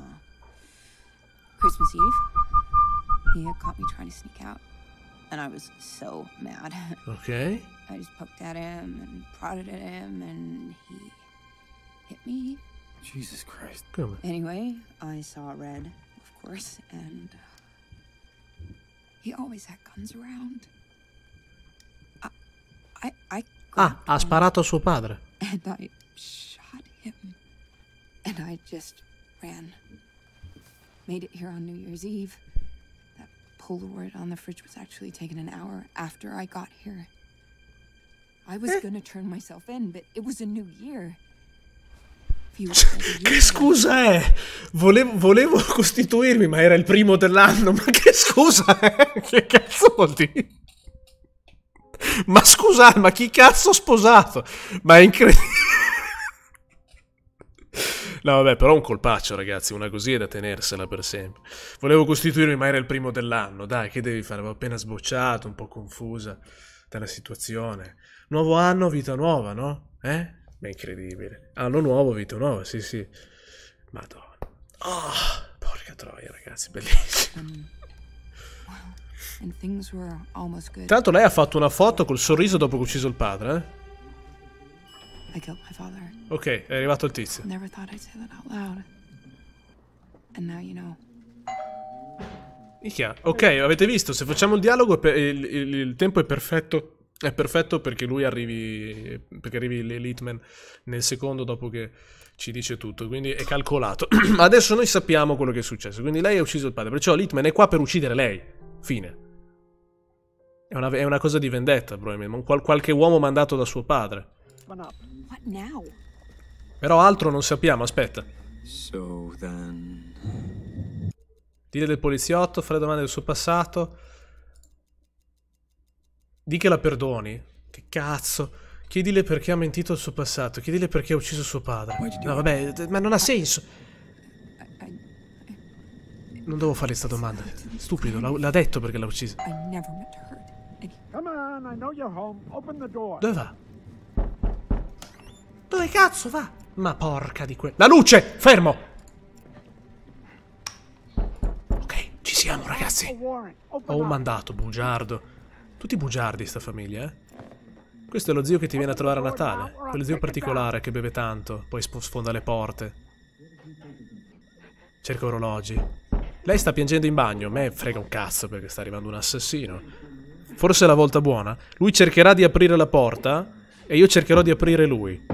Speaker 3: Christmas Eve, he had caught me trying to sneak out, and I was so mad. Okay. I just poked at him and prodded at him, and he hit me. Jesus Christ. Come on. Anyway, I saw red, of course, and he always had guns around. I, I ah, ha sparato a suo padre. And I shot him. And I just ran. Made it here on New Year's Eve. That Polaroid on the fridge was actually taken an hour after I got here. I was eh. gonna turn myself in, but it was a new year.
Speaker 1: Cioè, che scusa è? Volevo, volevo costituirmi, ma era il primo dell'anno. Ma che scusa è? Che cazzo vuol dire? Ma scusate, ma chi cazzo ho sposato? Ma è incredibile. No, vabbè, però un colpaccio, ragazzi. Una così è da tenersela per sempre. Volevo costituirmi, ma era il primo dell'anno. Dai, che devi fare? Avevo appena sbocciato, un po' confusa dalla situazione. Nuovo anno, vita nuova, no? Eh? Ma è incredibile. Anno nuovo, vita nuova, sì, sì. Madonna. Oh, porca troia, ragazzi, bellissimo.
Speaker 3: Tra l'altro lei ha
Speaker 1: fatto una foto col sorriso dopo che ho ucciso il padre, eh? Ok, è arrivato il tizio. Nicchia. Ok, avete visto, se facciamo il dialogo il, il, il tempo è perfetto è perfetto perché lui arrivi, perché arrivi l'Elitman nel secondo dopo che ci dice tutto, quindi è calcolato. Adesso noi sappiamo quello che è successo, quindi lei ha ucciso il padre, perciò l'Elitman è qua per uccidere lei. Fine. È una, è una, cosa di vendetta, probabilmente. Qual qualche uomo mandato da suo padre. Però altro non sappiamo, aspetta. So Dire del poliziotto, fare domande del suo passato. Di che la perdoni. Che cazzo. Chiedile perché ha mentito al suo passato. Chiedile perché ha ucciso suo padre. No, vabbè, ma non ha senso. Non devo fare questa domanda. Stupido, l'ha detto perché l'ha uccisa.
Speaker 4: Come on, I know you're home. Open the door. Dove va? Dove cazzo va?
Speaker 1: Ma porca di quella. La luce! Fermo!
Speaker 4: Ok, ci siamo, ragazzi. Ho un mandato,
Speaker 1: bugiardo. Tutti bugiardi sta famiglia, eh? Questo è lo zio che ti viene a trovare a Natale. Quello zio particolare che beve tanto, poi sfonda le porte. Cerca orologi. Lei sta piangendo in bagno, a me frega un cazzo perché sta arrivando un assassino. Forse è la volta buona. Lui cercherà di aprire la porta e io cercherò di aprire lui.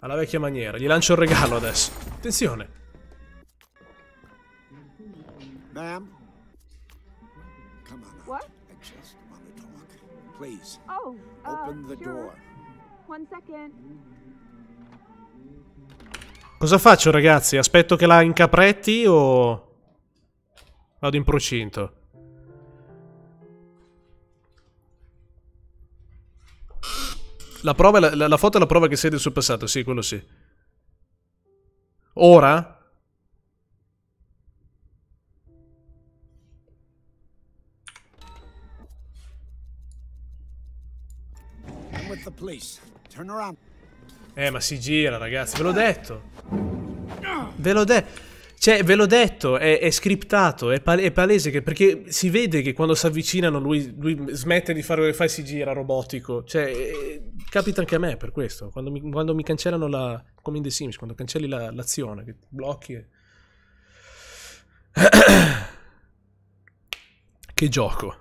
Speaker 1: Alla vecchia maniera. Gli lancio un regalo adesso. Attenzione.
Speaker 4: Ma'am.
Speaker 3: Come on. What? I just want to
Speaker 4: talk. Please.
Speaker 3: Oh, uh, open the door. One second.
Speaker 1: Cosa faccio, ragazzi? Aspetto che la incapretti o... Vado in procinto. La, prova, la, la foto è la prova che siete sul passato, sì, quello sì. Ora? Eh, ma si gira, ragazzi, ve l'ho detto. Ve l'ho detto. Cioè, ve l'ho detto, è, è scriptato, è, pal è palese che, perché si vede che quando si avvicinano lui, lui smette di fare e si gira robotico. Cioè, eh, capita anche a me per questo. Quando mi, quando mi, cancellano la. come in The Sims, quando cancelli l'azione, che blocchi. E... che gioco.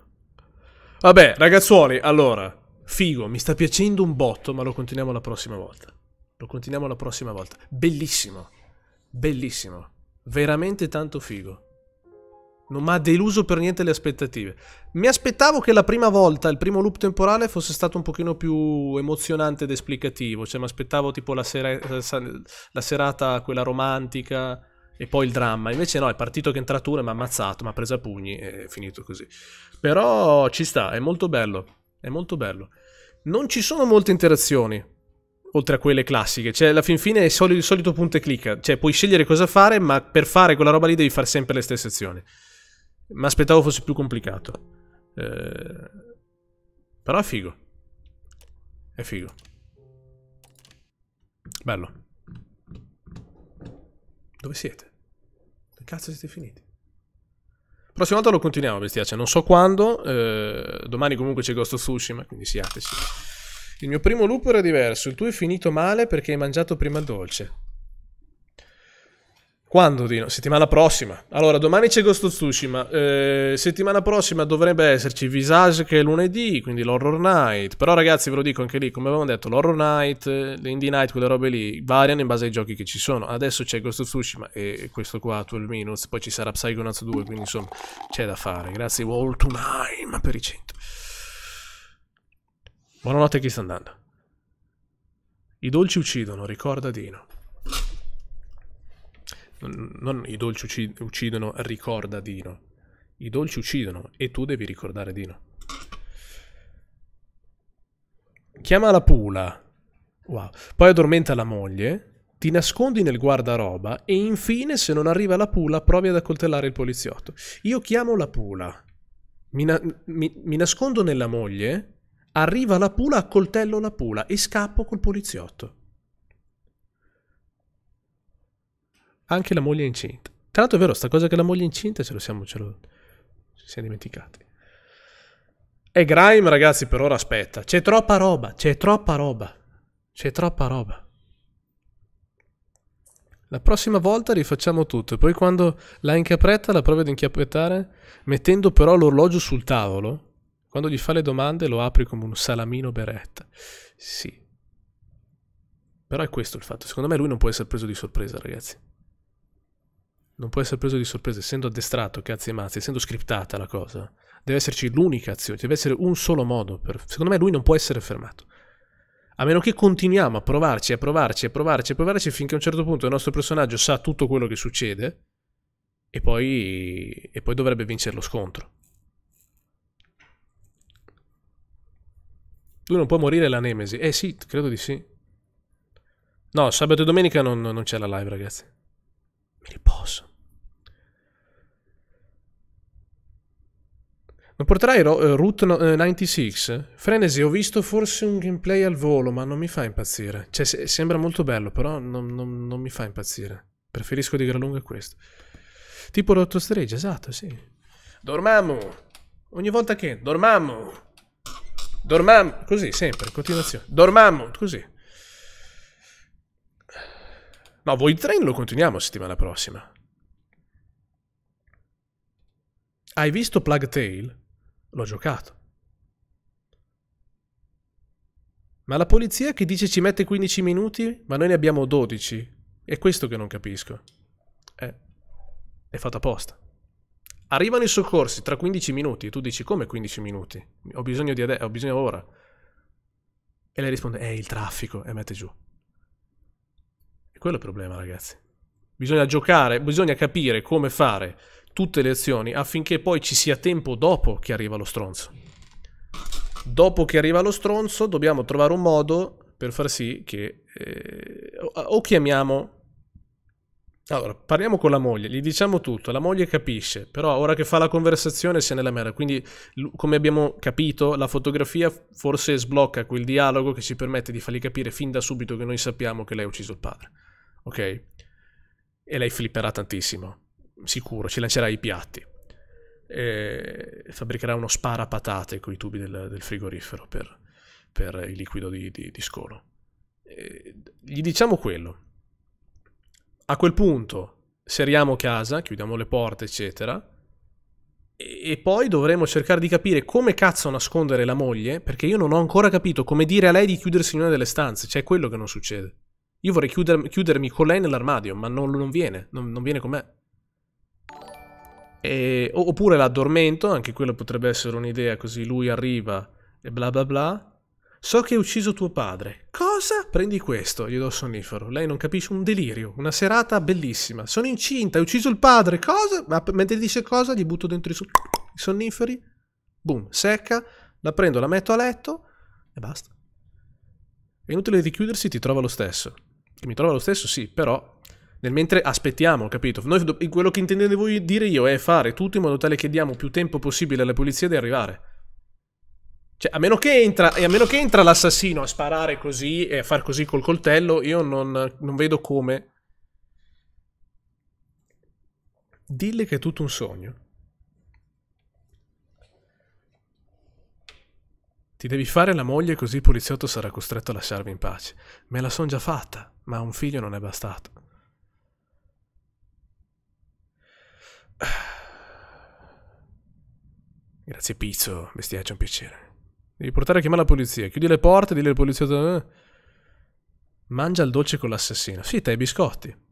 Speaker 1: Vabbè, ragazzuoli, allora. Figo, mi sta piacendo un botto, ma lo continuiamo la prossima volta. Lo continuiamo la prossima volta. Bellissimo. Bellissimo veramente tanto figo. Non mi ha deluso per niente le aspettative. Mi aspettavo che la prima volta, il primo loop temporale, fosse stato un pochino più emozionante ed esplicativo. Cioè, mi aspettavo tipo la, sera eh, la serata quella romantica e poi il dramma. Invece no, è partito che è entrato uno e mi ha ammazzato, mi ha preso a pugni e è finito così. Però ci sta, è molto bello. È molto bello. Non ci sono molte interazioni oltre a quelle classiche. Cioè, alla fin fine è soli, il solito punto e clicca. Cioè, puoi scegliere cosa fare, ma per fare quella roba lì devi fare sempre le stesse azioni. Ma aspettavo fosse più complicato. Eh... Però è figo. È figo. Bello. Dove siete? Che cazzo siete finiti? Prossima volta lo continuiamo, bestiaccia. Cioè, non so quando. Eh... domani comunque c'è Ghost of Tsushima, quindi siateci. Il mio primo lupo era diverso, il tuo è finito male perché hai mangiato prima il dolce. Quando, Dino? Settimana prossima. Allora, domani c'è Ghost of Tsushima. Eh, settimana prossima dovrebbe esserci Visage che è lunedì, quindi l'Horror Night. Però ragazzi, ve lo dico anche lì, come avevamo detto, l'Horror Night, l'Indie Night, quelle robe lì, variano in base ai giochi che ci sono. Adesso c'è Ghost of Tsushima e questo qua, 12 Minutes, poi ci sarà Psychonauts 2, quindi insomma, c'è da fare. Grazie Wall to Nine per i 100. Buonanotte a chi sta andando. I dolci uccidono, ricorda Dino. Non, i dolci uccidono, ricorda Dino. I dolci uccidono e tu devi ricordare Dino. Chiama la pula. Wow. Poi addormenta la moglie. Ti nascondi nel guardaroba e infine, se non arriva la pula, provi ad accoltellare il poliziotto. Io chiamo la pula. Mi, na mi, mi nascondo nella moglie Arriva la pula, accoltello la pula e scappo col poliziotto. Anche la moglie è incinta. Tra l'altro è vero, sta cosa che la moglie è incinta ce lo siamo, ce lo, ci siamo dimenticati. E Grime, ragazzi, per ora aspetta. C'è troppa roba, c'è troppa roba. C'è troppa roba. La prossima volta rifacciamo tutto e poi quando la incapretta la prova ad inchiappettare mettendo però l'orologio sul tavolo quando gli fa le domande lo apri come un salamino beretta. Sì. Però è questo il fatto. Secondo me lui non può essere preso di sorpresa, ragazzi. Non può essere preso di sorpresa, essendo addestrato, cazzi e mazzi, essendo scriptata la cosa. Deve esserci l'unica azione, deve essere un solo modo. Per... Secondo me lui non può essere fermato. A meno che continuiamo a provarci, a provarci, a provarci, a provarci, finché a un certo punto il nostro personaggio sa tutto quello che succede e poi, e poi dovrebbe vincere lo scontro. Lui non può morire la Nemesi. Eh sì, credo di sì. No, sabato e domenica non, non c'è la live, ragazzi. Mi riposo. Non porterai Ro- eh, Root eh, 96? Frenesi, ho visto forse un gameplay al volo, ma non mi fa impazzire. Cioè, se sembra molto bello, però non, non, non, mi fa impazzire. Preferisco di gran lunga questo. Tipo Roto Strange, esatto, sì. Dormammo! Ogni volta che... Dormammo! Dormammo, così, sempre, in continuazione. Dormammo, così. No, voi train lo continuiamo settimana prossima. Hai visto Plague Tale? L'ho giocato. Ma la polizia che dice ci mette 15 minuti, ma noi ne abbiamo 12. È questo che non capisco. Eh, è fatto apposta. Arrivano i soccorsi tra 15 minuti. e Tu dici come 15 minuti? Ho bisogno di adesso, ho bisogno ora. E lei risponde, è eh, il traffico, e mette giù. E quello è il problema, ragazzi. Bisogna giocare, bisogna capire come fare tutte le azioni affinché poi ci sia tempo dopo che arriva lo stronzo. Dopo che arriva lo stronzo dobbiamo trovare un modo per far sì che eh, o chiamiamo allora, parliamo con la moglie, gli diciamo tutto, la moglie capisce, però ora che fa la conversazione se ne la merda, quindi come abbiamo capito la fotografia forse sblocca quel dialogo che ci permette di fargli capire fin da subito che noi sappiamo che lei ha ucciso il padre, ok? E lei flipperà tantissimo, sicuro, ci lancerà i piatti, e fabbricherà uno sparapatate con i tubi del, del frigorifero per, per, il liquido di, di, di scolo. E gli diciamo quello a quel punto seriamo casa, chiudiamo le porte, eccetera. E poi dovremo cercare di capire come cazzo nascondere la moglie, perché io non ho ancora capito come dire a lei di chiudersi in una delle stanze, cioè è quello che non succede. Io vorrei chiuder chiudermi con lei nell'armadio, ma non, non viene, non, non, viene con me. E, oppure l'addormento, anche quello potrebbe essere un'idea, così lui arriva e bla bla bla. So che hai ucciso tuo padre. Cosa? Prendi questo, gli do il sonnifero. Lei non capisce un delirio, una serata bellissima. Sono incinta, hai ucciso il padre. Cosa? Ma mentre dice cosa, gli butto dentro i, so i sonniferi. Boom, secca. La prendo, la metto a letto e basta. È inutile richiudersi, ti trova lo stesso. Che mi trova lo stesso, sì, però nel mentre aspettiamo, capito? Noi, quello che intendevo dire io è fare tutto in modo tale che diamo più tempo possibile alla polizia di arrivare. Cioè, a meno che entra, entra l'assassino a sparare così e a far così col coltello, io non, non vedo come. Dille che è tutto un sogno. Ti devi fare la moglie così il poliziotto sarà costretto a lasciarmi in pace. Me la son già fatta, ma un figlio non è bastato. Grazie Pizzo, bestiaccio, un piacere. Devi portare a chiamare la polizia. Chiudi le porte, dille alle poliziotto. Eh. Mangia il dolce con l'assassino. Sì, te i biscotti.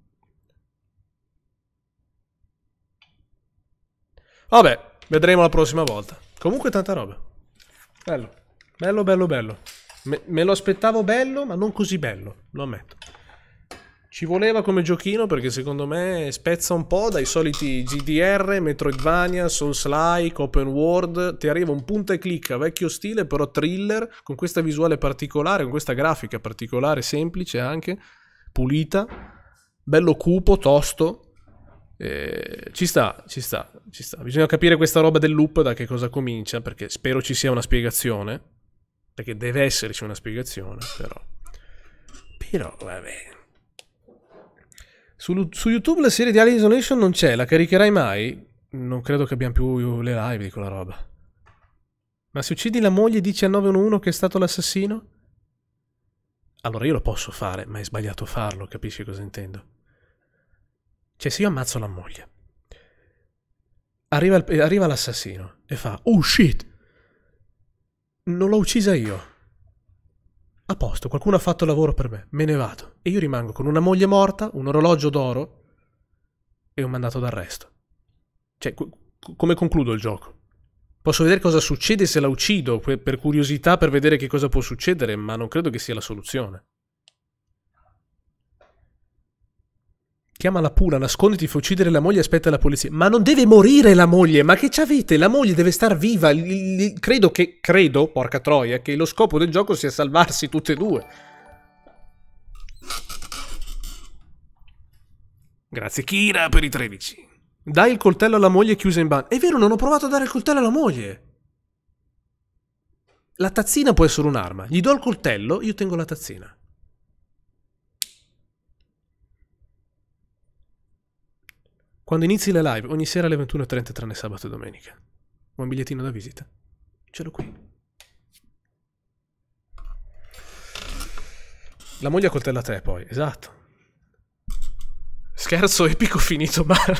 Speaker 1: Vabbè, vedremo la prossima volta. Comunque tanta roba. Bello. Bello, bello, bello. Me, me lo aspettavo bello, ma non così bello, lo ammetto. Ci voleva come giochino perché secondo me spezza un po' dai soliti GDR, Metroidvania, Souls-like, Open World. Ti arriva un punta e clicca, vecchio stile, però thriller, con questa visuale particolare, con questa grafica particolare, semplice anche, pulita, bello cupo, tosto. Eh, ci sta, ci sta, ci sta. Bisogna capire questa roba del loop da che cosa comincia, perché spero ci sia una spiegazione. Perché deve esserci una spiegazione, però. Però, va bene. Su, su YouTube la serie di Alien Isolation non c'è, la caricherai mai? Non credo che abbiamo più le live di quella roba. Ma se uccidi la moglie dici a che è stato l'assassino? Allora io lo posso fare, ma è sbagliato farlo, capisci cosa intendo? Cioè, se io ammazzo la moglie, arriva, l'arriva l'assassino e fa, oh shit, non l'ho uccisa io a posto, qualcuno ha fatto il lavoro per me, me ne vado. E io rimango con una moglie morta, un orologio d'oro e un mandato d'arresto. Cioè, come concludo il gioco? Posso vedere cosa succede se la uccido, per curiosità, per vedere che cosa può succedere, ma non credo che sia la soluzione. chiama la pula, nasconditi, fa uccidere la moglie, aspetta la polizia. Ma non deve morire la moglie, ma che c'avete? La moglie deve star viva. Credo che, credo, porca troia, che lo scopo del gioco sia salvarsi tutte e due. Grazie Kira per i 13. Dai il coltello alla moglie chiusa in bagno. È vero, non ho provato a dare il coltello alla moglie. La tazzina può essere un'arma. Gli do il coltello, io tengo la tazzina. Quando inizi le live, ogni sera alle 21.30 tranne sabato e domenica. Un bigliettino da visita. Ce l'ho qui. La moglie coltella te poi, esatto. Scherzo epico finito male.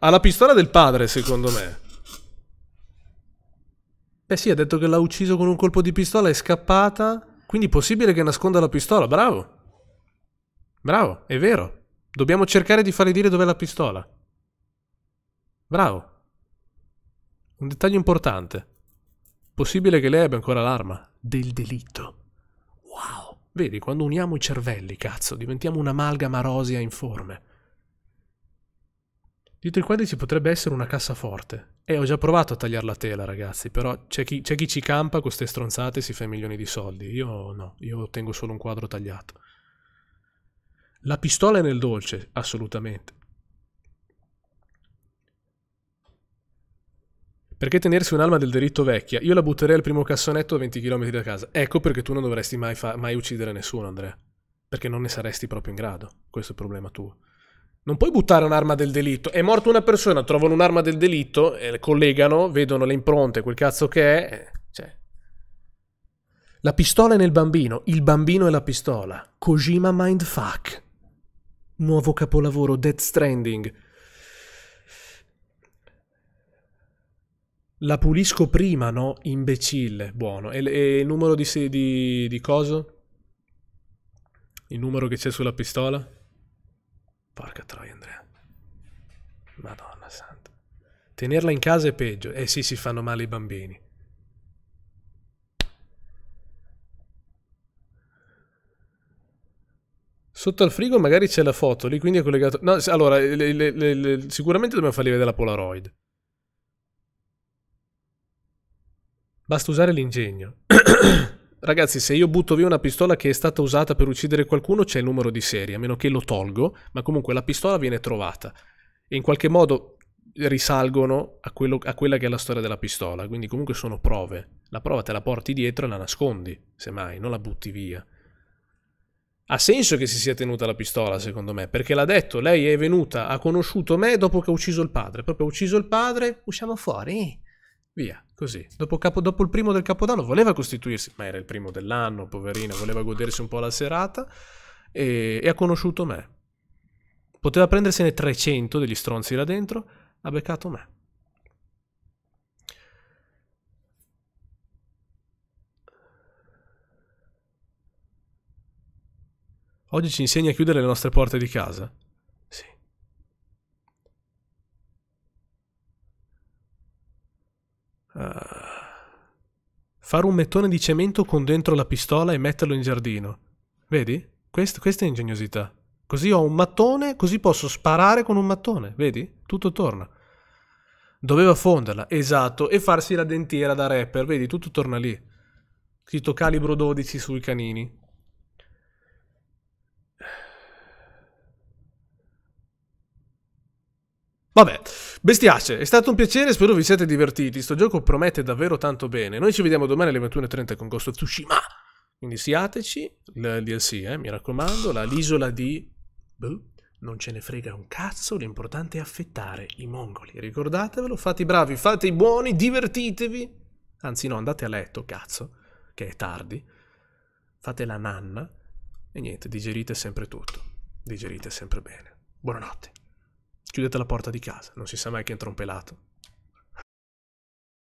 Speaker 1: ha la pistola del padre, secondo me. Beh sì, ha detto che l'ha ucciso con un colpo di pistola, è scappata. Quindi è possibile che nasconda la pistola, bravo. Bravo, è vero. Dobbiamo cercare di fare dire dov'è la pistola. Bravo. Un dettaglio importante. Possibile che lei abbia ancora l'arma. Del delitto. Wow. Vedi, quando uniamo i cervelli, cazzo, diventiamo un'amalgama rosea informe. Dietro i quadri ci potrebbe essere una cassaforte. Eh, ho già provato a tagliare la tela, ragazzi, però c'è chi, chi, ci campa con queste stronzate e si fa milioni di soldi. Io no, io tengo solo un quadro tagliato. La pistola è nel dolce, assolutamente. Perché tenersi un'alma del diritto vecchia? Io la butterei al primo cassonetto a 20 km da casa. Ecco perché tu non dovresti mai, mai uccidere nessuno, Andrea. Perché non ne saresti proprio in grado. Questo è il problema tuo. Non puoi buttare un'arma del delitto. È morta una persona, trovano un'arma del delitto, le eh, collegano, vedono le impronte, quel cazzo che è. Eh, cioè. La pistola è nel bambino, il bambino è la pistola. Kojima Mindfuck nuovo capolavoro Death Stranding. La pulisco prima, no? Imbecille, buono. E, e il numero di, di, di coso? Il numero che c'è sulla pistola? Porca troia, Andrea. Madonna santa. Tenerla in casa è peggio. Eh sì, si fanno male i bambini. Sotto al frigo magari c'è la foto, lì quindi è collegato... No, allora, le, le, le, sicuramente dobbiamo fargli vedere la Polaroid. Basta usare l'ingegno. Ragazzi, se io butto via una pistola che è stata usata per uccidere qualcuno, c'è il numero di serie, a meno che lo tolgo, ma comunque la pistola viene trovata. E in qualche modo risalgono a, quello, a quella che è la storia della pistola, quindi comunque sono prove. La prova te la porti dietro e la nascondi, semmai, non la butti via ha senso che si sia tenuta la pistola, secondo me, perché l'ha detto, lei è venuta, ha conosciuto me dopo che ho ucciso il padre, proprio ho ucciso il padre, usciamo fuori, via, così. Dopo, capo, dopo il primo del Capodanno voleva costituirsi, ma era il primo dell'anno, poverina, voleva godersi un po' la serata e, e ha conosciuto me. Poteva prendersene 300 degli stronzi là dentro, ha beccato me. Oggi ci insegna a chiudere le nostre porte di casa. Sì. Uh. Fare un mettone di cemento con dentro la pistola e metterlo in giardino. Vedi? Quest questa è ingegnosità. Così ho un mattone, così posso sparare con un mattone. Vedi? Tutto torna. Doveva fonderla, esatto, e farsi la dentiera da rapper. Vedi, tutto torna lì. Scritto calibro 12 sui canini. Vabbè, bestiace, è stato un piacere, spero vi siate divertiti, sto gioco promette davvero tanto bene. Noi ci vediamo domani alle 21.30 con Ghost of Tsushima, quindi siateci, il DLC, eh, mi raccomando, l'isola di... Boh, non ce ne frega un cazzo, l'importante è affettare i mongoli, ricordatevelo, fate i bravi, fate i buoni, divertitevi. Anzi no, andate a letto, cazzo, che è tardi, fate la nanna e niente, digerite sempre tutto, digerite sempre bene. Buonanotte chiudete la porta di casa, non si sa mai che entra un pelato.